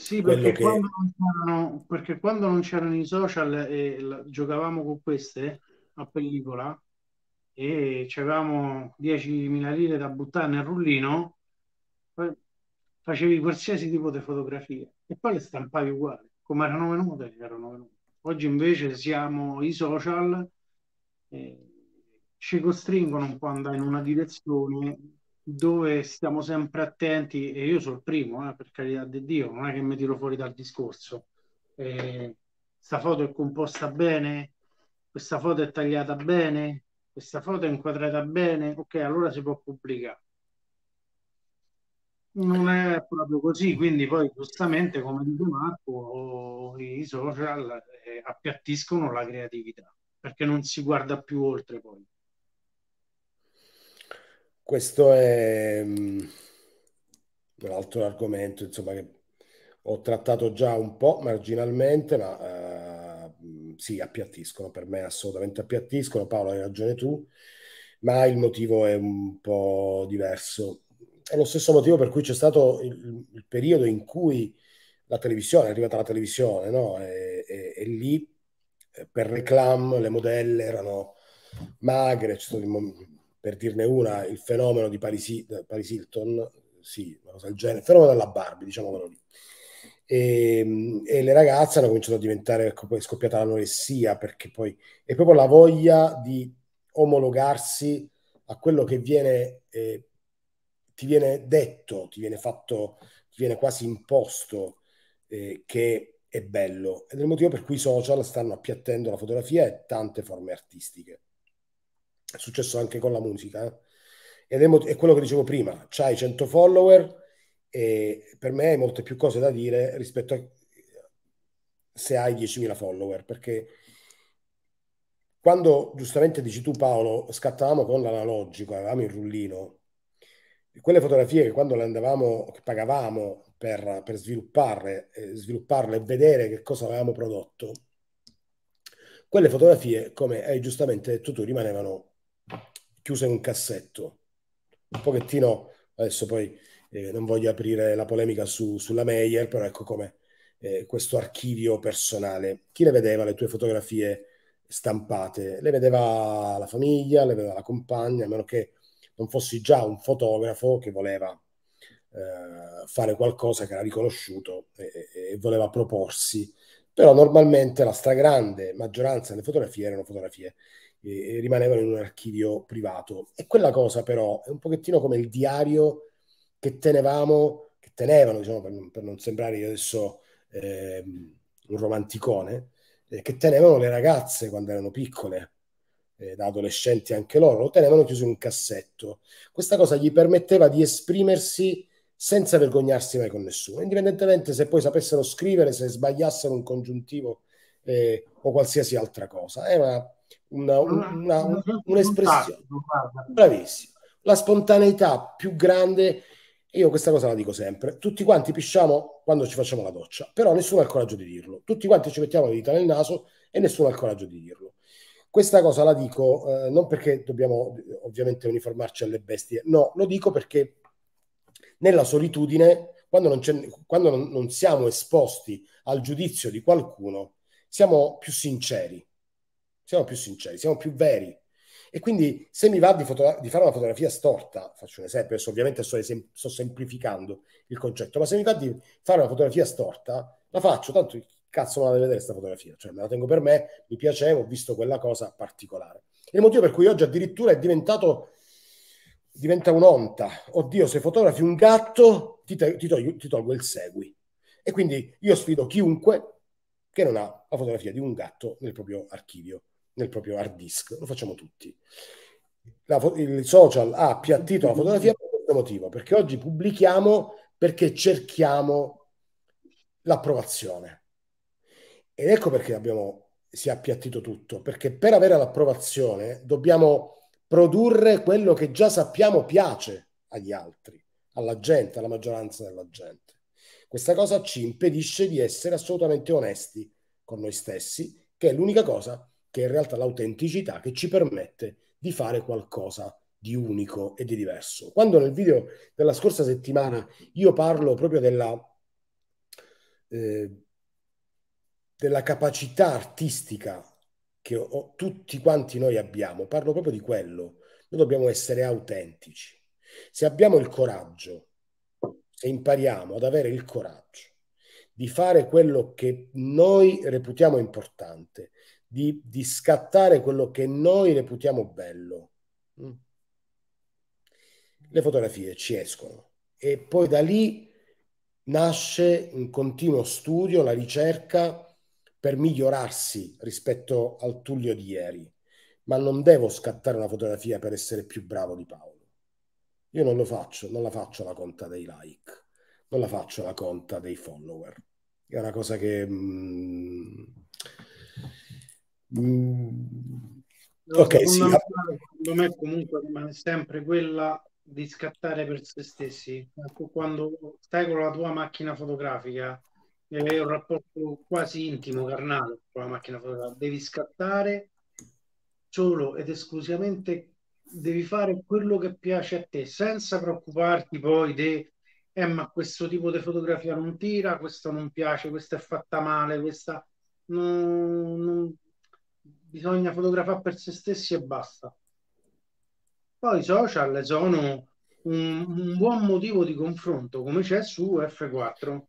Sì, perché, che... quando non, perché quando non c'erano i social e la, giocavamo con queste a pellicola e avevamo 10.000 lire da buttare nel rullino, facevi qualsiasi tipo di fotografia e poi le stampavi uguali, come erano venute, erano venute. Oggi invece siamo i social, eh, ci costringono un po' ad andare in una direzione dove stiamo sempre attenti, e io sono il primo, eh, per carità di Dio, non è che mi tiro fuori dal discorso. Eh, questa foto è composta bene, questa foto è tagliata bene, questa foto è inquadrata bene, ok, allora si può pubblicare. Non è proprio così, quindi poi giustamente, come dice Marco, i social eh, appiattiscono la creatività, perché non si guarda più oltre poi questo è um, un altro argomento insomma, che ho trattato già un po' marginalmente, ma uh, sì, appiattiscono, per me assolutamente appiattiscono, Paolo hai ragione tu, ma il motivo è un po' diverso. È lo stesso motivo per cui c'è stato il, il periodo in cui la televisione, è arrivata la televisione, no? E, e, e lì eh, per reclam le modelle erano magre, c'è stato il momento per dirne una, il fenomeno di Paris, eh, Paris Hilton, sì, una cosa del genere, il fenomeno della Barbie, diciamolo lì. E, ehm, e, le ragazze hanno cominciato a diventare ecco, poi è scoppiata l'anoressia perché poi è proprio la voglia di omologarsi a quello che viene, eh, ti viene detto, ti viene fatto, ti viene quasi imposto eh, che è bello ed è il motivo per cui i social stanno appiattendo la fotografia e tante forme artistiche è successo anche con la musica. Eh? Ed è, mo- è, quello che dicevo prima, c'hai 100 follower e per me hai molte più cose da dire rispetto a se hai 10.000 follower, perché quando giustamente dici tu Paolo, scattavamo con l'analogico, avevamo il rullino, quelle fotografie che quando le andavamo, che pagavamo per, per svilupparle, eh, svilupparle e vedere che cosa avevamo prodotto, quelle fotografie, come hai giustamente detto tu, rimanevano chiusa in un cassetto. Un pochettino, adesso poi eh, non voglio aprire la polemica su, sulla Meyer, però ecco come eh, questo archivio personale. Chi le vedeva le tue fotografie stampate? Le vedeva la famiglia, le vedeva la compagna, a meno che non fossi già un fotografo che voleva eh, fare qualcosa che era riconosciuto e, e, voleva proporsi. Però normalmente la stragrande maggioranza delle fotografie erano fotografie eh, rimanevano in un archivio privato. E quella cosa però è un pochettino come il diario che tenevamo, che tenevano, diciamo, per, per non sembrare io adesso eh, un romanticone, eh, che tenevano le ragazze quando erano piccole, eh, da adolescenti anche loro, lo tenevano chiuso in un cassetto. Questa cosa gli permetteva di esprimersi senza vergognarsi mai con nessuno, indipendentemente se poi sapessero scrivere, se sbagliassero un congiuntivo eh, o qualsiasi altra cosa. È eh, un'espressione. Bravissimo. La spontaneità più grande, io questa cosa la dico sempre, tutti quanti pisciamo quando ci facciamo la doccia, però nessuno ha il coraggio di dirlo. Tutti quanti ci mettiamo le dita nel naso e nessuno ha il coraggio di dirlo. Questa cosa la dico eh, non perché dobbiamo ovviamente uniformarci alle bestie, no, lo dico perché nella solitudine, quando non, quando non siamo esposti al giudizio di qualcuno, siamo più sinceri siamo più sinceri, siamo più veri. E quindi se mi va di, foto- di fare una fotografia storta, faccio un esempio, adesso ovviamente sto, esem- sto, semplificando il concetto, ma se mi va di fare una fotografia storta, la faccio, tanto il cazzo me la deve vedere questa fotografia, cioè me la tengo per me, mi piaceva, ho visto quella cosa particolare. E il motivo per cui oggi addirittura è diventato, diventa un'onta, oddio se fotografi un gatto ti, te- ti, tog- ti tolgo il segui. E quindi io sfido chiunque che non ha la fotografia di un gatto nel proprio archivio nel proprio hard disk, lo facciamo tutti. Fo- il social ha appiattito la fotografia per questo motivo, perché oggi pubblichiamo perché cerchiamo l'approvazione. Ed ecco perché abbiamo, si è appiattito tutto, perché per avere l'approvazione dobbiamo produrre quello che già sappiamo piace agli altri, alla gente, alla maggioranza della gente. Questa cosa ci impedisce di essere assolutamente onesti con noi stessi, che è l'unica cosa che è in realtà l'autenticità che ci permette di fare qualcosa di unico e di diverso. Quando nel video della scorsa settimana io parlo proprio della, eh, della capacità artistica che ho, tutti quanti noi abbiamo, parlo proprio di quello, noi dobbiamo essere autentici. Se abbiamo il coraggio, se impariamo ad avere il coraggio di fare quello che noi reputiamo importante, di, di scattare quello che noi reputiamo bello. Mm. Le fotografie ci escono e poi da lì nasce un continuo studio, la ricerca per migliorarsi rispetto al Tullio di ieri, ma non devo scattare una fotografia per essere più bravo di Paolo. Io non lo faccio, non la faccio la conta dei like, non la faccio la conta dei follower. È una cosa che mh, mm, Mm. Ok, sì. Secondo me comunque rimane sempre quella di scattare per se stessi. Ecco, quando stai con la tua macchina fotografica e hai un rapporto quasi intimo, carnale con la macchina fotografica, devi scattare solo ed esclusivamente devi fare quello che piace a te, senza preoccuparti poi di eh, ma questo tipo di fotografia non tira, questo non piace, questa è fatta male, questa non, non bisogna fotografare per se stessi e basta. Poi i social sono un, un buon motivo di confronto, come c'è su F4.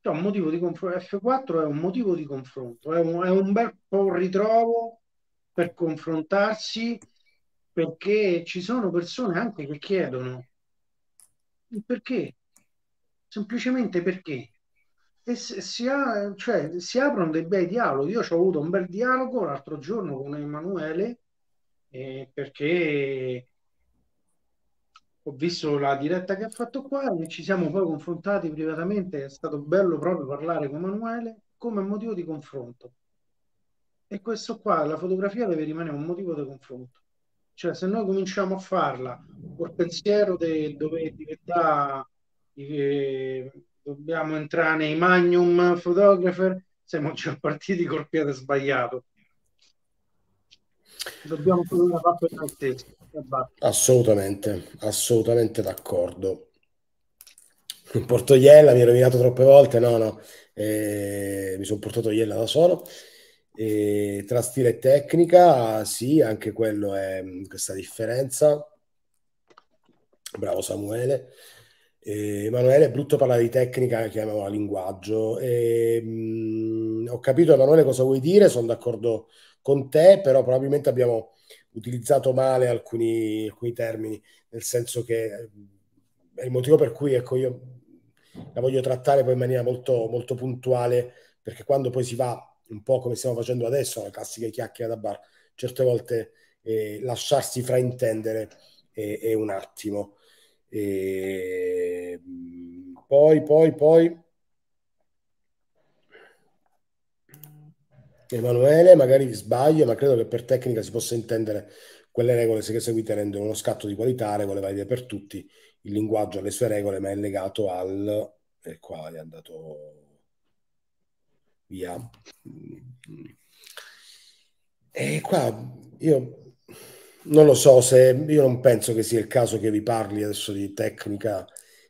Cioè, un motivo di confronto, F4 è un motivo di confronto, è un, è un bel po' ritrovo per confrontarsi perché ci sono persone anche che chiedono perché, semplicemente perché e si, ha, cioè, si, aprono dei bei dialoghi. Io ho avuto un bel dialogo l'altro giorno con Emanuele eh, perché ho visto la diretta che ha fatto qua e ci siamo poi confrontati privatamente. È stato bello proprio parlare con Emanuele come motivo di confronto. E questo qua, la fotografia deve rimanere un motivo di confronto. Cioè, se noi cominciamo a farla col pensiero di dove diventa... Eh, dobbiamo entrare nei magnum photographer, siamo già partiti col piede sbagliato. Dobbiamo fare una parte in stessi. Assolutamente, assolutamente d'accordo. porto iella mi ha rovinato troppe volte, no, no, eh, mi sono portato Iella da solo. E tra stile e tecnica, sì, anche quello è mm, questa differenza. Bravo Samuele. Eh, Emanuele, è brutto parlare di tecnica, chiamava linguaggio. Eh, mh, ho capito, Emanuele, cosa vuoi dire, sono d'accordo con te, però probabilmente abbiamo utilizzato male alcuni, alcuni termini, nel senso che ehm, è il motivo per cui ecco, io la voglio trattare poi in maniera molto, molto puntuale, perché quando poi si va un po' come stiamo facendo adesso, la classica chiacchiera da bar, certe volte eh, lasciarsi fraintendere è un attimo. E ehm, poi, poi, poi... Emanuele, magari sbaglio, ma credo che per tecnica si possa intendere quelle regole se che seguite rendono uno scatto di qualità, regole valide per tutti, il linguaggio ha le sue regole, ma è legato al... E qua è andato via. E qua io non lo so se io non penso che sia il caso che vi parli adesso di tecnica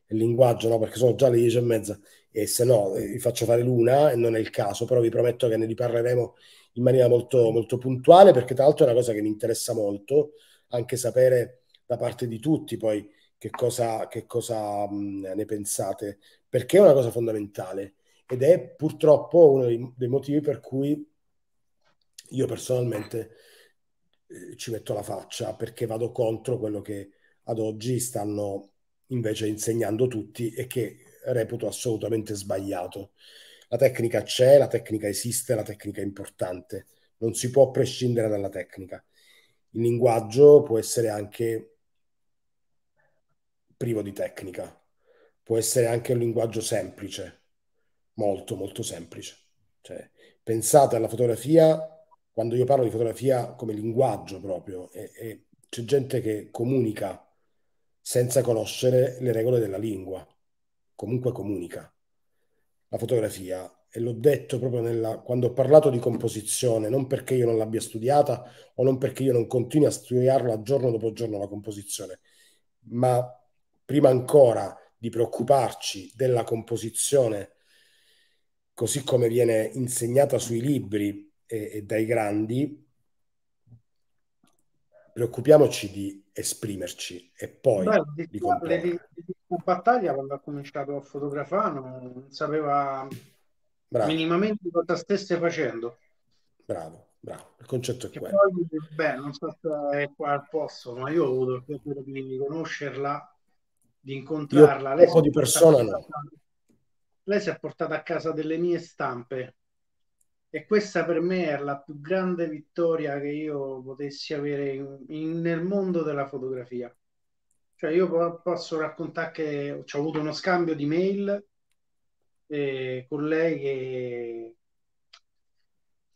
e linguaggio, no? Perché sono già le dieci e mezza e se no eh, vi faccio fare l'una e non è il caso, però vi prometto che ne riparleremo in maniera molto, molto puntuale perché tra l'altro è una cosa che mi interessa molto anche sapere da parte di tutti poi che cosa, che cosa mh, ne pensate, perché è una cosa fondamentale ed è purtroppo uno dei, dei motivi per cui io personalmente eh, ci metto la faccia perché vado contro quello che ad oggi stanno invece insegnando tutti e che reputo assolutamente sbagliato. La tecnica c'è, la tecnica esiste, la tecnica è importante, non si può prescindere dalla tecnica. Il linguaggio può essere anche privo di tecnica, può essere anche un linguaggio semplice, molto molto semplice. Cioè, pensate alla fotografia quando io parlo di fotografia come linguaggio proprio, e, e c'è gente che comunica senza conoscere le regole della lingua, comunque comunica la fotografia. E l'ho detto proprio nella, quando ho parlato di composizione, non perché io non l'abbia studiata o non perché io non continui a studiarla giorno dopo giorno la composizione, ma prima ancora di preoccuparci della composizione così come viene insegnata sui libri, e, e dai grandi, preoccupiamoci di esprimerci e poi Beh, di, di Battaglia quando ha cominciato a fotografare non sapeva bravo. minimamente cosa stesse facendo. Bravo, bravo, il concetto è che quello. Poi, beh, non so se è qua al posto, ma io ho avuto il piacere di conoscerla, di incontrarla. Io, lei, si di persona, no. lei si è portata a casa delle mie stampe e questa per me è la più grande vittoria che io potessi avere in, in, nel mondo della fotografia. Cioè io po- posso raccontare che ho avuto uno scambio di mail eh, con lei che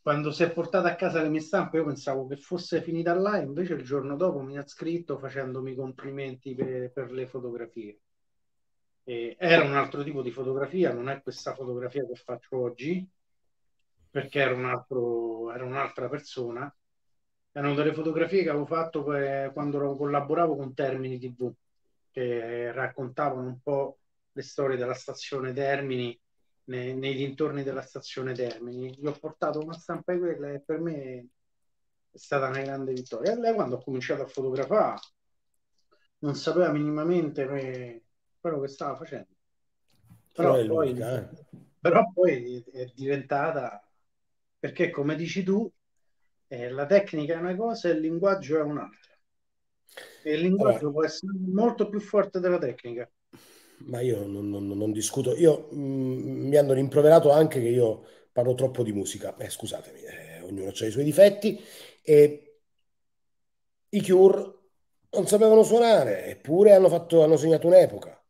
quando si è portata a casa le mie stampe io pensavo che fosse finita là e invece il giorno dopo mi ha scritto facendomi complimenti per, per le fotografie. Eh, era un altro tipo di fotografia, non è questa fotografia che faccio oggi, perché era, un altro, era un'altra persona. Erano delle fotografie che avevo fatto que- quando collaboravo con Termini TV, che raccontavano un po' le storie della stazione Termini, nei, nei dintorni della stazione Termini. Gli ho portato una stampa di quella e per me è stata una grande vittoria. E lei quando ho cominciato a fotografare non sapeva minimamente quello che stava facendo. Però, però poi, eh. però poi è diventata perché come dici tu, eh, la tecnica è una cosa e il linguaggio è un'altra. E il linguaggio allora, può essere molto più forte della tecnica. Ma io non, non, non discuto, io, mh, mm, mi hanno rimproverato anche che io parlo troppo di musica, eh, scusatemi, eh, ognuno ha i suoi difetti e i Cure non sapevano suonare, eppure hanno, fatto, hanno segnato un'epoca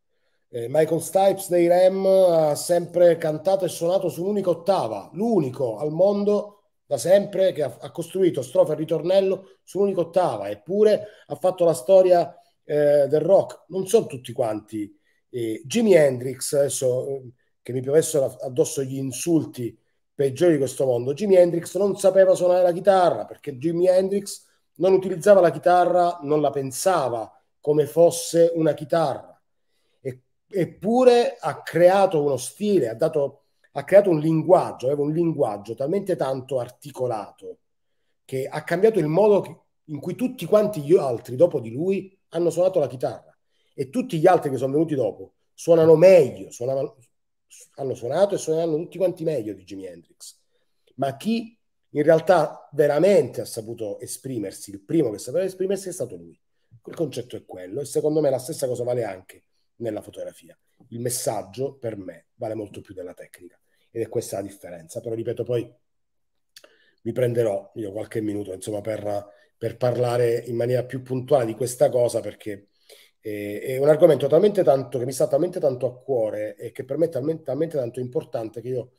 eh, Michael Stipes dei Ram ha sempre cantato e suonato su un'unica ottava, l'unico al mondo da sempre che ha, ha costruito strofa e ritornello su un'unica ottava, eppure ha fatto la storia eh, del rock. Non sono tutti quanti. Eh, Jimi Hendrix, adesso eh, che mi piovessero addosso gli insulti peggiori di questo mondo, Jimi Hendrix non sapeva suonare la chitarra perché Jimi Hendrix non utilizzava la chitarra, non la pensava come fosse una chitarra eppure ha creato uno stile, ha, dato, ha creato un linguaggio, aveva un linguaggio talmente tanto articolato che ha cambiato il modo in cui tutti quanti gli altri dopo di lui hanno suonato la chitarra e tutti gli altri che sono venuti dopo suonano meglio, suonavano, hanno suonato e suoneranno tutti quanti meglio di Jimi Hendrix. Ma chi in realtà veramente ha saputo esprimersi, il primo che sapeva esprimersi è stato lui. Il concetto è quello e secondo me la stessa cosa vale anche nella fotografia. Il messaggio per me vale molto più della tecnica ed è questa la differenza. Però ripeto, poi mi prenderò io qualche minuto insomma, per, per parlare in maniera più puntuale di questa cosa perché eh, è un argomento talmente tanto che mi sta talmente tanto a cuore e che per me è talmente, talmente tanto importante che io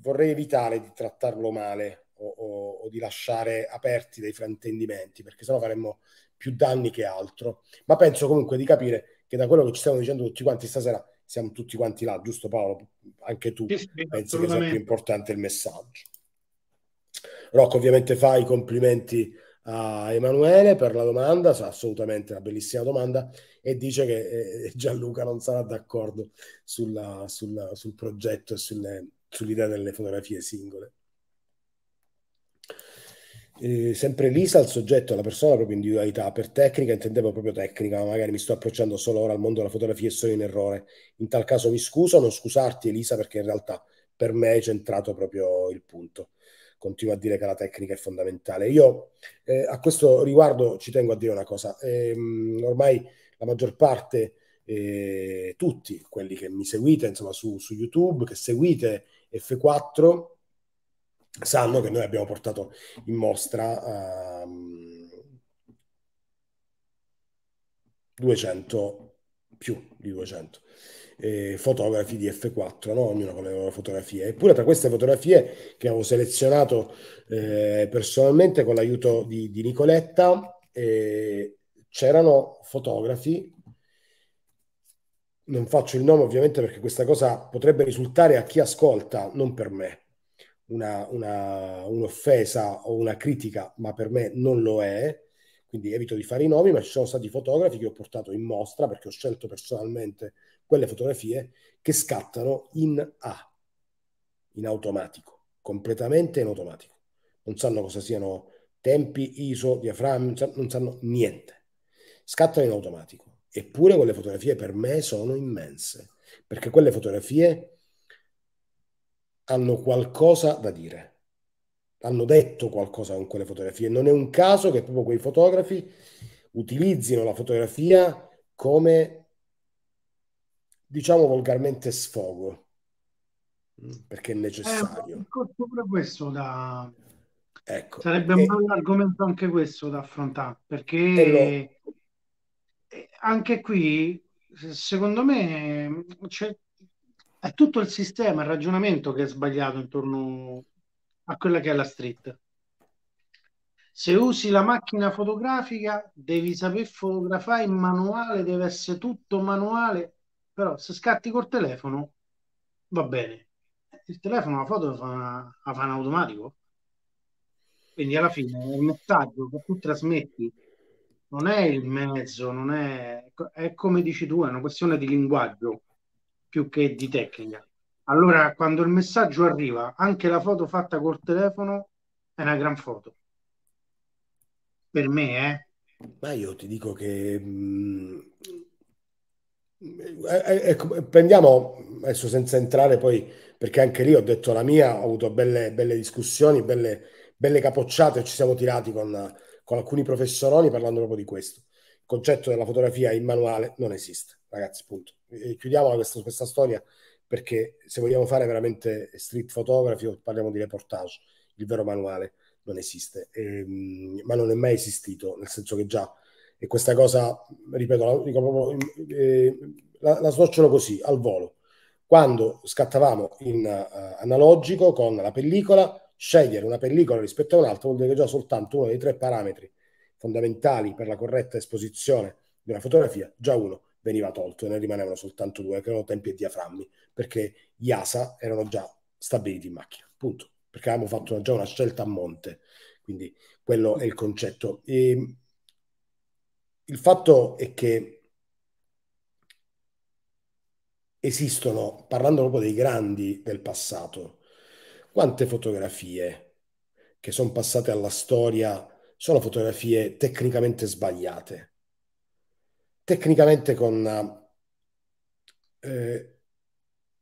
vorrei evitare di trattarlo male o, o, o, di lasciare aperti dei fraintendimenti, perché sennò faremmo più danni che altro. Ma penso comunque di capire che da quello che ci stiamo dicendo tutti quanti stasera, siamo tutti quanti là, giusto Paolo? Anche tu sì, sì, pensi che sia più importante il messaggio. Rocco ovviamente fa i complimenti a Emanuele per la domanda, assolutamente una bellissima domanda, e dice che eh, Gianluca non sarà d'accordo sulla, sulla, sul progetto e sulle, sull'idea delle fotografie singole eh, sempre l'ISA il soggetto, la persona, proprio individualità. Per tecnica intendevo proprio tecnica, magari mi sto approcciando solo ora al mondo della fotografia e sono in errore. In tal caso mi scuso, non scusarti Elisa perché in realtà per me è centrato proprio il punto. Continuo a dire che la tecnica è fondamentale. Io eh, a questo riguardo ci tengo a dire una cosa. Ehm, ormai la maggior parte, eh, tutti quelli che mi seguite insomma, su, su YouTube, che seguite F4, sanno che noi abbiamo portato in mostra um, ehm, 200 più di 200 eh, fotografi di F4, no? ognuno con le loro fotografie. Eppure tra queste fotografie che avevo selezionato eh, personalmente con l'aiuto di, di Nicoletta, eh, c'erano fotografi, non faccio il nome ovviamente perché questa cosa potrebbe risultare a chi ascolta, non per me, una, una, un'offesa o una critica, ma per me non lo è, quindi evito di fare i nomi, ma ci sono stati fotografi che ho portato in mostra perché ho scelto personalmente quelle fotografie che scattano in A, in automatico, completamente in automatico. Non sanno cosa siano tempi, ISO, diaframmi, non sanno niente. Scattano in automatico. Eppure quelle fotografie per me sono immense, perché quelle fotografie hanno qualcosa da dire, hanno detto qualcosa con quelle fotografie. Non è un caso che proprio quei fotografi utilizzino la fotografia come, diciamo volgarmente, sfogo, mm, perché è necessario. Eh, pure questo da... Ecco, Sarebbe e... un bel argomento anche questo da affrontare, perché lo... Eh, anche qui, secondo me, c'è è tutto il sistema, il ragionamento che è sbagliato intorno a quella che è la street. Se usi la macchina fotografica devi saper fotografare in manuale, deve essere tutto manuale, però se scatti col telefono va bene. Il telefono la foto la fa, la fa in automatico. Quindi alla fine il messaggio che tu trasmetti non è il mezzo, non è, è come dici tu, è una questione di linguaggio più che di tecnica. Allora, quando il messaggio arriva, anche la foto fatta col telefono è una gran foto. Per me, eh. Ma io ti dico che... Mh, mm, eh, eh, ecco, prendiamo, adesso senza entrare poi, perché anche lì ho detto la mia, ho avuto belle, belle discussioni, belle, belle capocciate, ci siamo tirati con, con alcuni professoroni parlando proprio di questo. Il concetto della fotografia in manuale non esiste, ragazzi, punto chiudiamo questa, questa storia perché se vogliamo fare veramente street photography o parliamo di reportage, il vero manuale non esiste, ehm, ma non è mai esistito, nel senso che già, e questa cosa, ripeto, la, dico proprio, eh, la, la snocciolo così, al volo. Quando scattavamo in uh, analogico con la pellicola, scegliere una pellicola rispetto a un'altra vuol dire che già soltanto uno dei tre parametri fondamentali per la corretta esposizione di una fotografia, già uno veniva tolto e ne rimanevano soltanto due, che erano tempi e diaframmi, perché gli ASA erano già stabiliti in macchina, punto, perché avevamo fatto una, già una scelta a monte, quindi quello è il concetto. E ehm, il fatto è che esistono, parlando proprio dei grandi del passato, quante fotografie che sono passate alla storia sono fotografie tecnicamente sbagliate tecnicamente con eh,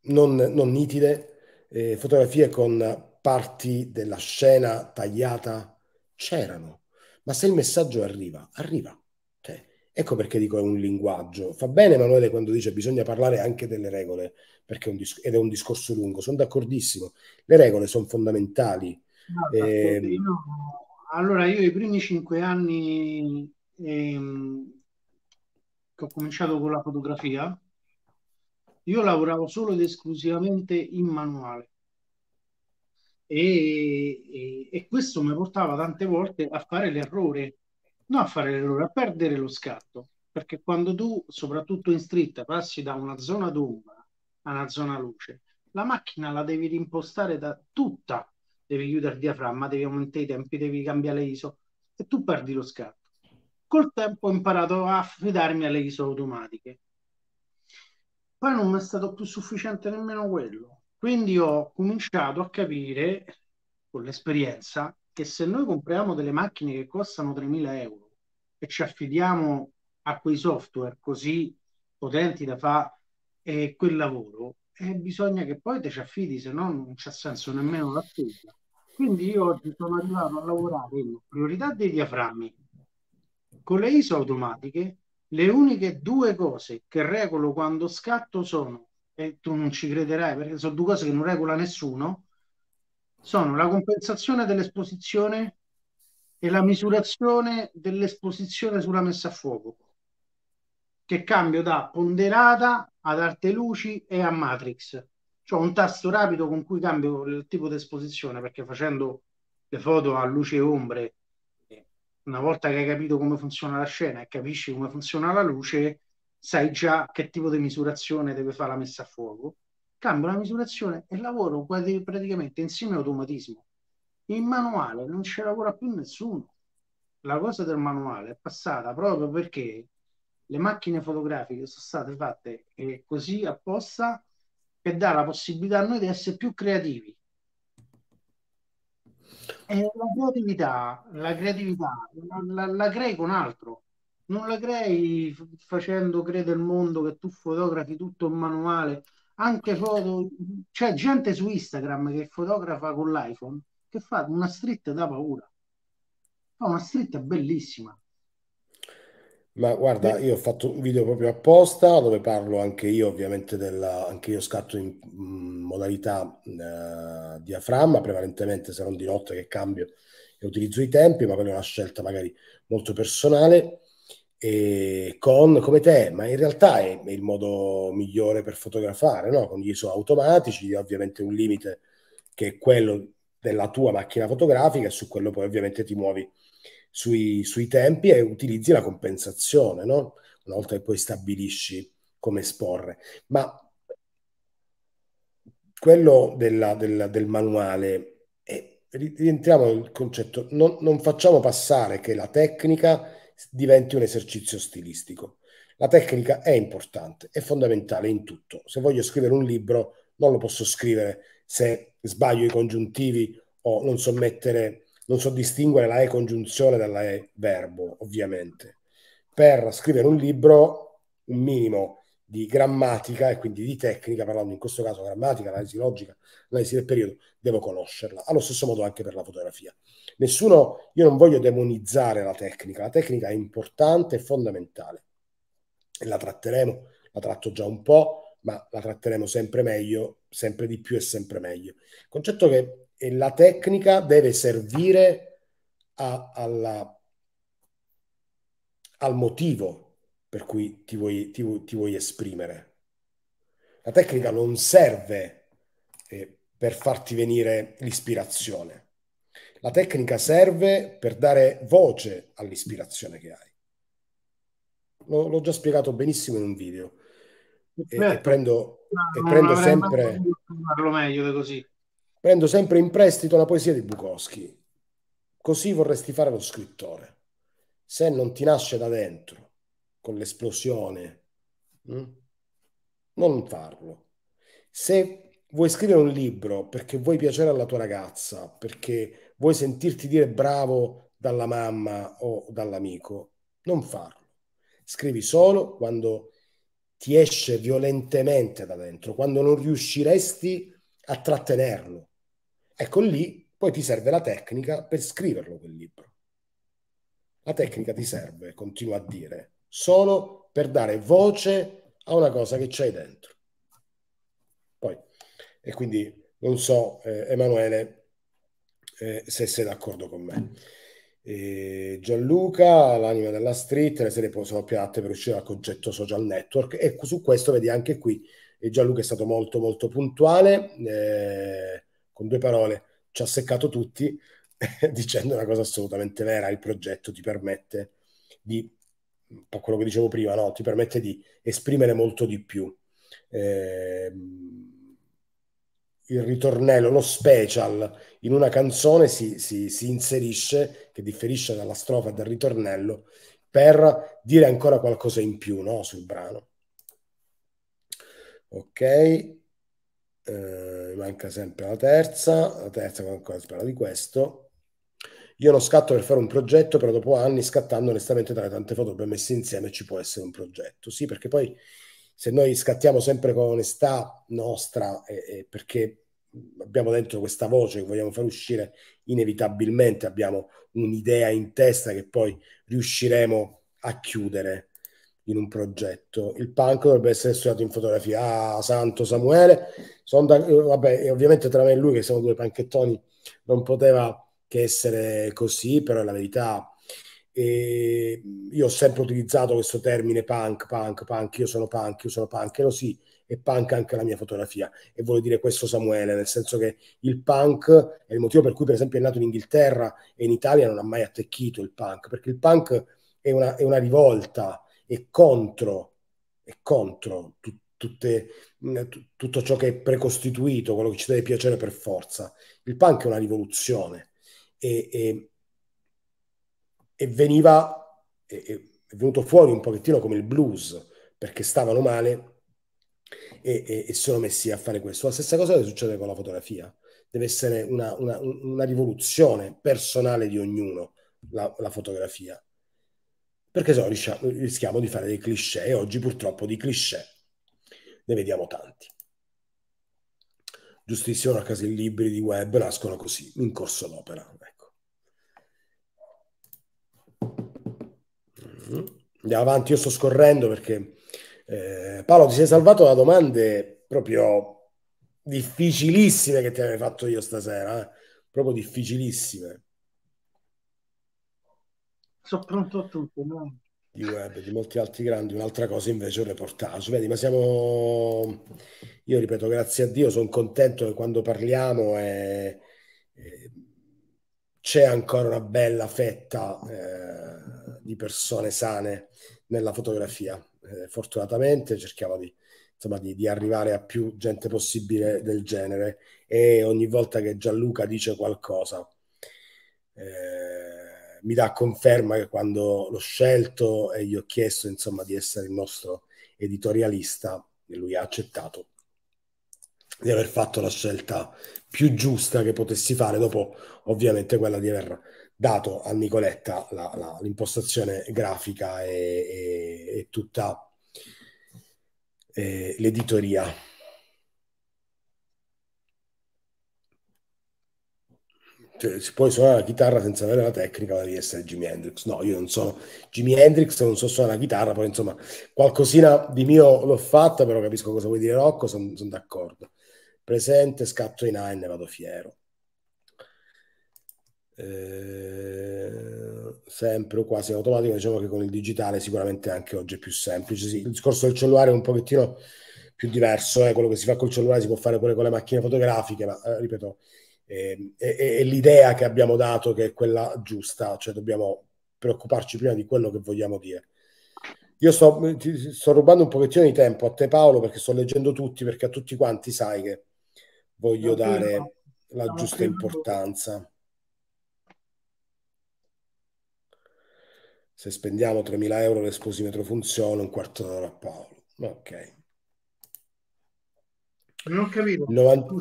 non, non, nitide, eh, fotografie con parti della scena tagliata c'erano, ma se il messaggio arriva, arriva. Cioè, ecco perché dico è un linguaggio. Fa bene Emanuele quando dice bisogna parlare anche delle regole, perché è un dis- ed è un discorso lungo, sono d'accordissimo. Le regole sono fondamentali. No, eh, Allora, io i primi cinque anni ehm che ho cominciato con la fotografia, io lavoravo solo ed esclusivamente in manuale. E, e, e, questo mi portava tante volte a fare l'errore, non a fare l'errore, a perdere lo scatto, perché quando tu, soprattutto in stretta, passi da una zona d'ombra a una zona luce, la macchina la devi rimpostare da tutta, devi chiudere il diaframma, devi aumentare i tempi, devi cambiare ISO e tu perdi lo scatto. Col tempo ho imparato a fidarmi alle ISO automatiche. Poi non mi è stato più sufficiente nemmeno quello. Quindi ho cominciato a capire con l'esperienza che se noi compriamo delle macchine che costano 3.000 euro e ci affidiamo a quei software così potenti da fare eh, quel lavoro, eh, bisogna che poi te ci affidi, se no non c'è senso nemmeno l'attesa. Quindi io oggi sono arrivato a lavorare in priorità dei diaframmi, con le ISO automatiche, le uniche due cose che regolo quando scatto sono, e tu non ci crederai perché sono due cose che non regola nessuno, sono la compensazione dell'esposizione e la misurazione dell'esposizione sulla messa a fuoco, che cambio da ponderata ad arte luci e a matrix. Cioè un tasto rapido con cui cambio il tipo di esposizione, perché facendo le foto a luce e ombre una volta che hai capito come funziona la scena e capisci come funziona la luce, sai già che tipo di misurazione deve fare la messa a fuoco. Cambio la misurazione e lavoro quasi, praticamente insieme automatismo. Il manuale non ci lavora più nessuno. La cosa del manuale è passata proprio perché le macchine fotografiche sono state fatte eh, così apposta per dà la possibilità a noi di essere più creativi è la creatività, la creatività la, la, la, crei con altro, non la crei f- facendo credere al mondo che tu fotografi tutto in manuale, anche foto, c'è cioè gente su Instagram che fotografa con l'iPhone che fa una street da paura, fa una street bellissima, ma guarda, io ho fatto un video proprio apposta dove parlo anche io, ovviamente, della, anche io scatto in mm, modalità eh, diaframma, prevalentemente se non di notte che cambio e utilizzo i tempi, ma quella è una scelta magari molto personale e con come te, ma in realtà è, è il modo migliore per fotografare, no? Con gli ISO automatici, ovviamente un limite che è quello della tua macchina fotografica e su quello poi ovviamente ti muovi sui, sui tempi e utilizzi la compensazione, no? una volta che poi stabilisci come esporre. Ma quello della, della, del manuale, è, rientriamo nel concetto, non, non facciamo passare che la tecnica diventi un esercizio stilistico. La tecnica è importante, è fondamentale in tutto. Se voglio scrivere un libro, non lo posso scrivere se sbaglio i congiuntivi o non so mettere non so distinguere la E congiunzione dalla E verbo, ovviamente. Per scrivere un libro, un minimo di grammatica e quindi di tecnica, parlando in questo caso grammatica, analisi logica, analisi del periodo, devo conoscerla. Allo stesso modo anche per la fotografia. Nessuno, io non voglio demonizzare la tecnica, la tecnica è importante e fondamentale. E la tratteremo, la tratto già un po', ma la tratteremo sempre meglio, sempre di più e sempre meglio. Il concetto che e la tecnica deve servire a, alla, al motivo per cui ti vuoi, ti, ti vuoi, esprimere. La tecnica non serve eh, per farti venire l'ispirazione. La tecnica serve per dare voce all'ispirazione che hai. L'ho, l'ho già spiegato benissimo in un video. E, certo. e prendo, no, e prendo sempre... meglio di così. Prendo sempre in prestito la poesia di Bukowski. Così vorresti fare lo scrittore. Se non ti nasce da dentro, con l'esplosione, mh? Mm, non farlo. Se vuoi scrivere un libro perché vuoi piacere alla tua ragazza, perché vuoi sentirti dire bravo dalla mamma o dall'amico, non farlo. Scrivi solo quando ti esce violentemente da dentro, quando non riusciresti a trattenerlo Ecco lì, poi ti serve la tecnica per scriverlo quel libro. La tecnica ti serve, continua a dire, solo per dare voce a una cosa che c'hai dentro. Poi, e quindi non so, eh, Emanuele, eh, se sei d'accordo con me. E Gianluca, l'anima della street, le serie sono più adatte per uscire dal concetto social network e su questo vedi anche qui Gianluca è stato molto molto puntuale eh, con due parole, ci ha seccato tutti [LAUGHS] dicendo una cosa assolutamente vera, il progetto ti permette di, un po' quello che dicevo prima, no? ti permette di esprimere molto di più. Eh, il ritornello, lo special in una canzone si, si, si, inserisce, che differisce dalla strofa del ritornello, per dire ancora qualcosa in più no? sul brano. Ok. Eh, manca sempre la terza, la terza ancora spera di questo. Io non scatto per fare un progetto, però dopo anni scattando onestamente tra le tante foto che abbiamo messo insieme ci può essere un progetto. Sì, perché poi se noi scattiamo sempre con onestà nostra, eh, eh, perché abbiamo dentro questa voce che vogliamo far uscire, inevitabilmente abbiamo un'idea in testa che poi riusciremo a chiudere in un progetto. Il punk dovrebbe essere studiato in fotografia. Ah, santo Samuele, da, eh, vabbè, ovviamente tra me e lui, che siamo due panchettoni, non poteva che essere così, però è la verità. E io ho sempre utilizzato questo termine punk, punk, punk, io sono punk, io sono punk, e lo sì, è punk anche la mia fotografia. E vuol dire questo Samuele, nel senso che il punk è il motivo per cui per esempio è nato in Inghilterra e in Italia non ha mai attecchito il punk, perché il punk è una, è una rivolta, e contro, e contro tut, tutte, mm, tutto ciò che è precostituito, quello che ci deve piacere per forza. Il punk è una rivoluzione e, e, e veniva, è venuto fuori un pochettino come il blues, perché stavano male e, e, e, sono messi a fare questo. La stessa cosa che succede con la fotografia, deve essere una, una, una rivoluzione personale di ognuno la, la fotografia perché se no rischiamo, rischiamo di fare dei cliché e oggi purtroppo di cliché ne vediamo tanti. Giustissimo, a caso i libri di web nascono così, in corso d'opera. Ecco. Mm-hmm. Andiamo avanti, io sto scorrendo perché eh, Paolo ti sei salvato da domande proprio difficilissime che ti avevo fatto io stasera, eh? proprio difficilissime sono pronto a tutto. No? Di web, di molti altri grandi. Un'altra cosa invece è un reportage. Vedi, ma siamo... Io ripeto, grazie a Dio, sono contento che quando parliamo è... È... c'è ancora una bella fetta eh, di persone sane nella fotografia. Eh, fortunatamente cerchiamo di, insomma, di, di, arrivare a più gente possibile del genere e ogni volta che Gianluca dice qualcosa eh, mi dà conferma che quando l'ho scelto e gli ho chiesto insomma, di essere il nostro editorialista, lui ha accettato di aver fatto la scelta più giusta che potessi fare, dopo ovviamente quella di aver dato a Nicoletta l'impostazione grafica e, e, e tutta eh, l'editoria cioè, si può suonare la chitarra senza avere la tecnica ma devi essere Jimi Hendrix no io non sono Jimi Hendrix non so suonare la chitarra però insomma qualcosina di mio l'ho fatta però capisco cosa vuoi dire Rocco sono son d'accordo presente scatto in A e ne vado fiero eh, sempre quasi automatico diciamo che con il digitale sicuramente anche oggi è più semplice sì, il discorso del cellulare è un pochettino più diverso eh, quello che si fa col cellulare si può fare pure con le macchine fotografiche ma eh, ripeto Ehm, e, e, e l'idea che abbiamo dato che è quella giusta, cioè dobbiamo preoccuparci prima di quello che vogliamo dire. Io sto, mm, sto, rubando un pochettino di tempo a te Paolo perché sto leggendo tutti, perché a tutti quanti sai che voglio no, dare no, la no, giusta importanza. Se spendiamo 3.000 euro l'esposimetro funziona un quarto d'ora a Paolo. Ok. Non ho capito. 90...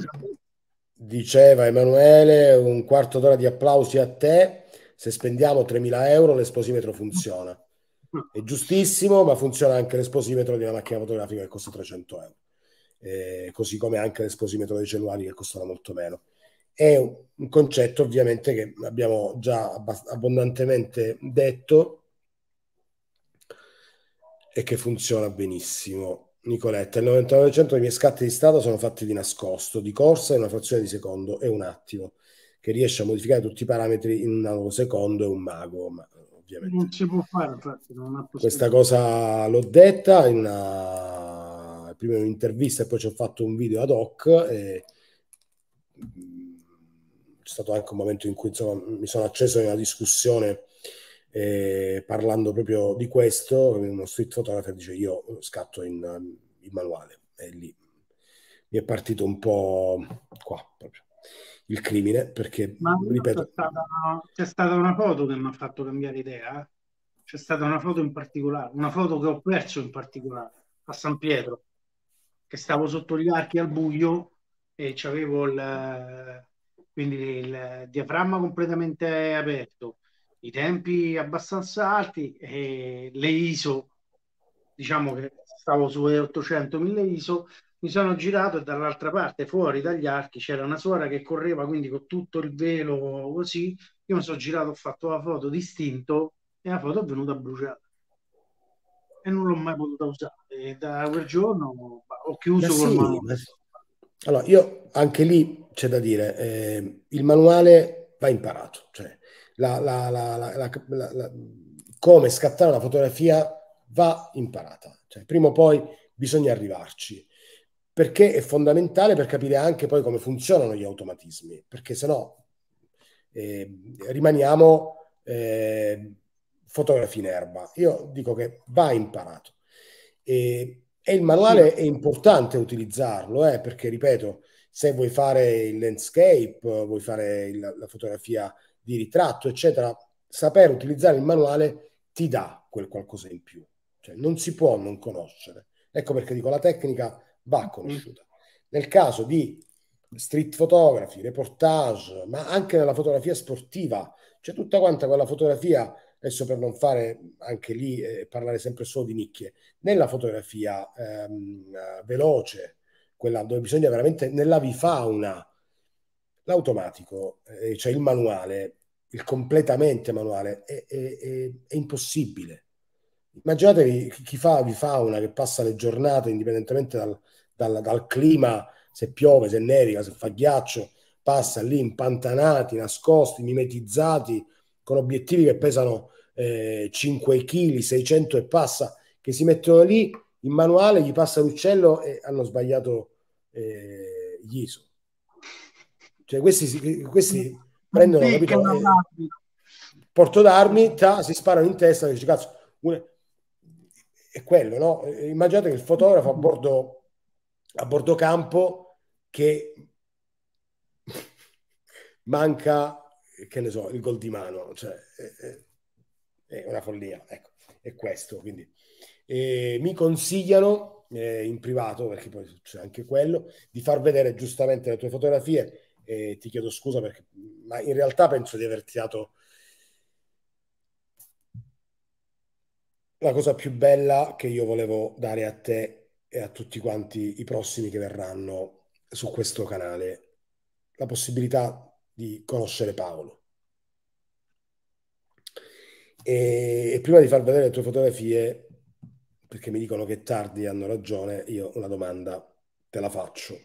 Diceva Emanuele, un quarto d'ora di applausi a te, se spendiamo 3.000 euro l'esposimetro funziona. È giustissimo, ma funziona anche l'esposimetro di una macchina fotografica che costa 300 euro, eh, così come anche l'esposimetro dei cellulari che costano molto meno. È un concetto ovviamente che abbiamo già abbondantemente detto e che funziona benissimo. Nicoletta, il 99% dei miei scatti di strada sono fatti di nascosto, di corsa in una frazione di secondo e un attimo, che riesce a modificare tutti i parametri in un secondo è un mago, ma ovviamente. Non si può fare, Questa cosa l'ho detta in una... Eh, prima in un'intervista e poi ci ho fatto un video ad hoc e mm, c'è stato anche un momento in cui insomma, mi sono acceso in una discussione eh, parlando proprio di questo, uno street photographer dice io scatto in, in manuale e lì mi è partito un po' qua proprio il crimine perché Ma ripeto c'è stata, c'è stata, una foto che mi ha fatto cambiare idea eh. c'è stata una foto in particolare una foto che ho perso in particolare a San Pietro che stavo sotto gli archi al buio e avevo il, quindi il diaframma completamente aperto i tempi abbastanza alti e le ISO, diciamo che stavo sulle 800.000 ISO, mi sono girato e dall'altra parte, fuori dagli archi, c'era una suora che correva, quindi con tutto il velo così, io mi sono girato, ho fatto la foto distinto e la foto è venuta bruciata. E non l'ho mai potuta usare. E da quel giorno ho chiuso ma col manuale. ma... Allora, io anche lì c'è da dire, eh, il manuale va imparato. Cioè, la, la, la, come scattare una fotografia va imparata. Cioè, prima o poi bisogna arrivarci, perché è fondamentale per capire anche poi come funzionano gli automatismi, perché se no eh, rimaniamo eh, fotografi in erba. Io dico che va imparato. E, e il manuale sì. è importante utilizzarlo, eh, perché ripeto, se vuoi fare il landscape, vuoi fare il, la fotografia di ritratto, eccetera, saper utilizzare il manuale ti dà quel qualcosa in più. Cioè, non si può non conoscere. Ecco perché dico la tecnica va mm. conosciuta. Nel caso di street photography, reportage, ma anche nella fotografia sportiva, cioè tutta quanta quella fotografia, adesso per non fare anche lì eh, parlare sempre solo di nicchie, nella fotografia ehm, veloce, quella dove bisogna veramente nella vifauna L'automatico, eh, cioè il manuale, il completamente manuale, è, è, è, è impossibile. Immaginatevi chi fa vi fauna che passa le giornate indipendentemente dal, dal, dal clima, se piove, se nevica, se fa ghiaccio, passa lì impantanati, nascosti, mimetizzati, con obiettivi che pesano eh, 5 kg, 600 e passa, che si mettono lì in manuale, gli passa l'uccello e hanno sbagliato eh, gli ISO. Cioè questi, questi prendono capito, eh, porto d'armi, ta, si sparano in testa, dice cazzo, una... è quello, no? Eh, immaginate che il fotografo a bordo, a bordo campo che [LAUGHS] manca, che ne so, il gol di mano, cioè è, è una follia, ecco, è questo, quindi eh, mi consigliano eh, in privato, perché poi c'è anche quello, di far vedere giustamente le tue fotografie e ti chiedo scusa perché, ma in realtà penso di aver tirato la cosa più bella che io volevo dare a te e a tutti quanti i prossimi che verranno su questo canale, la possibilità di conoscere Paolo. E, e prima di far vedere le tue fotografie, perché mi dicono che tardi hanno ragione, io una domanda te la faccio.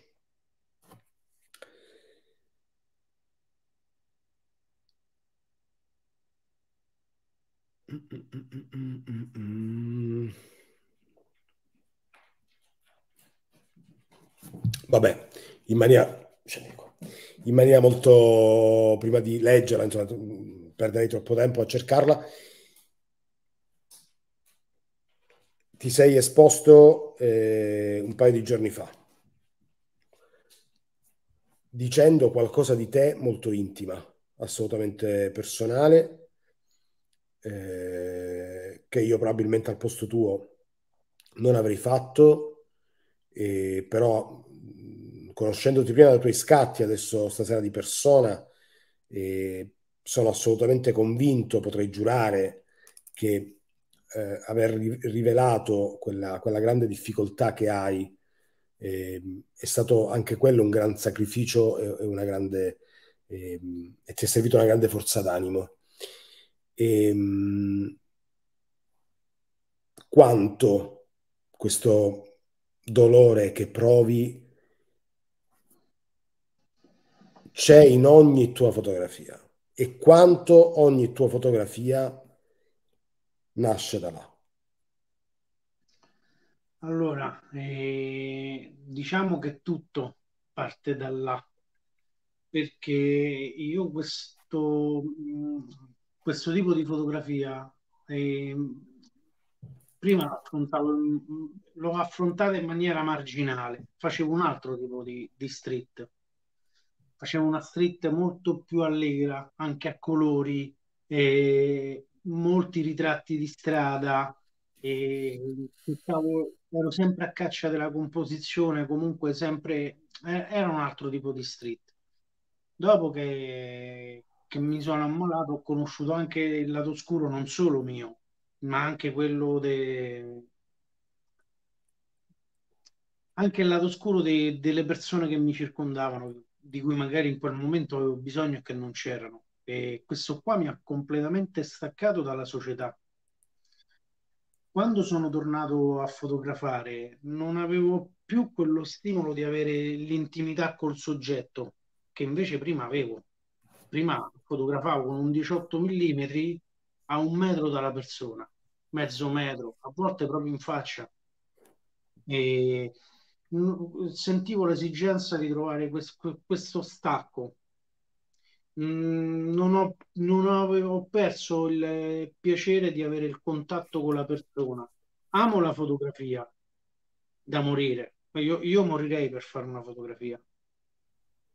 Vabbè, in maniera, cioè, ecco, in maniera molto, prima di leggerla, insomma, perderei troppo tempo a cercarla, ti sei esposto eh, un paio di giorni fa dicendo qualcosa di te molto intima, assolutamente personale, eh, che io probabilmente al posto tuo non avrei fatto, eh, però conoscendoti prima dai tuoi scatti, adesso stasera di persona, eh, sono assolutamente convinto, potrei giurare, che eh, aver rivelato quella, quella, grande difficoltà che hai eh, è stato anche quello un gran sacrificio e, e una grande... Ehm, e ti è servito una grande forza d'animo ehm, quanto questo dolore che provi c'è in ogni tua fotografia e quanto ogni tua fotografia nasce da là. Allora, eh, diciamo che tutto parte da là, perché io questo, mm, questo tipo di fotografia eh, prima l'ho affrontata in maniera marginale, facevo un altro tipo di, di street, facevo una street molto più allegra, anche a colori, eh, molti ritratti di strada, eh, stavo, ero sempre a caccia della composizione, comunque sempre eh, era un altro tipo di street. Dopo che che mi sono ammalato, ho conosciuto anche il lato oscuro non solo mio, ma anche quello de... anche il lato oscuro de... delle persone che mi circondavano, di cui magari in quel momento avevo bisogno e che non c'erano. E questo qua mi ha completamente staccato dalla società. Quando sono tornato a fotografare non avevo più quello stimolo di avere l'intimità col soggetto che invece prima avevo prima fotografavo con un 18 mm a un metro dalla persona, mezzo metro, a volte proprio in faccia. E sentivo l'esigenza di trovare questo, stacco. Mm, non ho, non avevo perso il piacere di avere il contatto con la persona. Amo la fotografia da morire. Io, io morirei per fare una fotografia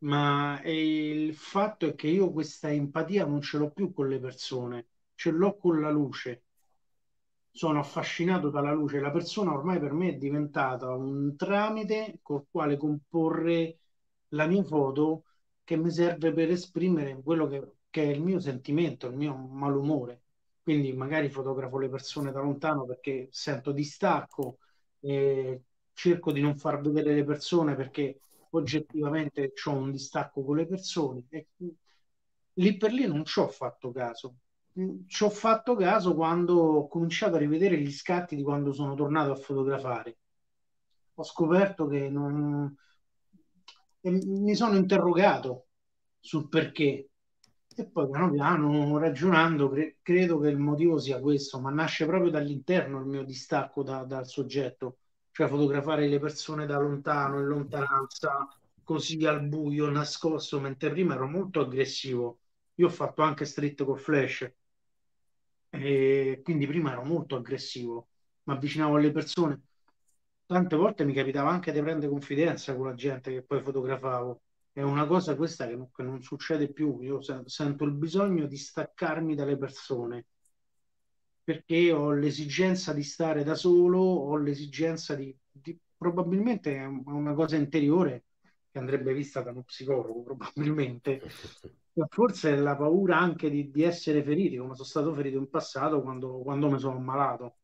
ma il fatto è che io questa empatia non ce l'ho più con le persone, ce l'ho con la luce. Sono affascinato dalla luce, la persona ormai per me è diventata un tramite col quale comporre la mia foto che mi serve per esprimere quello che, che è il mio sentimento, il mio malumore. Quindi magari fotografo le persone da lontano perché sento distacco, eh, cerco di non far vedere le persone perché oggettivamente ho un distacco con le persone e lì per lì non ci ho fatto caso. Mm, ci ho fatto caso quando ho cominciato a rivedere gli scatti di quando sono tornato a fotografare. Ho scoperto che non... E mi sono interrogato sul perché. E poi piano piano, ragionando, cre- credo che il motivo sia questo, ma nasce proprio dall'interno il mio distacco da- dal soggetto cioè fotografare le persone da lontano, in lontananza, così al buio, nascosto, mentre prima ero molto aggressivo. Io ho fatto anche street col flash, e quindi prima ero molto aggressivo, mi avvicinavo alle persone. Tante volte mi capitava anche di prendere confidenza con la gente che poi fotografavo. È una cosa questa che non, che non succede più. Io se, sento il bisogno di staccarmi dalle persone perché ho l'esigenza di stare da solo, ho l'esigenza di, di probabilmente è una cosa interiore che andrebbe vista da uno psicologo, probabilmente. [LAUGHS] Forse è la paura anche di, di, essere feriti, come sono stato ferito in passato quando, quando mi sono ammalato.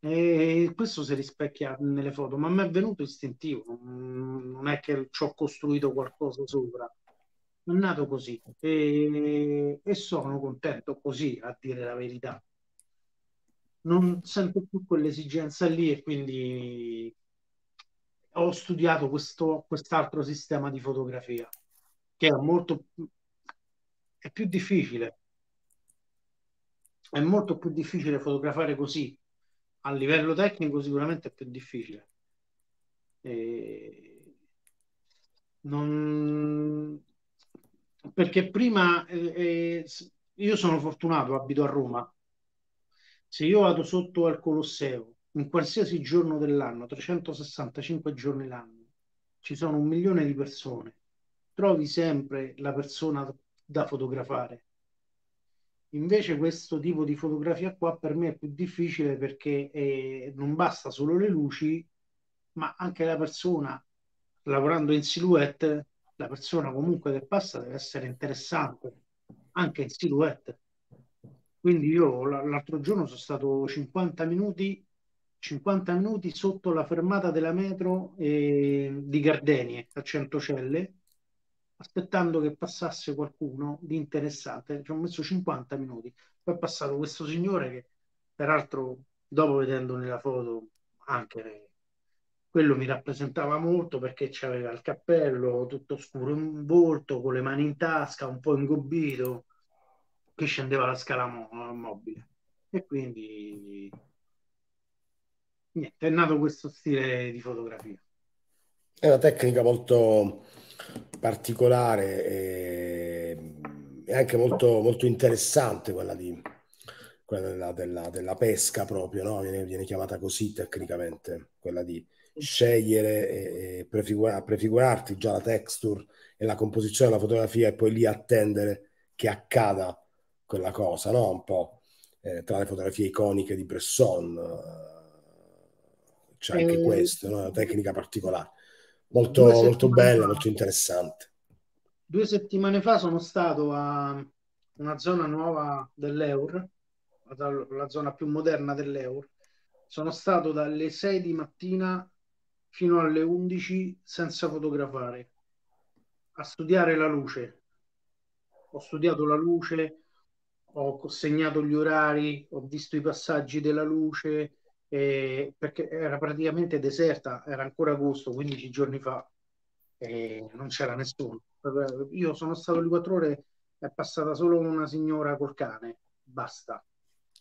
E questo si rispecchia nelle foto, ma mi è venuto istintivo, non è che ci ho costruito qualcosa sopra. è nato così e, e sono contento così, a dire la verità non sento più quell'esigenza lì e quindi ho studiato questo, quest'altro sistema di fotografia che è molto è più difficile è molto più difficile fotografare così a livello tecnico sicuramente è più difficile e... non... perché prima eh, eh, io sono fortunato abito a Roma se io vado sotto al Colosseo in qualsiasi giorno dell'anno, 365 giorni l'anno, ci sono un milione di persone, trovi sempre la persona da fotografare. Invece questo tipo di fotografia qua per me è più difficile perché eh, non basta solo le luci, ma anche la persona, lavorando in silhouette, la persona comunque che passa deve essere interessante, anche in silhouette. Quindi io l'altro giorno sono stato 50 minuti, 50 minuti sotto la fermata della metro eh, di Gardenie a Centocelle, aspettando che passasse qualcuno di interessante. Ci ho messo 50 minuti. Poi è passato questo signore che, peraltro, dopo vedendo nella foto, anche quello mi rappresentava molto perché aveva il cappello tutto scuro in volto, con le mani in tasca, un po' ingobbito che scendeva la scala mo- mobile. E quindi niente, è nato questo stile di fotografia. È una tecnica molto particolare e, e anche molto, molto interessante quella di, quella della, della, della, pesca proprio, no? viene, viene, chiamata così tecnicamente, quella di scegliere e, e prefigura, prefigurarti già la texture e la composizione della fotografia e poi lì attendere che accada quella cosa, no? Un po' eh, tra le fotografie iconiche di Bresson, eh, c'è anche mm. questo, no? una tecnica particolare, molto, molto bella, molto interessante. Due settimane fa sono stato a una zona nuova dell'Eur, la zona più moderna dell'Eur. Sono stato dalle 6 di mattina fino alle 11 senza fotografare, a studiare la luce. Ho studiato la luce, ho segnato gli orari, ho visto i passaggi della luce, eh, perché era praticamente deserta, era ancora agosto, 15 giorni fa, e non c'era nessuno. Io sono stato lì quattro ore, è passata solo una signora col cane, basta.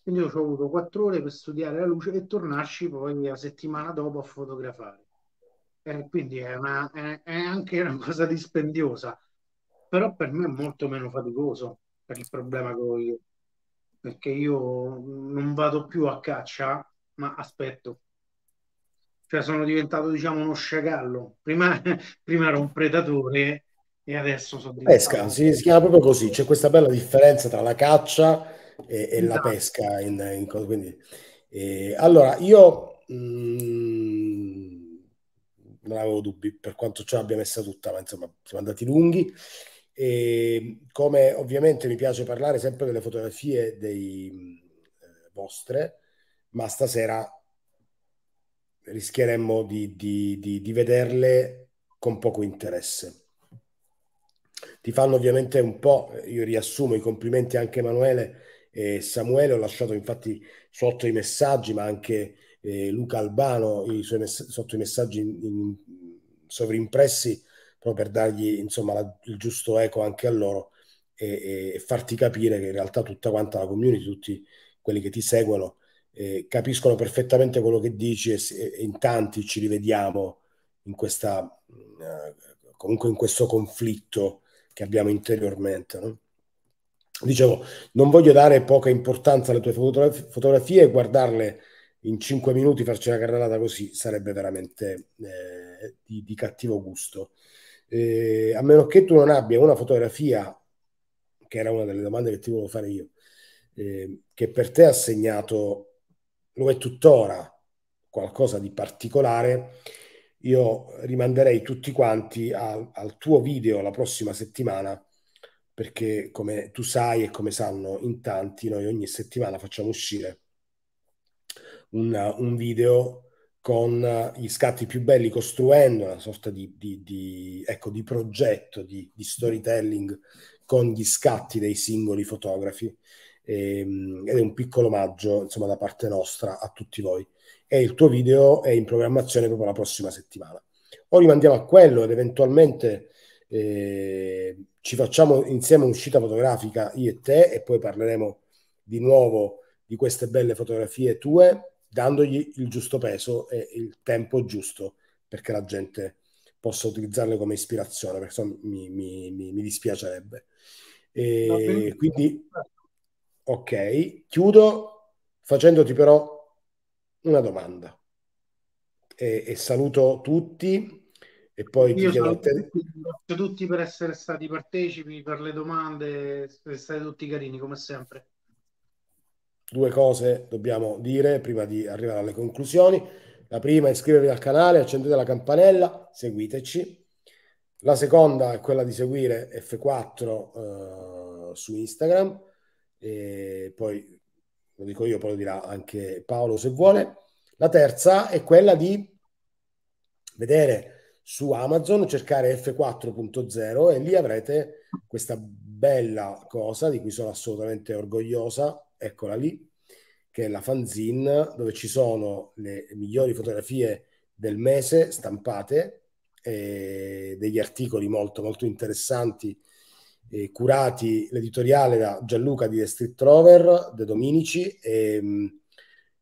Quindi io ho avuto quattro ore per studiare la luce e tornarci poi la settimana dopo a fotografare. Eh, quindi è, una, è, è anche una cosa dispendiosa, però per me è molto meno faticoso per il problema che ho io. Perché io non vado più a caccia, ma aspetto. Cioè sono diventato, diciamo, uno sciagallo. Prima, [LAUGHS] prima ero un predatore e adesso sono diventato... Pesca, si, si chiama proprio così. C'è questa bella differenza tra la caccia e, e esatto. la pesca. In, in, quindi, eh, allora, io... Mh, mm, non avevo dubbi per quanto ce l'abbia messa tutta, ma insomma siamo andati lunghi. E ehm, come ovviamente mi piace parlare sempre delle fotografie dei, eh, vostre, ma stasera rischieremmo di, di, di, di vederle con poco interesse. Ti fanno ovviamente un po', io riassumo i complimenti anche Emanuele e Samuele, ho lasciato infatti sotto i messaggi, ma anche eh, Luca Albano i sotto i messaggi in, in, sovrimpressi proprio per dargli insomma, la, il giusto eco anche a loro e, e, farti capire che in realtà tutta quanta la community, tutti quelli che ti seguono, eh, capiscono perfettamente quello che dici e, e, in tanti ci rivediamo in questa, mm, eh, comunque in questo conflitto che abbiamo interiormente. No? Dicevo, non voglio dare poca importanza alle tue fotograf fotografie e guardarle in 5 minuti farci una carrellata così sarebbe veramente eh, di, di cattivo gusto. Eh, a meno che tu non abbia una fotografia, che era una delle domande che ti volevo fare io, eh, che per te ha segnato, lo è tuttora, qualcosa di particolare, io rimanderei tutti quanti al, al tuo video la prossima settimana perché come tu sai e come sanno in tanti, noi ogni settimana facciamo uscire una, un video con eh, gli scatti più belli, costruendo una sorta di, di, di, ecco, di progetto di, storytelling con gli scatti dei singoli fotografi. E, ehm, ed è un piccolo omaggio, insomma, da parte nostra a tutti voi. E il tuo video è in programmazione proprio la prossima settimana. O rimandiamo a quello ed eventualmente eh, ci facciamo insieme un'uscita fotografica io e te e poi parleremo di nuovo di queste belle fotografie tue dandogli il giusto peso e il tempo giusto perché la gente possa utilizzarle come ispirazione, perché so, mi, mi, mi, mi, dispiacerebbe. E quindi, ok, chiudo facendoti però una domanda. E, e saluto tutti e poi ti chiedo a te. Grazie a tutti per essere stati partecipi, per le domande, per essere tutti carini come sempre due cose dobbiamo dire prima di arrivare alle conclusioni. La prima è iscrivervi al canale, accendete la campanella, seguiteci. La seconda è quella di seguire F4 eh, su Instagram. E poi lo dico io, poi lo dirà anche Paolo se vuole. La terza è quella di vedere su Amazon, cercare F4.0 e lì avrete questa bella cosa di cui sono assolutamente orgogliosa, eccola lì, che è la fanzine dove ci sono le migliori fotografie del mese stampate, eh, degli articoli molto molto interessanti eh, curati l'editoriale da Gianluca di The Street Rover, De Dominici e,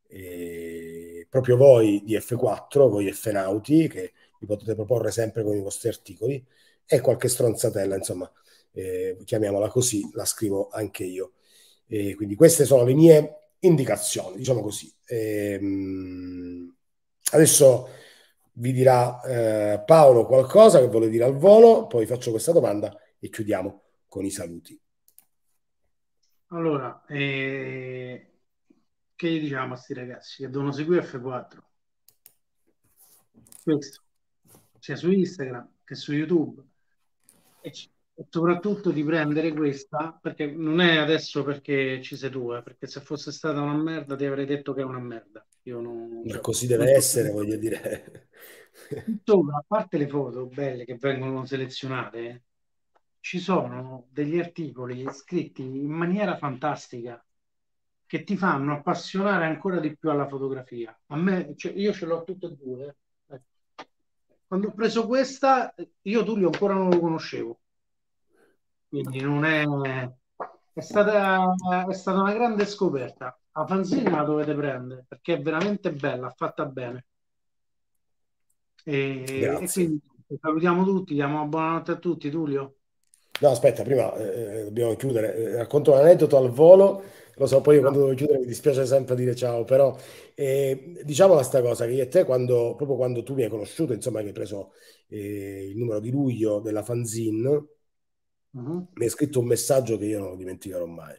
e proprio voi di F4, voi F-Nauti, che vi potete proporre sempre con i vostri articoli e qualche stronzatella, insomma eh, chiamiamola così, la scrivo anche io. E eh, quindi queste sono le mie indicazioni, diciamo così. E, ehm, adesso vi dirà eh, Paolo qualcosa che vuole dire al volo, poi faccio questa domanda e chiudiamo con i saluti. Allora, eh, che gli diciamo a questi ragazzi che devono seguire F4? Questo, sia su Instagram che su YouTube. E ci soprattutto di prendere questa, perché non è adesso perché ci sei tu, eh, perché se fosse stata una merda ti avrei detto che è una merda. Io non, Ma così deve tutto essere, tutto. voglio dire. Insomma, a parte le foto belle che vengono selezionate, ci sono degli articoli scritti in maniera fantastica che ti fanno appassionare ancora di più alla fotografia. A me, cioè, io ce l'ho tutte e due. Eh. Quando ho preso questa, io Tullio ancora non lo conoscevo quindi non è... È stata, è stata una grande scoperta. La fanzina la dovete prendere perché è veramente bella, fatta bene. E, e quindi salutiamo tutti, diamo una buonanotte a tutti, Tullio. No, aspetta, prima eh, eh, dobbiamo chiudere. Eh, racconto un aneddoto al volo. Lo so, poi io quando devo chiudere mi dispiace sempre dire ciao, però eh, diciamola sta cosa che io e te, quando, proprio quando tu mi hai conosciuto, insomma, che hai preso eh, il numero di luglio della fanzine, Mm-hmm. Mi hai scritto un messaggio che io non lo dimenticherò mai.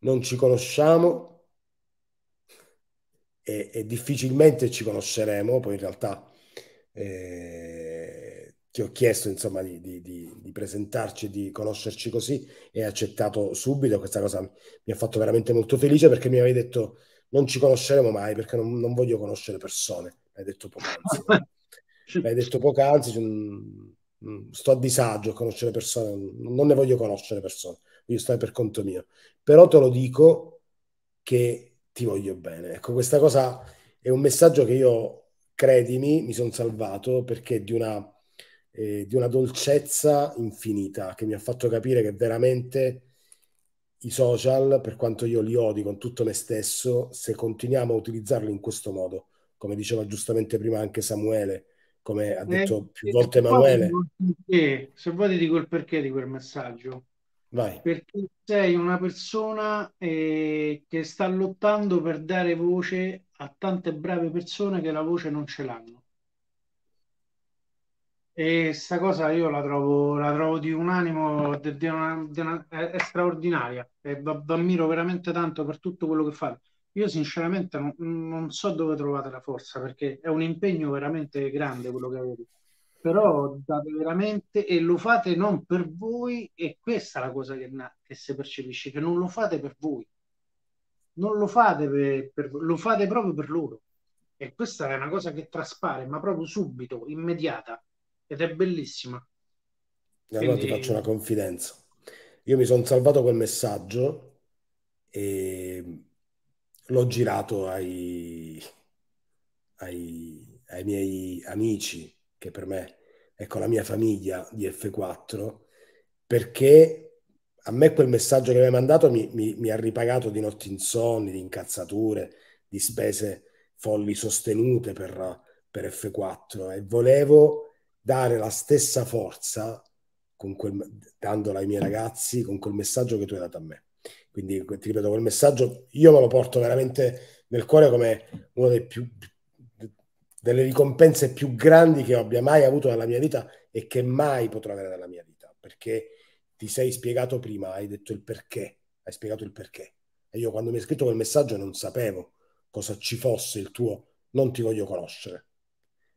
Non ci conosciamo e, e difficilmente ci conosceremo, poi in realtà eh, ti ho chiesto insomma di, di, di, di, presentarci, di conoscerci così e hai accettato subito. Questa cosa mi ha fatto veramente molto felice perché mi avevi detto non ci conosceremo mai perché non, non voglio conoscere persone, hai detto poc'anzi. [LAUGHS] hai detto poc'anzi, Mm, sto a disagio a conoscere persone, non ne voglio conoscere persone, voglio stare per conto mio. Però te lo dico che ti voglio bene. Ecco, questa cosa è un messaggio che io, credimi, mi sono salvato perché di una, eh, di una dolcezza infinita che mi ha fatto capire che veramente i social, per quanto io li odi con tutto me stesso, se continuiamo a utilizzarli in questo modo, come diceva giustamente prima anche Samuele, come ha eh, detto eh, più volte Emanuele. Se vuoi ti dico il perché di quel messaggio. Vai. Perché sei una persona eh, che sta lottando per dare voce a tante brave persone che la voce non ce l'hanno. E sta cosa io la trovo, la trovo di un animo de, una, de una, è, eh, è straordinaria e v- ammiro veramente tanto per tutto quello che fai. Io sinceramente non, non, so dove trovate la forza perché è un impegno veramente grande quello che avete. Però date veramente e lo fate non per voi e questa è la cosa che, che si percepisce, che non lo fate per voi. Non lo fate per, per lo fate proprio per loro. E questa è una cosa che traspare, ma proprio subito, immediata. Ed è bellissima. E Allora Quindi... ti faccio una confidenza. Io mi sono salvato quel messaggio e ehm, l'ho girato ai, ai, ai, miei amici, che per me, è con la mia famiglia di F4, perché a me quel messaggio che mi hai mandato mi, mi, mi ha ripagato di notti insonni, di incazzature, di spese folli sostenute per, per F4 e volevo dare la stessa forza quel, dandola ai miei ragazzi con quel messaggio che tu hai dato a me. Quindi ti ripeto, quel messaggio io me lo porto veramente nel cuore come una delle ricompense più grandi che abbia mai avuto nella mia vita e che mai potrò avere nella mia vita, perché ti sei spiegato prima, hai detto il perché, hai spiegato il perché. E io quando mi hai scritto quel messaggio non sapevo cosa ci fosse il tuo non ti voglio conoscere.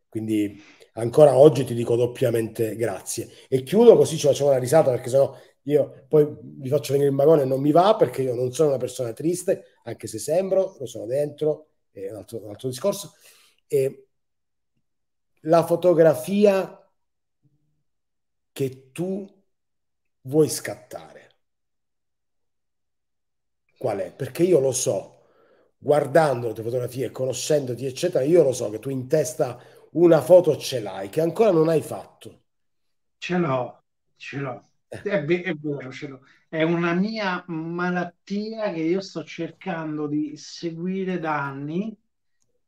Quindi ancora oggi ti dico doppiamente grazie. E chiudo così ci facciamo una risata perché sennò io poi vi faccio venire il magone, non mi va perché io non sono una persona triste, anche se sembro, lo sono dentro, è un altro, un altro discorso. E la fotografia che tu vuoi scattare. Qual è? Perché io lo so, guardando le tue fotografie, conoscendoti, eccetera, io lo so che tu in testa una foto ce l'hai, che ancora non hai fatto. Ce l'ho, ce l'ho. È, vero, ce l'ho. È una mia malattia che io sto cercando di seguire da anni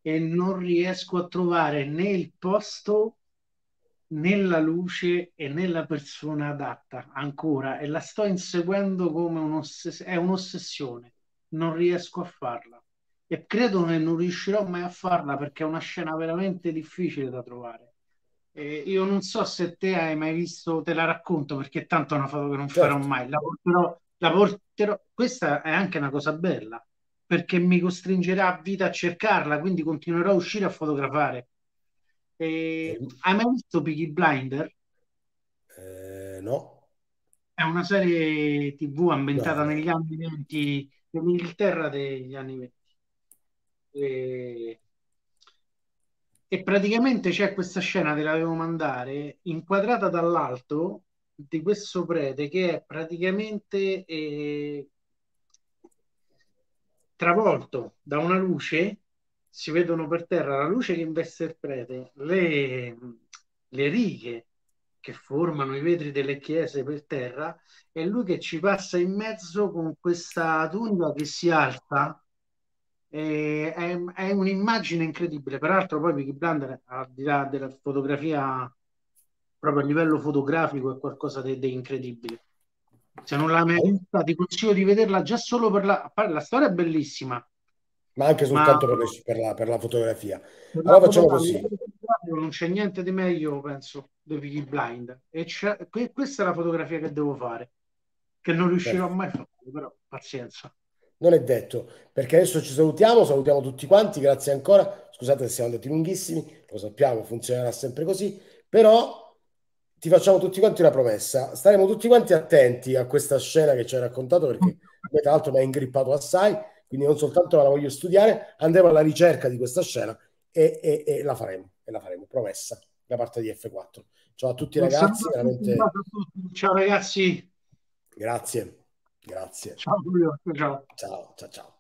e non riesco a trovare né il posto né la luce e né la persona adatta ancora e la sto inseguendo come un'ossessione, è un'ossessione, non riesco a farla e credo che non riuscirò mai a farla perché è una scena veramente difficile da trovare. Eh, io non so se te hai mai visto, te la racconto perché tanto una foto che non certo. farò mai. La porterò, la porterò. Questa è anche una cosa bella perché mi costringerà a vita a cercarla, quindi continuerò a uscire a fotografare. Eh, hai mai visto Peaky Blinder? Eh, no. È una serie tv ambientata negli anni 20 dell'Inghilterra degli anni 20 praticamente c'è questa scena, te la devo mandare, inquadrata dall'alto di questo prete che è praticamente eh, travolto da una luce, si vedono per terra la luce che investe il prete, le, le righe che formano i vetri delle chiese per terra e lui che ci passa in mezzo con questa tunica che si alza è, è, un'immagine incredibile. Peraltro, poi Vicky Brand, al di là della fotografia, proprio a livello fotografico, è qualcosa di, di incredibile. Se non l'hai mai vista, ti consiglio di vederla già solo per la, la storia è bellissima. Ma anche soltanto ma... Per, per, la, per, la, fotografia. Per allora la facciamo così. Non c'è niente di meglio, penso, di Vicky Blind. E questa è la fotografia che devo fare, che non riuscirò Beh. Certo. mai a fare, però pazienza non è detto, perché adesso ci salutiamo, salutiamo tutti quanti, grazie ancora, scusate se siamo andati lunghissimi, lo sappiamo, funzionerà sempre così, però ti facciamo tutti quanti una promessa, staremo tutti quanti attenti a questa scena che ci hai raccontato, perché tra l'altro mi ha ingrippato assai, quindi non soltanto la voglio studiare, andremo alla ricerca di questa scena e, e, e la faremo, e la faremo, promessa, da parte di F4. Ciao a tutti ragazzi, veramente... Ciao ragazzi. Grazie. Grazie. Ciao Giulio. Ciao ciao ciao. ciao.